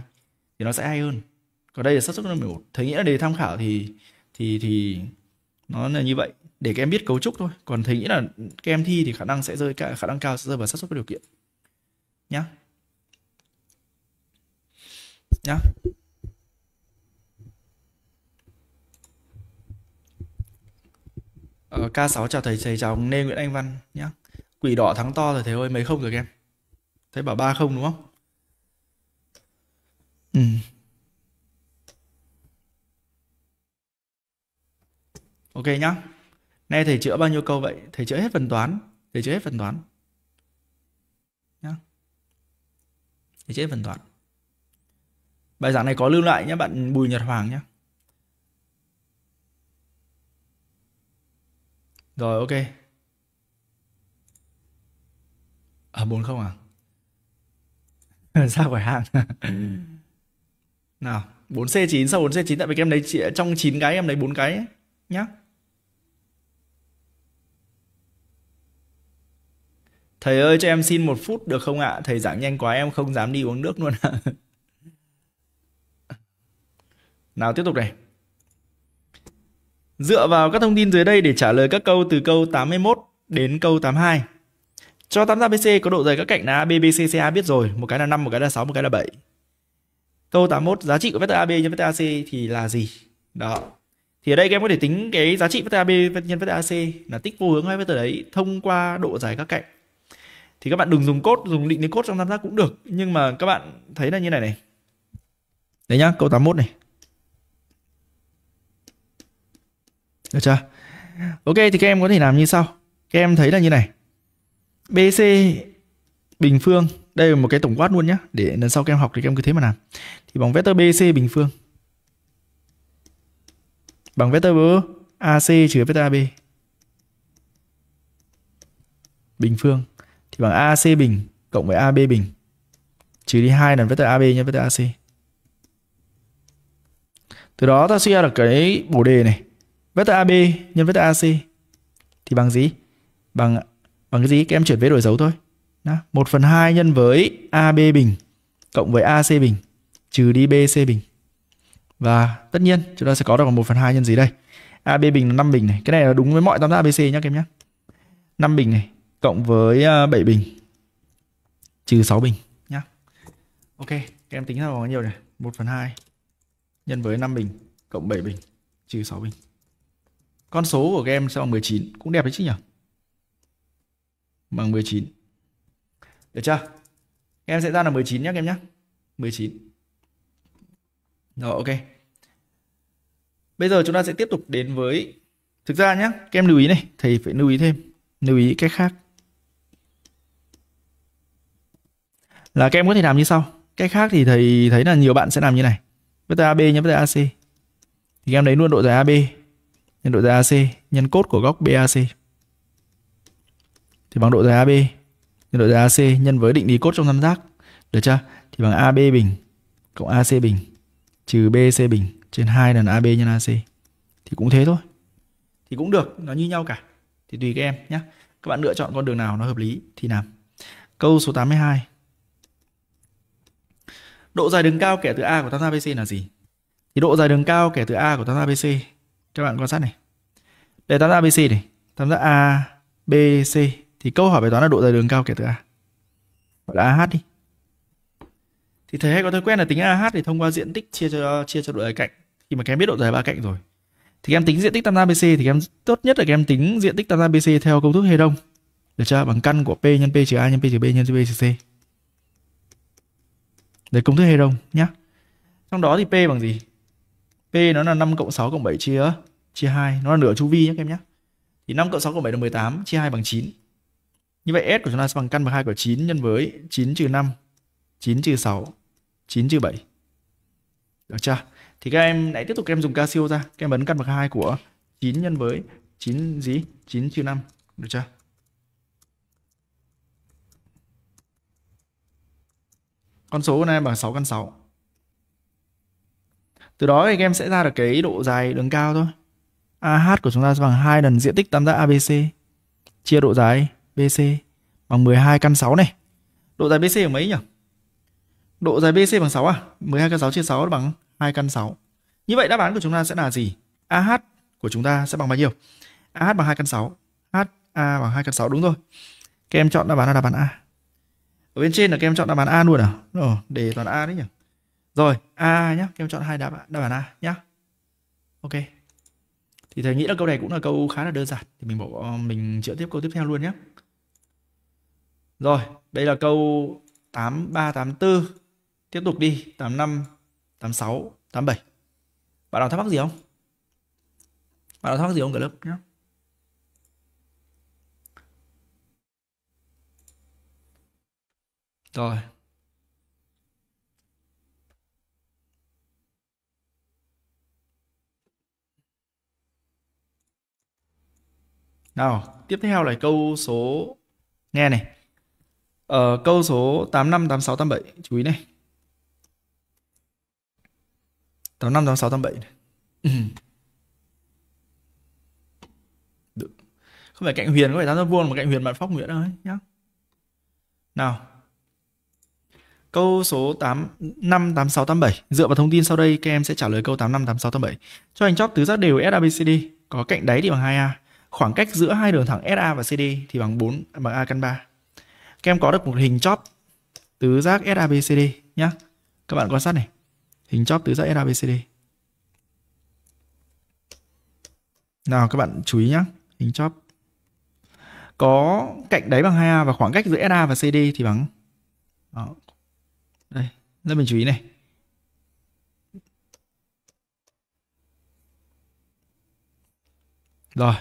thì nó sẽ hay hơn còn đây là xác suất lớp 11 thế nghĩa là đề tham khảo thì thì thì nó là như vậy để các em biết cấu trúc thôi còn thế nghĩa là các em thi thì khả năng sẽ rơi khả năng cao sẽ rơi vào xác suất có điều kiện nhá nhá Ờ, K6 chào thầy thầy chào Lê Nguyễn Anh Văn nhá. Quỷ đỏ thắng to rồi thầy ơi mấy không rồi em. Thầy bảo ba không đúng không? Ừ. Ok nhá. Nay thầy chữa bao nhiêu câu vậy? Thầy chữa hết phần toán, thầy chữa hết phần toán. Nhá. Thầy chữa hết phần toán. Bài giảng này có lưu lại nhé bạn Bùi Nhật Hoàng nhé. Rồi ok. À 4 không à? Sao khỏi hàng. Nào, 4C9 sao 4C9 tại vì em lấy trong 9 cái em lấy 4 cái ấy. nhá. Thầy ơi cho em xin một phút được không ạ? Thầy giảng nhanh quá em không dám đi uống nước luôn ạ. Nào tiếp tục này. Dựa vào các thông tin dưới đây để trả lời các câu từ câu 81 đến câu 82. Cho 83BC có độ dày các cạnh là AB, BCCA biết rồi, một cái là 5, một cái là 6, một cái là 7. Câu 81, giá trị của vectơ AB nhân vectơ AC thì là gì? Đó. Thì ở đây các em có thể tính cái giá trị vectơ AB nhân vectơ AC là tích vô hướng hai vectơ đấy thông qua độ dài các cạnh. Thì các bạn đừng dùng cốt, dùng định lý cốt trong tam giác cũng được, nhưng mà các bạn thấy là như này này. Đấy nhá, câu 81 này. Được chưa? Ok thì các em có thể làm như sau. Các em thấy là như này. BC bình phương, đây là một cái tổng quát luôn nhá, để lần sau các em học thì các em cứ thế mà làm. Thì bằng vector BC bình phương bằng vector AC trừ vector AB bình phương thì bằng AC bình cộng với AB bình trừ đi 2 lần vector AB nhân vector AC. Từ đó ta suy ra được cái bổ đề này vector AB nhân vector AC thì bằng gì? Bằng bằng cái gì? Các em chuyển vế đổi dấu thôi. Đó, 1 phần 2 nhân với AB bình cộng với AC bình trừ đi BC bình. Và tất nhiên chúng ta sẽ có được còn 1 phần 2 nhân gì đây? AB bình là 5 bình này. Cái này là đúng với mọi tam giác ABC nhá các em nhé. 5 bình này cộng với 7 à, bình trừ 6 bình nhá. Ok, các em tính ra bao nhiêu này? 1 phần 2 nhân với 5 bình cộng 7 bình trừ 6 bình. Con số của các em sẽ bằng 19. Cũng đẹp đấy chứ nhỉ? Bằng 19. Được chưa? em sẽ ra là 19 nhé em nhé. 19. Rồi ok. Bây giờ chúng ta sẽ tiếp tục đến với Thực ra nhé, các em lưu ý này, thầy phải lưu ý thêm, lưu ý cách khác. Là các em có thể làm như sau. Cách khác thì thầy thấy là nhiều bạn sẽ làm như này. với Vector AB nhé, vector AC. Thì em lấy luôn độ dài AB nhân độ dài AC nhân cốt của góc BAC thì bằng độ dài AB nhân độ dài AC nhân với định lý cốt trong tam giác được chưa thì bằng AB bình cộng AC bình trừ BC bình trên 2 lần AB nhân AC thì cũng thế thôi thì cũng được nó như nhau cả thì tùy các em nhé các bạn lựa chọn con đường nào nó hợp lý thì làm câu số 82 độ dài đường cao kẻ từ A của tam giác BC là gì thì độ dài đường cao kẻ từ A của tam giác BC các bạn quan sát này đề tam giác abc này tam giác abc thì câu hỏi bài toán là độ dài đường cao kể từ a gọi là ah đi thì thầy hay có thói quen là tính ah thì thông qua diện tích chia cho chia cho độ dài cạnh khi mà các em biết độ dài ba cạnh rồi thì các em tính diện tích tam giác ABC thì các em tốt nhất là các em tính diện tích tam giác ABC theo công thức hê đông được chưa bằng căn của p nhân p trừ a nhân p trừ b nhân p trừ c đấy công thức hê đông nhá trong đó thì p bằng gì P nó là 5 cộng 6 cộng 7 chia chia 2, nó là nửa chu vi nhé các em nhé. Thì 5 cộng 6 cộng 7 là 18, chia 2 bằng 9. Như vậy S của chúng ta sẽ bằng căn bậc 2 của 9 nhân với 9 trừ 5, 9 trừ 6, 9 trừ 7. Được chưa? Thì các em lại tiếp tục các em dùng Casio ra, các em bấm căn bậc 2 của 9 nhân với 9 gì? 9 trừ 5, được chưa? Con số này bằng 6 căn 6 từ đó thì em sẽ ra được cái độ dài đường cao thôi AH của chúng ta sẽ bằng hai lần diện tích tam giác ABC chia độ dài BC bằng 12 căn 6 này độ dài BC bằng mấy nhỉ độ dài BC bằng 6 à 12 căn 6 chia 6 bằng 2 căn 6 như vậy đáp án của chúng ta sẽ là gì AH của chúng ta sẽ bằng bao nhiêu AH bằng 2 căn 6 HA bằng 2 căn 6 đúng rồi các em chọn đáp án là đáp án A ở bên trên là các em chọn đáp án A luôn à? Ồ, ờ, đề toàn A đấy nhỉ? Rồi, A nhá, em chọn hai đáp đáp án A nhá. Ok. Thì thầy nghĩ là câu này cũng là câu khá là đơn giản thì mình bỏ mình chữa tiếp câu tiếp theo luôn nhé. Rồi, đây là câu 8384. Tiếp tục đi, 85, 86, 87. Bạn nào thắc mắc gì không? Bạn nào thắc mắc gì không cả lớp nhá, Rồi, Nào, tiếp theo là câu số nghe này. Ở ờ, câu số 85 86 87 chú ý này. 85 86 87 này. Được. Không phải cạnh huyền có phải 800 vuông mà cạnh huyền bạn Phóc Nguyễn thôi nhá. Nào. Câu số 8 5 8 6 8 7 Dựa vào thông tin sau đây các em sẽ trả lời câu 8 5 8 6 8 7 Cho hành chóp tứ giác đều SABCD có cạnh đáy thì bằng 2A Khoảng cách giữa hai đường thẳng SA và CD thì bằng 4 bằng A căn 3. Các em có được một hình chóp tứ giác SABCD nhá. Các bạn quan sát này. Hình chóp tứ giác SABCD. Nào các bạn chú ý nhá, hình chóp có cạnh đáy bằng 2A và khoảng cách giữa SA và CD thì bằng Đó. Đây, rất mình chú ý này. Rồi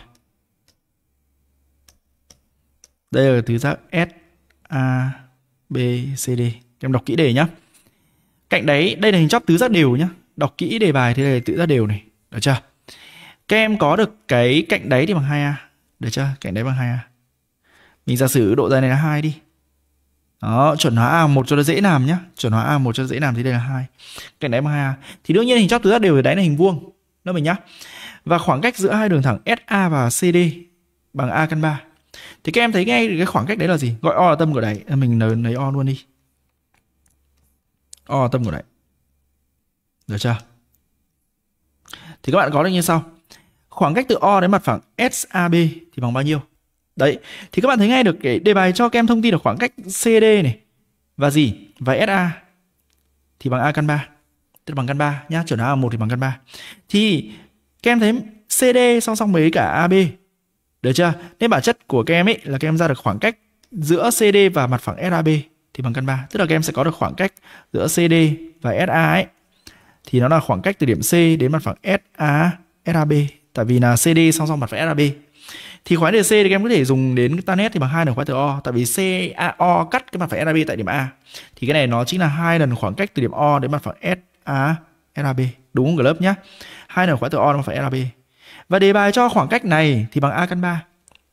đây là tứ giác S A B C D em đọc kỹ đề nhá cạnh đấy đây là hình chóp tứ giác đều nhá đọc kỹ đề bài thì đây là tứ giác đều này được chưa các em có được cái cạnh đấy thì bằng 2A được chưa cạnh đấy bằng 2A mình giả sử độ dài này là 2 đi đó, chuẩn hóa A1 cho nó dễ làm nhá. Chuẩn hóa A1 cho nó dễ làm thì đây là 2. Cạnh đấy bằng 2A. Thì đương nhiên hình chóp tứ giác đều thì đáy là hình vuông. Đó mình nhá. Và khoảng cách giữa hai đường thẳng SA và CD bằng A căn 3 thì các em thấy ngay cái khoảng cách đấy là gì gọi o là tâm của đáy à, mình lấy o luôn đi o là tâm của đáy được chưa thì các bạn có được như sau khoảng cách từ o đến mặt phẳng sab thì bằng bao nhiêu đấy thì các bạn thấy ngay được cái đề bài cho các em thông tin là khoảng cách cd này và gì và sa thì bằng a căn 3 tức là bằng căn 3 nhá chuẩn a là 1 thì bằng căn 3 thì các em thấy CD song song với cả AB được chưa? Nên bản chất của các em ấy là các em ra được khoảng cách giữa CD và mặt phẳng SAB thì bằng căn 3. Tức là các em sẽ có được khoảng cách giữa CD và SA ấy. Thì nó là khoảng cách từ điểm C đến mặt phẳng SA, SAB. Tại vì là CD song song mặt phẳng SAB. Thì khoảng đề C thì các em có thể dùng đến tan S thì bằng hai lần khóa từ O. Tại vì CAO cắt cái mặt phẳng SAB tại điểm A. Thì cái này nó chính là hai lần khoảng cách từ điểm O đến mặt phẳng SA, SAB. Đúng không cả lớp nhá? Hai lần khóa từ O mặt phẳng SAB. Và đề bài cho khoảng cách này thì bằng a căn 3.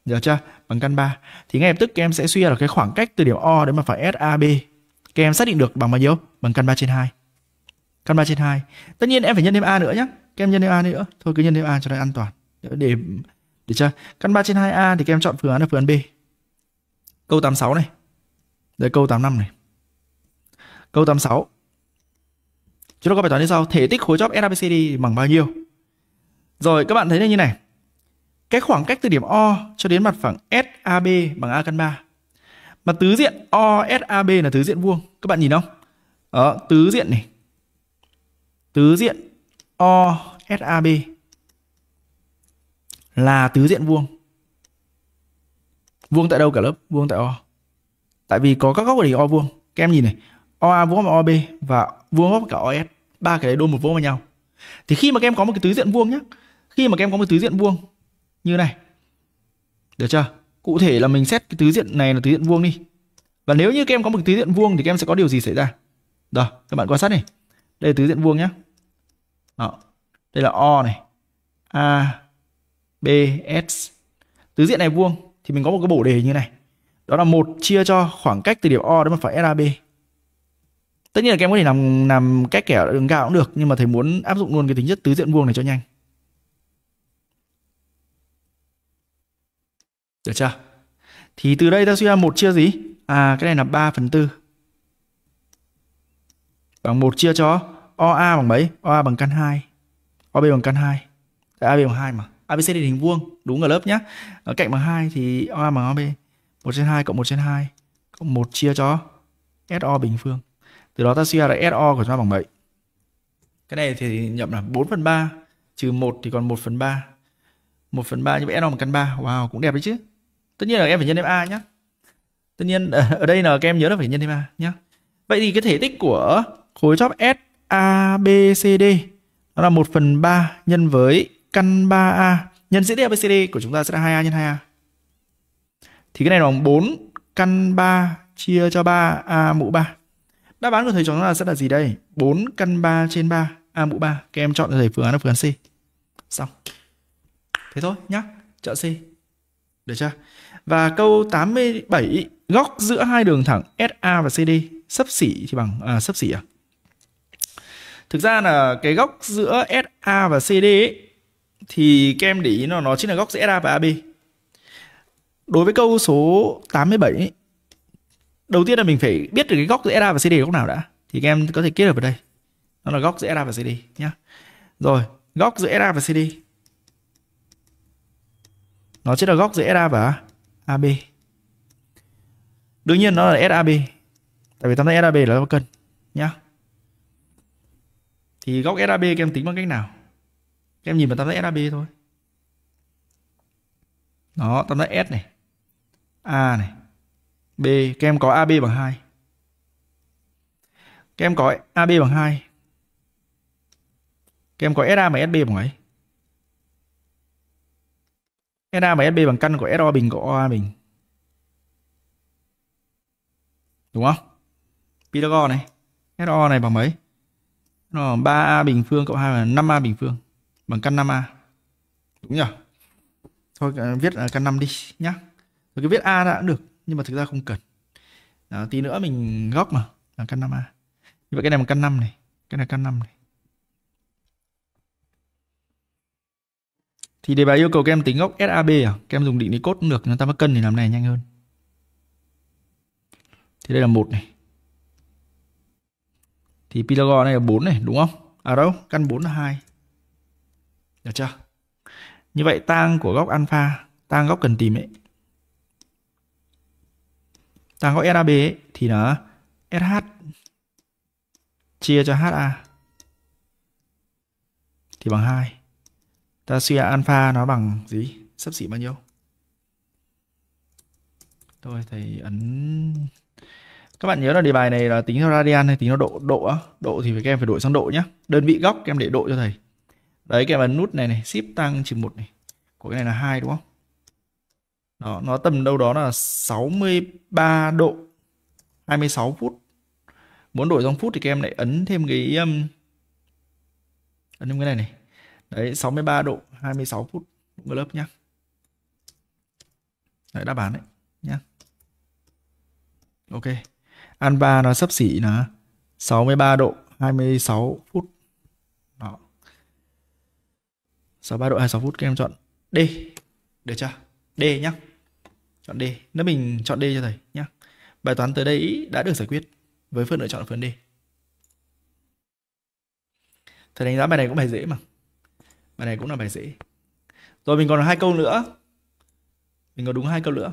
Được chưa? Bằng căn 3. Thì ngay lập tức các em sẽ suy ra được cái khoảng cách từ điểm O đến mặt phải SAB. Các em xác định được bằng bao nhiêu? Bằng căn 3 trên 2. Căn 3 trên 2. Tất nhiên em phải nhân thêm A nữa nhé. Các em nhân thêm A nữa. Thôi cứ nhân thêm A cho nó an toàn. Để được chưa? Căn 3 trên 2A thì các em chọn phương án là phương án B. Câu 86 này. Đấy câu 85 này. Câu 86. Chúng ta có bài toán như sau, thể tích khối chóp SABCD bằng bao nhiêu? Rồi các bạn thấy là như này. Cái khoảng cách từ điểm O cho đến mặt phẳng SAB bằng a căn 3. Mà tứ diện O SAB là tứ diện vuông. Các bạn nhìn không? Đó, tứ diện này. Tứ diện O SAB là tứ diện vuông. Vuông tại đâu cả lớp? Vuông tại O. Tại vì có các góc ở đỉnh O vuông. Các em nhìn này. OA vuông vào OB và vuông góc cả OS. Ba cái đấy đôi một vuông vào nhau. Thì khi mà các em có một cái tứ diện vuông nhé khi mà các em có một tứ diện vuông như này được chưa cụ thể là mình xét cái tứ diện này là tứ diện vuông đi và nếu như các em có một tứ diện vuông thì các em sẽ có điều gì xảy ra rồi các bạn quan sát này đây là tứ diện vuông nhé Đó. đây là o này a b s tứ diện này vuông thì mình có một cái bổ đề như này đó là một chia cho khoảng cách từ điểm o đến mặt phẳng sab tất nhiên là các em có thể làm làm cách kẻ đường gạo cũng được nhưng mà thầy muốn áp dụng luôn cái tính chất tứ diện vuông này cho nhanh Được chưa? Thì từ đây ta suy ra một chia gì? À cái này là 3 phần 4. Bằng 1 chia cho OA bằng mấy? OA bằng căn 2. OB bằng căn 2. Tại AB bằng 2 mà. ABC thì hình vuông, đúng ở lớp nhá. Ở cạnh bằng 2 thì OA bằng OB 1 trên 2 cộng 1 trên 2 cộng 1 chia cho SO bình phương. Từ đó ta suy ra là SO của chúng ta bằng 7. Cái này thì nhậm là 4 phần 3 trừ 1 thì còn 1 phần 3. 1 phần 3 như vậy SO bằng căn 3. Wow, cũng đẹp đấy chứ tất nhiên là em phải nhân thêm a nhá. tất nhiên ờ, ở đây là các em nhớ là phải nhân thêm a nhá. vậy thì cái thể tích của khối chóp S A B C D nó là 1 phần 3 nhân với căn 3A nhân diện tích ABCD của chúng ta sẽ là 2A nhân 2A thì cái này bằng 4 căn 3 chia cho 3 A mũ 3 đáp án của thầy chúng ta sẽ là gì đây 4 căn 3 trên 3 A mũ 3 các em chọn thầy phương án là phương án C xong thế thôi nhá chọn C được chưa và câu 87, góc giữa hai đường thẳng SA và CD sấp xỉ thì bằng à, sấp xỉ à? Thực ra là cái góc giữa SA và CD ấy, thì kem để ý nó nó chính là góc giữa SA và AB. Đối với câu số 87 ấy, đầu tiên là mình phải biết được cái góc giữa SA và CD góc nào đã. Thì các em có thể kết hợp ở đây. Nó là góc giữa SA và CD nhá. Rồi, góc giữa SA và CD. Nó chính là góc giữa SA và AB đương nhiên nó là SAB tại vì tam giác SAB là cân nhá thì góc SAB các em tính bằng cách nào các em nhìn vào tam giác SAB thôi đó tam giác S này A này B các em có AB bằng 2 các em có AB bằng 2 các em có SA và SB bằng ấy NA và SB bằng căn của SO bình của OA bình. Đúng không? Pythagore này, SO này bằng mấy? Nó 3A bình phương cộng 2 là 5A bình phương bằng căn 5A. Đúng nhỉ? Thôi à, viết à, căn 5 đi nhá. Rồi cái viết A đã cũng được nhưng mà thực ra không cần. Đó, tí nữa mình góc mà bằng căn 5A. Như vậy cái này bằng căn 5 này, cái này căn 5 này. Thì đề bài yêu cầu các em tính góc SAB à? Các em dùng định lý cốt cũng được, chúng ta mắc cân thì làm này nhanh hơn. Thì đây là một này. Thì Pythagore này là 4 này, đúng không? À đâu, căn 4 là 2. Được chưa? Như vậy tang của góc alpha, tang góc cần tìm ấy. Tang góc SAB ấy thì nó SH chia cho HA thì bằng 2 ta suy alpha nó bằng gì sấp xỉ bao nhiêu Thôi thầy ấn các bạn nhớ là đề bài này là tính theo radian hay tính theo độ độ á độ thì phải các em phải đổi sang độ nhé đơn vị góc các em để độ cho thầy đấy các em ấn nút này này shift tăng trừ một này của cái này là hai đúng không đó, nó tầm đâu đó là 63 độ 26 phút muốn đổi trong phút thì các em lại ấn thêm cái um, ấn thêm cái này này Đấy 63 độ 26 phút lớp nhá. Đấy đáp án đấy nhá. Ok. an ba nó sấp xỉ là 63 độ 26 phút. Đó. 63 độ 26 phút các em chọn D. Được chưa? D nhá. Chọn D. Nếu mình chọn D cho thầy nhá. Bài toán tới đây đã được giải quyết với phần lựa chọn phương D. Thầy đánh giá bài này cũng bài dễ mà. Bài này cũng là bài dễ. Rồi mình còn hai câu nữa. Mình còn đúng hai câu nữa.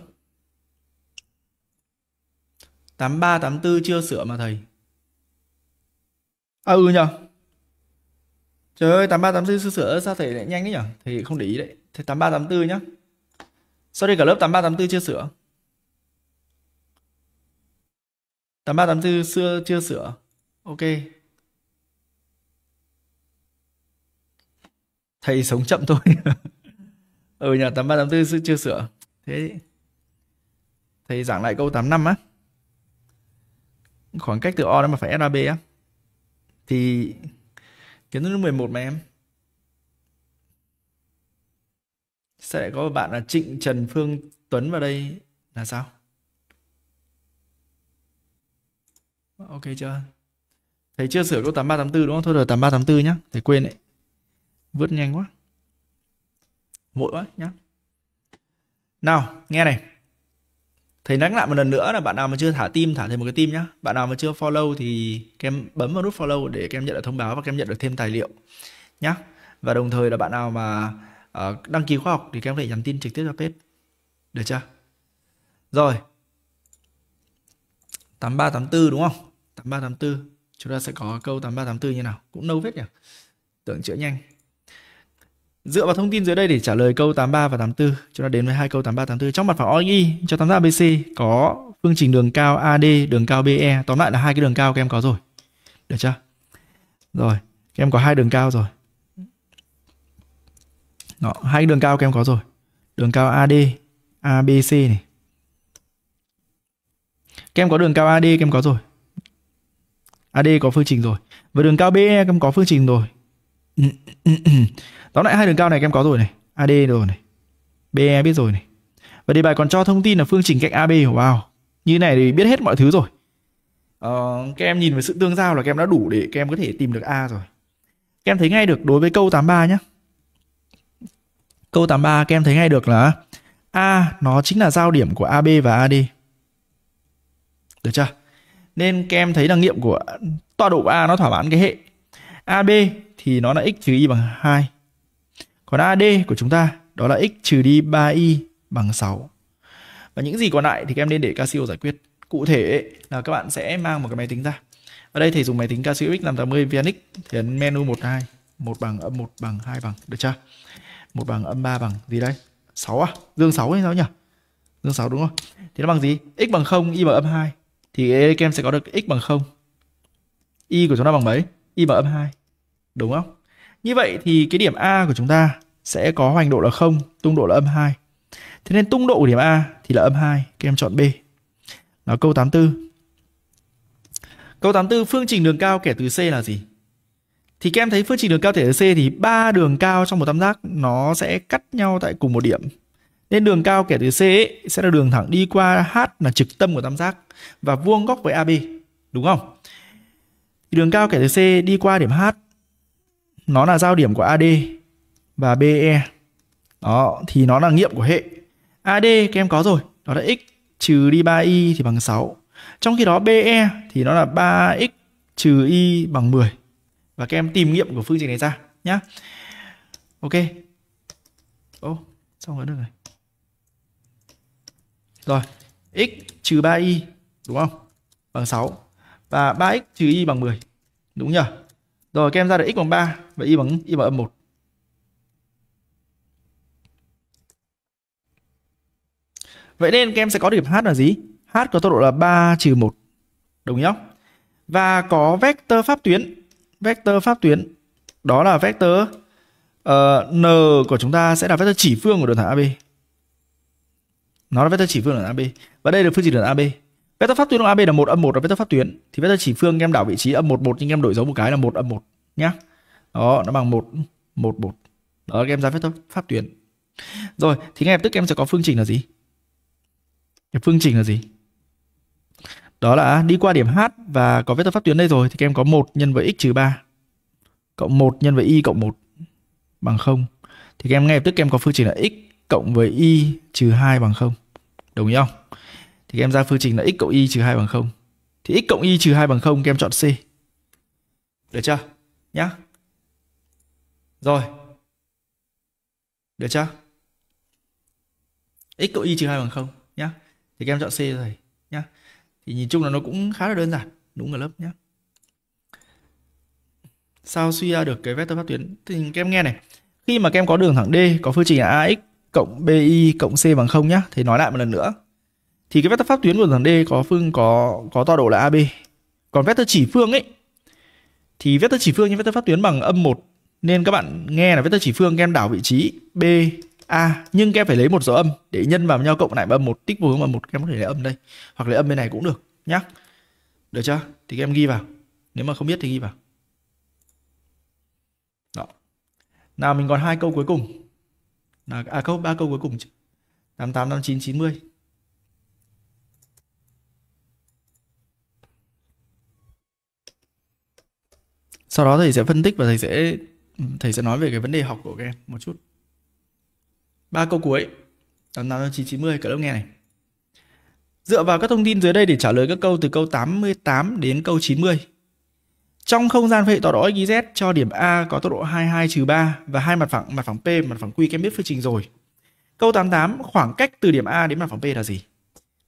83 84 chưa sửa mà thầy. À ừ nhờ. Trời ơi 83 84 chưa sửa sao thầy lại nhanh thế nhở? Thầy không để ý đấy. Thầy 83 84 nhá. Sorry cả lớp 83 84 chưa sửa. 83 84 xưa chưa sửa. Ok, thầy sống chậm thôi ở ừ nhờ 8384 sự chưa sửa thế thầy giảng lại câu 85 á khoảng cách từ O đó mà phải SAB á thì kiến thức lớp 11 mà em sẽ có một bạn là Trịnh Trần Phương Tuấn vào đây là sao ok chưa thầy chưa sửa câu 8384 đúng không thôi rồi 8384 nhá thầy quên đấy Vớt nhanh quá. Vội quá nhá. Nào, nghe này. Thầy nhắc lại một lần nữa là bạn nào mà chưa thả tim thả thêm một cái tim nhá. Bạn nào mà chưa follow thì các em bấm vào nút follow để các em nhận được thông báo và các em nhận được thêm tài liệu nhá. Và đồng thời là bạn nào mà uh, đăng ký khóa học thì các em có thể nhắn tin trực tiếp cho pet Được chưa? Rồi. 8384 đúng không? 8384. Chúng ta sẽ có câu 8384 như nào? Cũng nâu vết nhỉ? Tưởng chữa nhanh. Dựa vào thông tin dưới đây để trả lời câu 83 và 84, chúng ta đến với hai câu 83 84. Trong mặt phẳng OI cho tam giác ABC có phương trình đường cao AD, đường cao BE, tóm lại là hai cái đường cao các em có rồi. Được chưa? Rồi, các em có hai đường cao rồi. Đó, hai đường cao các em có rồi. Đường cao AD, ABC này. Các em có đường cao AD các em có rồi. AD có phương trình rồi. Và đường cao BE các em có phương trình rồi. Ừ, ừ, ừ, tóm lại hai đường cao này các em có rồi này ad rồi này be biết rồi này và đề bài còn cho thông tin là phương trình cạnh ab wow như này thì biết hết mọi thứ rồi ờ, các em nhìn về sự tương giao là các em đã đủ để các em có thể tìm được a rồi các em thấy ngay được đối với câu 83 nhé câu 83 các em thấy ngay được là a nó chính là giao điểm của ab và ad được chưa nên các em thấy là nghiệm của tọa độ a nó thỏa mãn cái hệ ab thì nó là x trừ y bằng 2 còn AD của chúng ta đó là x trừ đi 3y bằng 6. Và những gì còn lại thì các em nên để Casio giải quyết. Cụ thể ấy, là các bạn sẽ mang một cái máy tính ra. Ở đây thầy dùng máy tính Casio X580 VNX thì ấn menu 12, một bằng âm 1 bằng 2 bằng, được chưa? một bằng âm 3 bằng gì đây? 6 à? Dương 6 hay sao nhỉ? Dương 6 đúng không? Thì nó bằng gì? x bằng 0, y bằng âm 2. Thì các em sẽ có được x bằng 0. Y của chúng ta bằng mấy? Y bằng âm 2. Đúng không? Như vậy thì cái điểm A của chúng ta sẽ có hoành độ là 0, tung độ là âm 2. Thế nên tung độ của điểm A thì là âm 2, các em chọn B. Đó câu 84. Câu 84 phương trình đường cao kẻ từ C là gì? Thì các em thấy phương trình đường cao kẻ từ C thì ba đường cao trong một tam giác nó sẽ cắt nhau tại cùng một điểm. Nên đường cao kẻ từ C ấy, sẽ là đường thẳng đi qua H là trực tâm của tam giác và vuông góc với AB, đúng không? đường cao kẻ từ C đi qua điểm H nó là giao điểm của AD và BE. Đó, thì nó là nghiệm của hệ. AD các em có rồi, đó là x trừ đi 3y thì bằng 6. Trong khi đó BE thì nó là 3x trừ y bằng 10. Và các em tìm nghiệm của phương trình này ra nhá. Ok. Ô, oh, xong rồi được rồi. Rồi, x trừ 3y đúng không? Bằng 6. Và 3x trừ y bằng 10. Đúng nhỉ? Rồi các em ra được x bằng 3 Vậy y bằng y bằng âm 1. Vậy nên các em sẽ có điểm h là gì? h có tọa độ là 3 trừ 1. Đồng ý không? Và có vector pháp tuyến. Vector pháp tuyến đó là vector uh, n của chúng ta sẽ là vector chỉ phương của đường thẳng AB. Nó là vector chỉ phương của đường AB. Và đây là phương trình đường AB. Vector pháp tuyến của AB là một âm một là vector pháp tuyến thì vector chỉ phương em đảo vị trí âm một một nhưng em đổi dấu một cái là một âm một nhá đó nó bằng một một một đó các em ra phép pháp tuyến rồi thì ngay lập tức em sẽ có phương trình là gì phương trình là gì đó là đi qua điểm h và có vectơ pháp tuyến đây rồi thì các em có 1 nhân với x trừ 3 cộng 1 nhân với y cộng 1 bằng 0 thì các em ngay lập tức các em có phương trình là x cộng với y trừ 2 bằng 0 đồng ý không thì các em ra phương trình là x cộng y trừ 2 bằng 0 thì x cộng y trừ 2 bằng 0 các em chọn C được chưa nhá rồi. Được chưa? X cộng Y trừ 2 bằng 0 nhá. Thì các em chọn C rồi nhá. Thì nhìn chung là nó cũng khá là đơn giản, đúng ở lớp nhá. Sao suy ra được cái vector pháp tuyến? Thì các em nghe này. Khi mà các em có đường thẳng D có phương trình là AX cộng BY cộng C bằng 0 nhá, thì nói lại một lần nữa. Thì cái vector pháp tuyến của đường thẳng D có phương có có tọa độ là AB. Còn vector chỉ phương ấy thì vector chỉ phương như vector pháp tuyến bằng âm 1 nên các bạn nghe là vector chỉ phương các em đảo vị trí b a nhưng các em phải lấy một dấu âm để nhân vào nhau cộng lại âm một tích vào âm một các em có thể lấy âm đây hoặc lấy âm bên này cũng được nhá được chưa thì các em ghi vào nếu mà không biết thì ghi vào đó nào mình còn hai câu cuối cùng là à câu ba câu cuối cùng chứ tám tám năm chín chín mươi sau đó thầy sẽ phân tích và thầy sẽ thầy sẽ nói về cái vấn đề học của các em một chút ba câu cuối tám tám chín chín mươi cả lớp nghe này dựa vào các thông tin dưới đây để trả lời các câu từ câu 88 đến câu 90 trong không gian hệ tọa độ x cho điểm a có tọa độ 22 trừ 3 và hai mặt phẳng mặt phẳng p mặt phẳng q các em biết phương trình rồi câu 88 khoảng cách từ điểm a đến mặt phẳng p là gì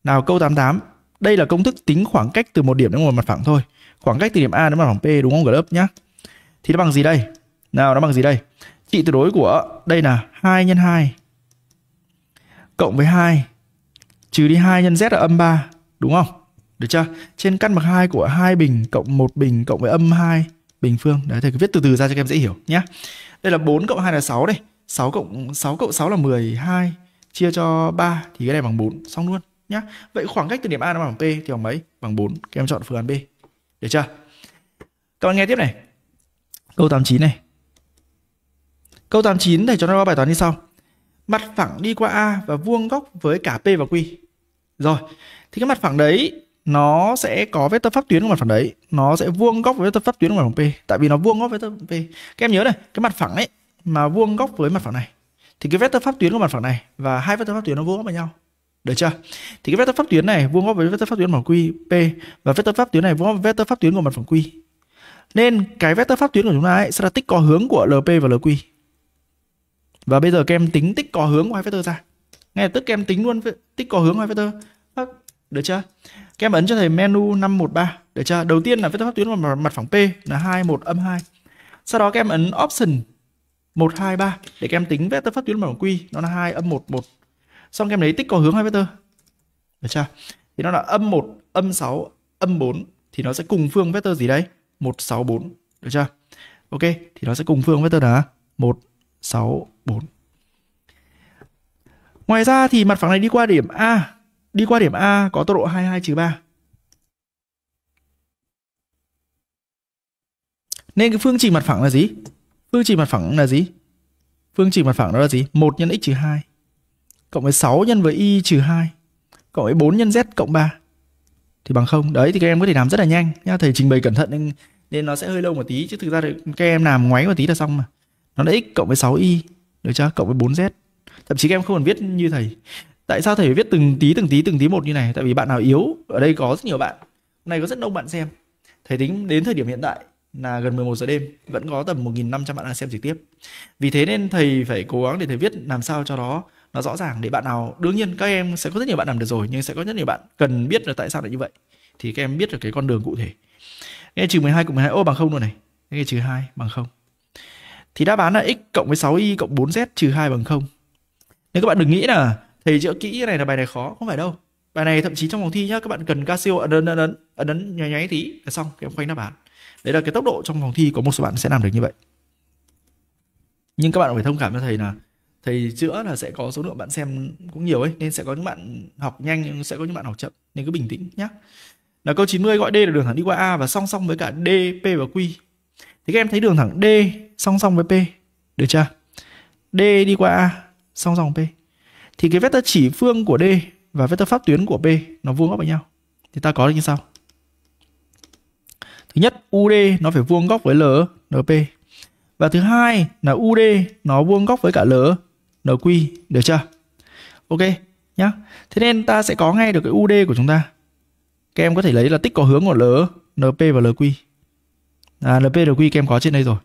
nào câu 88 đây là công thức tính khoảng cách từ một điểm đến một mặt phẳng thôi khoảng cách từ điểm a đến mặt phẳng p đúng không cả lớp nhá thì nó bằng gì đây nào nó bằng gì đây? Trị tuyệt đối của đây là 2 nhân 2 cộng với 2 trừ đi 2 nhân z là âm 3 đúng không? Được chưa? Trên căn bậc 2 của hai bình cộng một bình cộng với âm 2 bình phương. Đấy thầy cứ viết từ từ ra cho các em dễ hiểu nhé. Đây là 4 cộng 2 là 6 đây. 6 cộng 6 cộng 6 là 12 chia cho 3 thì cái này bằng 4 xong luôn nhá. Vậy khoảng cách từ điểm A đến bằng P thì bằng mấy? Bằng 4. Các em chọn phương án B. Được chưa? Các bạn nghe tiếp này. Câu 89 này. Câu 89 thầy cho nó bài toán như sau. Mặt phẳng đi qua A và vuông góc với cả P và Q. Rồi, thì cái mặt phẳng đấy nó sẽ có vectơ pháp tuyến của mặt phẳng đấy, nó sẽ vuông góc với vectơ pháp tuyến của mặt phẳng P, tại vì nó vuông góc với vectơ P. Các em nhớ này, cái mặt phẳng ấy mà vuông góc với mặt phẳng này thì cái vectơ pháp tuyến của mặt phẳng này và hai vectơ pháp tuyến nó vuông góc với nhau. Được chưa? Thì cái vectơ pháp tuyến này vuông góc với vectơ pháp tuyến của mặt Q, P và vectơ pháp tuyến này vuông góc với vectơ pháp tuyến của mặt phẳng Q. Nên cái vectơ pháp tuyến của chúng ta ấy sẽ là tích có hướng của LP và LQ. Và bây giờ các em tính tích có hướng của hai vector ra. Ngay tức các em tính luôn tích có hướng của hai vector. Được chưa? Các em ấn cho thầy menu 513. Được chưa? Đầu tiên là vector pháp tuyến vào mặt phẳng P là 21 âm 2. Sau đó các em ấn option 123 để các em tính vector pháp tuyến mặt phẳng Q, nó là 2 âm 1 1. Xong các em lấy tích có hướng hai vector. Được chưa? Thì nó là âm 1, âm 6, âm 4 thì nó sẽ cùng phương vector gì đấy? 164. Được chưa? Ok, thì nó sẽ cùng phương vector là 1 6, 4. Ngoài ra thì mặt phẳng này đi qua điểm A, đi qua điểm A có tọa độ 22 3. Nên cái phương trình mặt phẳng là gì? Phương trình mặt phẳng là gì? Phương trình mặt phẳng đó là gì? 1 nhân x 2 cộng với 6 nhân với y 2 cộng với 4 nhân z cộng 3 thì bằng không. Đấy thì các em có thể làm rất là nhanh nhá, thầy trình bày cẩn thận nên nên nó sẽ hơi lâu một tí chứ thực ra thì các em làm ngoáy một tí là xong mà nó là x cộng với 6y được chưa cộng với 4z thậm chí các em không cần viết như thầy tại sao thầy phải viết từng tí từng tí từng tí một như này tại vì bạn nào yếu ở đây có rất nhiều bạn hôm nay có rất đông bạn xem thầy tính đến thời điểm hiện tại là gần 11 giờ đêm vẫn có tầm 1.500 bạn đang xem trực tiếp vì thế nên thầy phải cố gắng để thầy viết làm sao cho đó nó rõ ràng để bạn nào đương nhiên các em sẽ có rất nhiều bạn làm được rồi nhưng sẽ có rất nhiều bạn cần biết là tại sao lại như vậy thì các em biết được cái con đường cụ thể nghe trừ 12 cộng 12 ô bằng không luôn này nghe trừ 2 bằng không thì đáp án là x cộng với 6y cộng 4z trừ 2 bằng 0. Nếu các bạn đừng nghĩ là thầy chữa kỹ này là bài này khó, không phải đâu. Bài này thậm chí trong phòng thi nhá, các bạn cần Casio ấn ấn ấn ấn ấn nháy nháy tí là xong, các em khoanh đáp án. Đấy là cái tốc độ trong phòng thi có một số bạn sẽ làm được như vậy. Nhưng các bạn phải thông cảm cho thầy là thầy chữa là sẽ có số lượng bạn xem cũng nhiều ấy nên sẽ có những bạn học nhanh nhưng sẽ có những bạn học chậm nên cứ bình tĩnh nhá Là câu 90 gọi D là đường thẳng đi qua A và song song với cả D, P và Q. Thì các em thấy đường thẳng D song song với P. Được chưa? D đi qua A song song P. Thì cái vectơ chỉ phương của D và vectơ pháp tuyến của P nó vuông góc với nhau. Thì ta có được như sau. Thứ nhất, UD nó phải vuông góc với LNP. Và thứ hai là UD nó vuông góc với cả LNQ, được chưa? Ok nhá. Thế nên ta sẽ có ngay được cái UD của chúng ta. Các em có thể lấy là tích có hướng của LNP và LQ. À, NP, LQ các em có trên đây rồi.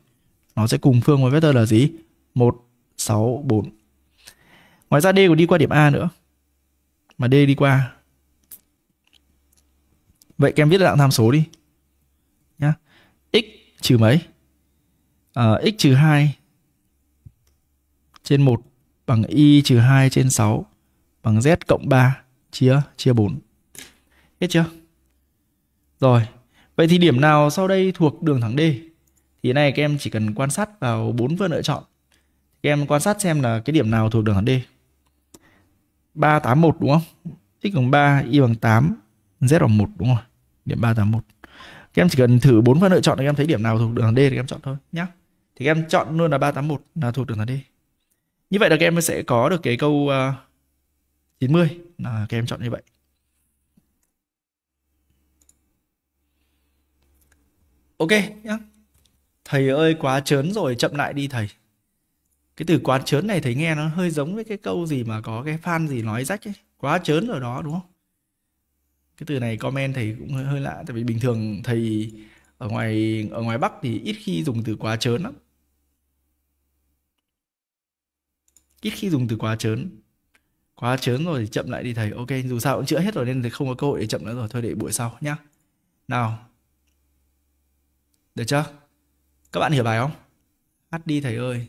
Nó sẽ cùng phương với vector là gì? 1, 6, 4. Ngoài ra D còn đi qua điểm A nữa. Mà D đi qua. Vậy các em viết dạng tham số đi. Nhá. X trừ mấy? À, x trừ 2 trên 1 bằng y trừ 2 trên 6 bằng z cộng 3 chia chia 4. Hết chưa? Rồi, vậy thì điểm nào sau đây thuộc đường thẳng D? thì này các em chỉ cần quan sát vào bốn phương lựa chọn các em quan sát xem là cái điểm nào thuộc đường D 381 đúng không x bằng 3 y bằng 8 z bằng 1 đúng không điểm 381 các em chỉ cần thử bốn phần lựa chọn để em thấy điểm nào thuộc đường D thì các em chọn thôi nhá thì các em chọn luôn là 381 là thuộc đường D như vậy là các em sẽ có được cái câu uh, ờ, 90 là các em chọn như vậy ok nhá Thầy ơi quá chớn rồi chậm lại đi thầy Cái từ quá chớn này thầy nghe nó hơi giống với cái câu gì mà có cái fan gì nói rách ấy Quá chớn rồi đó đúng không Cái từ này comment thầy cũng hơi, hơi lạ Tại vì bình thường thầy ở ngoài ở ngoài Bắc thì ít khi dùng từ quá chớn lắm Ít khi dùng từ quá chớn Quá chớn rồi thì chậm lại đi thầy Ok dù sao cũng chữa hết rồi nên thầy không có cơ hội để chậm nữa rồi Thôi để buổi sau nhá Nào Được chưa các bạn hiểu bài không hát đi thầy ơi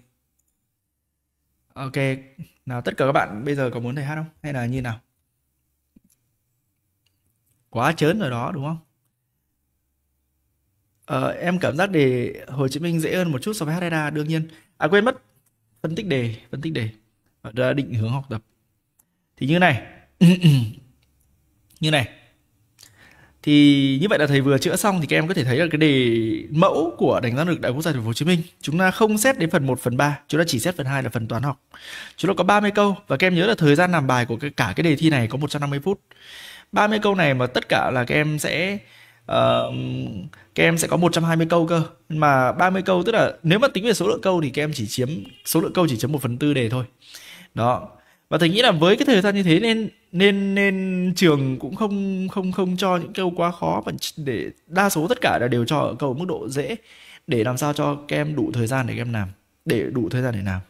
ok nào tất cả các bạn bây giờ có muốn thầy hát không hay là như nào quá chớn rồi đó đúng không ờ, em cảm giác đề Hồ Chí Minh dễ hơn một chút so với Harada đương nhiên à quên mất phân tích đề phân tích đề định hướng học tập thì như này như này thì như vậy là thầy vừa chữa xong thì các em có thể thấy là cái đề mẫu của đánh giá năng lực đại quốc gia thành phố Hồ Chí Minh chúng ta không xét đến phần 1, phần 3, chúng ta chỉ xét phần 2 là phần toán học. Chúng ta có 30 câu và các em nhớ là thời gian làm bài của cả cái đề thi này có 150 phút. 30 câu này mà tất cả là các em sẽ uh, các em sẽ có 120 câu cơ mà 30 câu tức là nếu mà tính về số lượng câu thì các em chỉ chiếm số lượng câu chỉ chiếm một phần tư đề thôi đó và thầy nghĩ là với cái thời gian như thế nên nên nên trường cũng không không không cho những câu quá khó và để đa số tất cả là đều cho ở câu mức độ dễ để làm sao cho các em đủ thời gian để các em làm để đủ thời gian để làm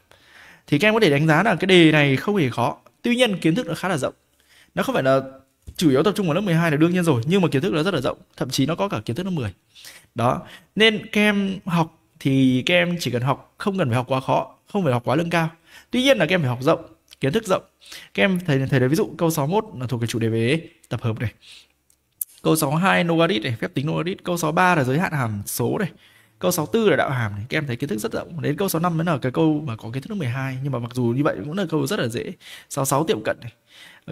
thì các em có thể đánh giá là cái đề này không hề khó tuy nhiên kiến thức nó khá là rộng nó không phải là chủ yếu tập trung vào lớp 12 là đương nhiên rồi nhưng mà kiến thức nó rất là rộng thậm chí nó có cả kiến thức lớp 10 đó nên các em học thì các em chỉ cần học không cần phải học quá khó không phải học quá lương cao tuy nhiên là các em phải học rộng kiến thức rộng các em thấy thấy đấy ví dụ câu 61 là thuộc cái chủ đề về tập hợp này câu 62 logarit này phép tính logarit câu 63 là giới hạn hàm số này câu 64 là đạo hàm này các em thấy kiến thức rất rộng đến câu 65 mới là cái câu mà có kiến thức lớp 12 nhưng mà mặc dù như vậy cũng là câu rất là dễ 66 tiệm cận này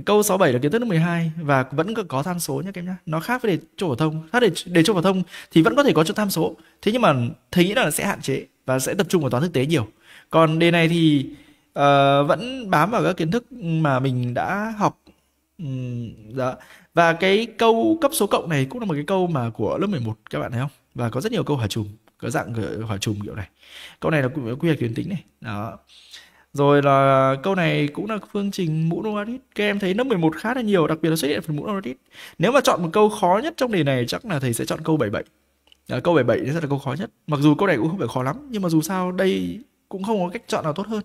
câu 67 là kiến thức lớp 12 và vẫn có tham số nhé các em nhé nó khác với đề trung phổ thông khác đề, đề trung phổ thông thì vẫn có thể có cho tham số thế nhưng mà thầy nghĩ là sẽ hạn chế và sẽ tập trung vào toán thực tế nhiều còn đề này thì uh, vẫn bám vào các kiến thức mà mình đã học uhm, đó. Dạ. và cái câu cấp số cộng này cũng là một cái câu mà của lớp 11 các bạn thấy không và có rất nhiều câu hỏi trùng có dạng hỏi trùng kiểu này câu này là quy hoạch tuyến tính này đó rồi là câu này cũng là phương trình mũ Novarit. Các em thấy lớp 11 khá là nhiều, đặc biệt là xuất hiện phần mũ Novarit. Nếu mà chọn một câu khó nhất trong đề này chắc là thầy sẽ chọn câu 77. À, ờ, câu 77 sẽ là câu khó nhất. Mặc dù câu này cũng không phải khó lắm, nhưng mà dù sao đây cũng không có cách chọn nào tốt hơn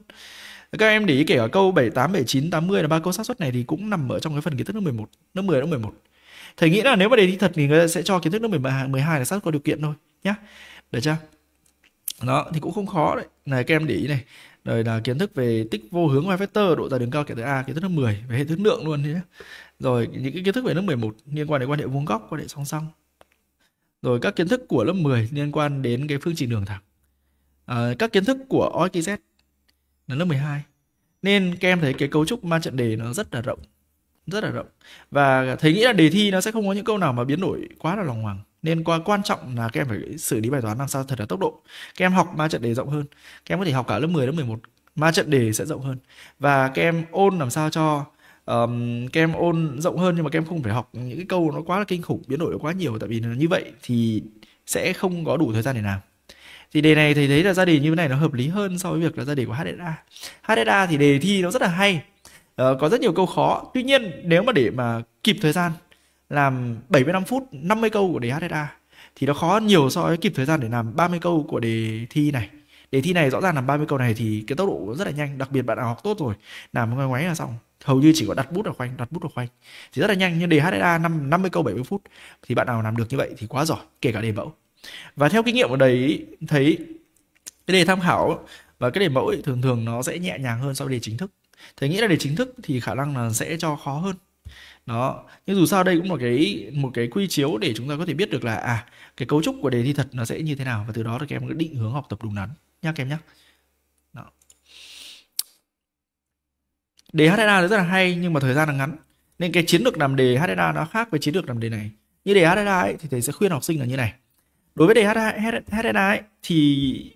các em để ý kể ở câu 78, 79, 80 là ba câu xác suất này thì cũng nằm ở trong cái phần kiến thức lớp 11, lớp 10, lớp 11. Thầy nghĩ là nếu mà đề thi thật thì người ta sẽ cho kiến thức lớp 12, 12 là xác suất có điều kiện thôi nhá. Được chưa? Đó thì cũng không khó đấy. Này các em để ý này. Rồi là kiến thức về tích vô hướng và vector, độ dài đường cao kể từ A, kiến thức lớp 10 về hệ thức lượng luôn thế nhá. Rồi những cái kiến thức về lớp 11 liên quan đến quan hệ vuông góc, quan hệ song song. Rồi các kiến thức của lớp 10 liên quan đến cái phương trình đường thẳng. À, các kiến thức của OKZ đến lớp 12 nên các em thấy cái cấu trúc ma trận đề nó rất là rộng rất là rộng và thấy nghĩ là đề thi nó sẽ không có những câu nào mà biến đổi quá là lòng hoàng nên qua quan trọng là các em phải xử lý bài toán làm sao thật là tốc độ các em học ma trận đề rộng hơn các em có thể học cả lớp 10 lớp 11 ma trận đề sẽ rộng hơn và các em ôn làm sao cho um, các em ôn rộng hơn nhưng mà các em không phải học những cái câu nó quá là kinh khủng biến đổi quá nhiều tại vì như vậy thì sẽ không có đủ thời gian để làm thì đề này thì thấy là ra đề như thế này nó hợp lý hơn so với việc là ra đề của HSA HSA thì đề thi nó rất là hay ờ, có rất nhiều câu khó tuy nhiên nếu mà để mà kịp thời gian làm 75 phút 50 câu của đề HSA thì nó khó hơn nhiều so với kịp thời gian để làm 30 câu của đề thi này đề thi này rõ ràng làm 30 câu này thì cái tốc độ rất là nhanh đặc biệt bạn nào học tốt rồi làm ngoái ngoáy là xong hầu như chỉ có đặt bút vào khoanh đặt bút vào khoanh thì rất là nhanh nhưng đề HSA 5, 50 câu 70 phút thì bạn nào làm được như vậy thì quá giỏi kể cả đề mẫu và theo kinh nghiệm ở đấy thấy cái đề tham khảo và cái đề mẫu ấy, thường thường nó sẽ nhẹ nhàng hơn so với đề chính thức thế nghĩ là đề chính thức thì khả năng là sẽ cho khó hơn đó nhưng dù sao đây cũng là cái một cái quy chiếu để chúng ta có thể biết được là à cái cấu trúc của đề thi thật nó sẽ như thế nào và từ đó thì các em định hướng học tập đúng đắn nhá các em nhé đó. đề HNA rất là hay nhưng mà thời gian là ngắn nên cái chiến lược làm đề HNA nó khác với chiến lược làm đề này như đề HNA ấy, thì thầy sẽ khuyên học sinh là như này đối với đề HSA ấy, thì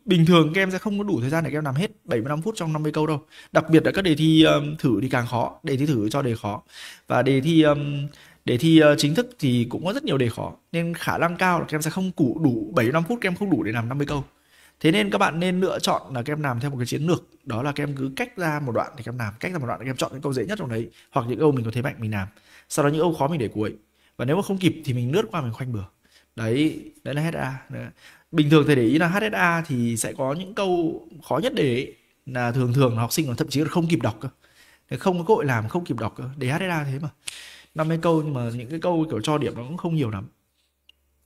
bình thường các em sẽ không có đủ thời gian để các em làm hết 75 phút trong 50 câu đâu đặc biệt là các đề thi um, thử thì càng khó đề thi thử cho đề khó và đề thi um, đề thi uh, chính thức thì cũng có rất nhiều đề khó nên khả năng cao là các em sẽ không đủ đủ 75 phút các em không đủ để làm 50 câu thế nên các bạn nên lựa chọn là các em làm theo một cái chiến lược đó là các em cứ cách ra một đoạn thì các em làm cách ra một đoạn thì các em chọn những câu dễ nhất trong đấy hoặc những câu mình có thế mạnh mình làm sau đó những câu khó mình để cuối và nếu mà không kịp thì mình lướt qua mình khoanh bừa đấy đấy là HSA bình thường thầy để ý là HSA thì sẽ có những câu khó nhất để là thường thường học sinh còn thậm chí là không kịp đọc cơ không có cơ hội làm không kịp đọc cơ để HSA thế mà 50 câu nhưng mà những cái câu kiểu cho điểm nó cũng không nhiều lắm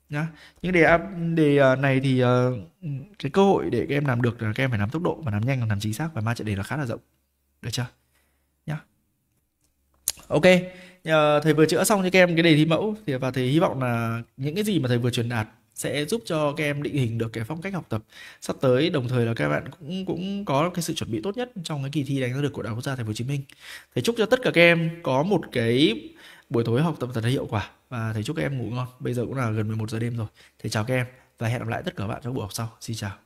nhá những đề đề à, này thì à, cái cơ hội để các em làm được là các em phải làm tốc độ và làm nhanh và làm chính xác và ma trận đề là khá là rộng được chưa nhá ok uh, thầy vừa chữa xong cho các em cái đề thi mẫu thì và thầy hy vọng là những cái gì mà thầy vừa truyền đạt sẽ giúp cho các em định hình được cái phong cách học tập sắp tới đồng thời là các bạn cũng cũng có cái sự chuẩn bị tốt nhất trong cái kỳ thi đánh giá được của đại học quốc gia thành phố hồ chí minh thầy chúc cho tất cả các em có một cái buổi tối học tập thật là hiệu quả và thầy chúc các em ngủ ngon bây giờ cũng là gần 11 giờ đêm rồi thầy chào các em và hẹn gặp lại tất cả các bạn trong buổi học sau xin chào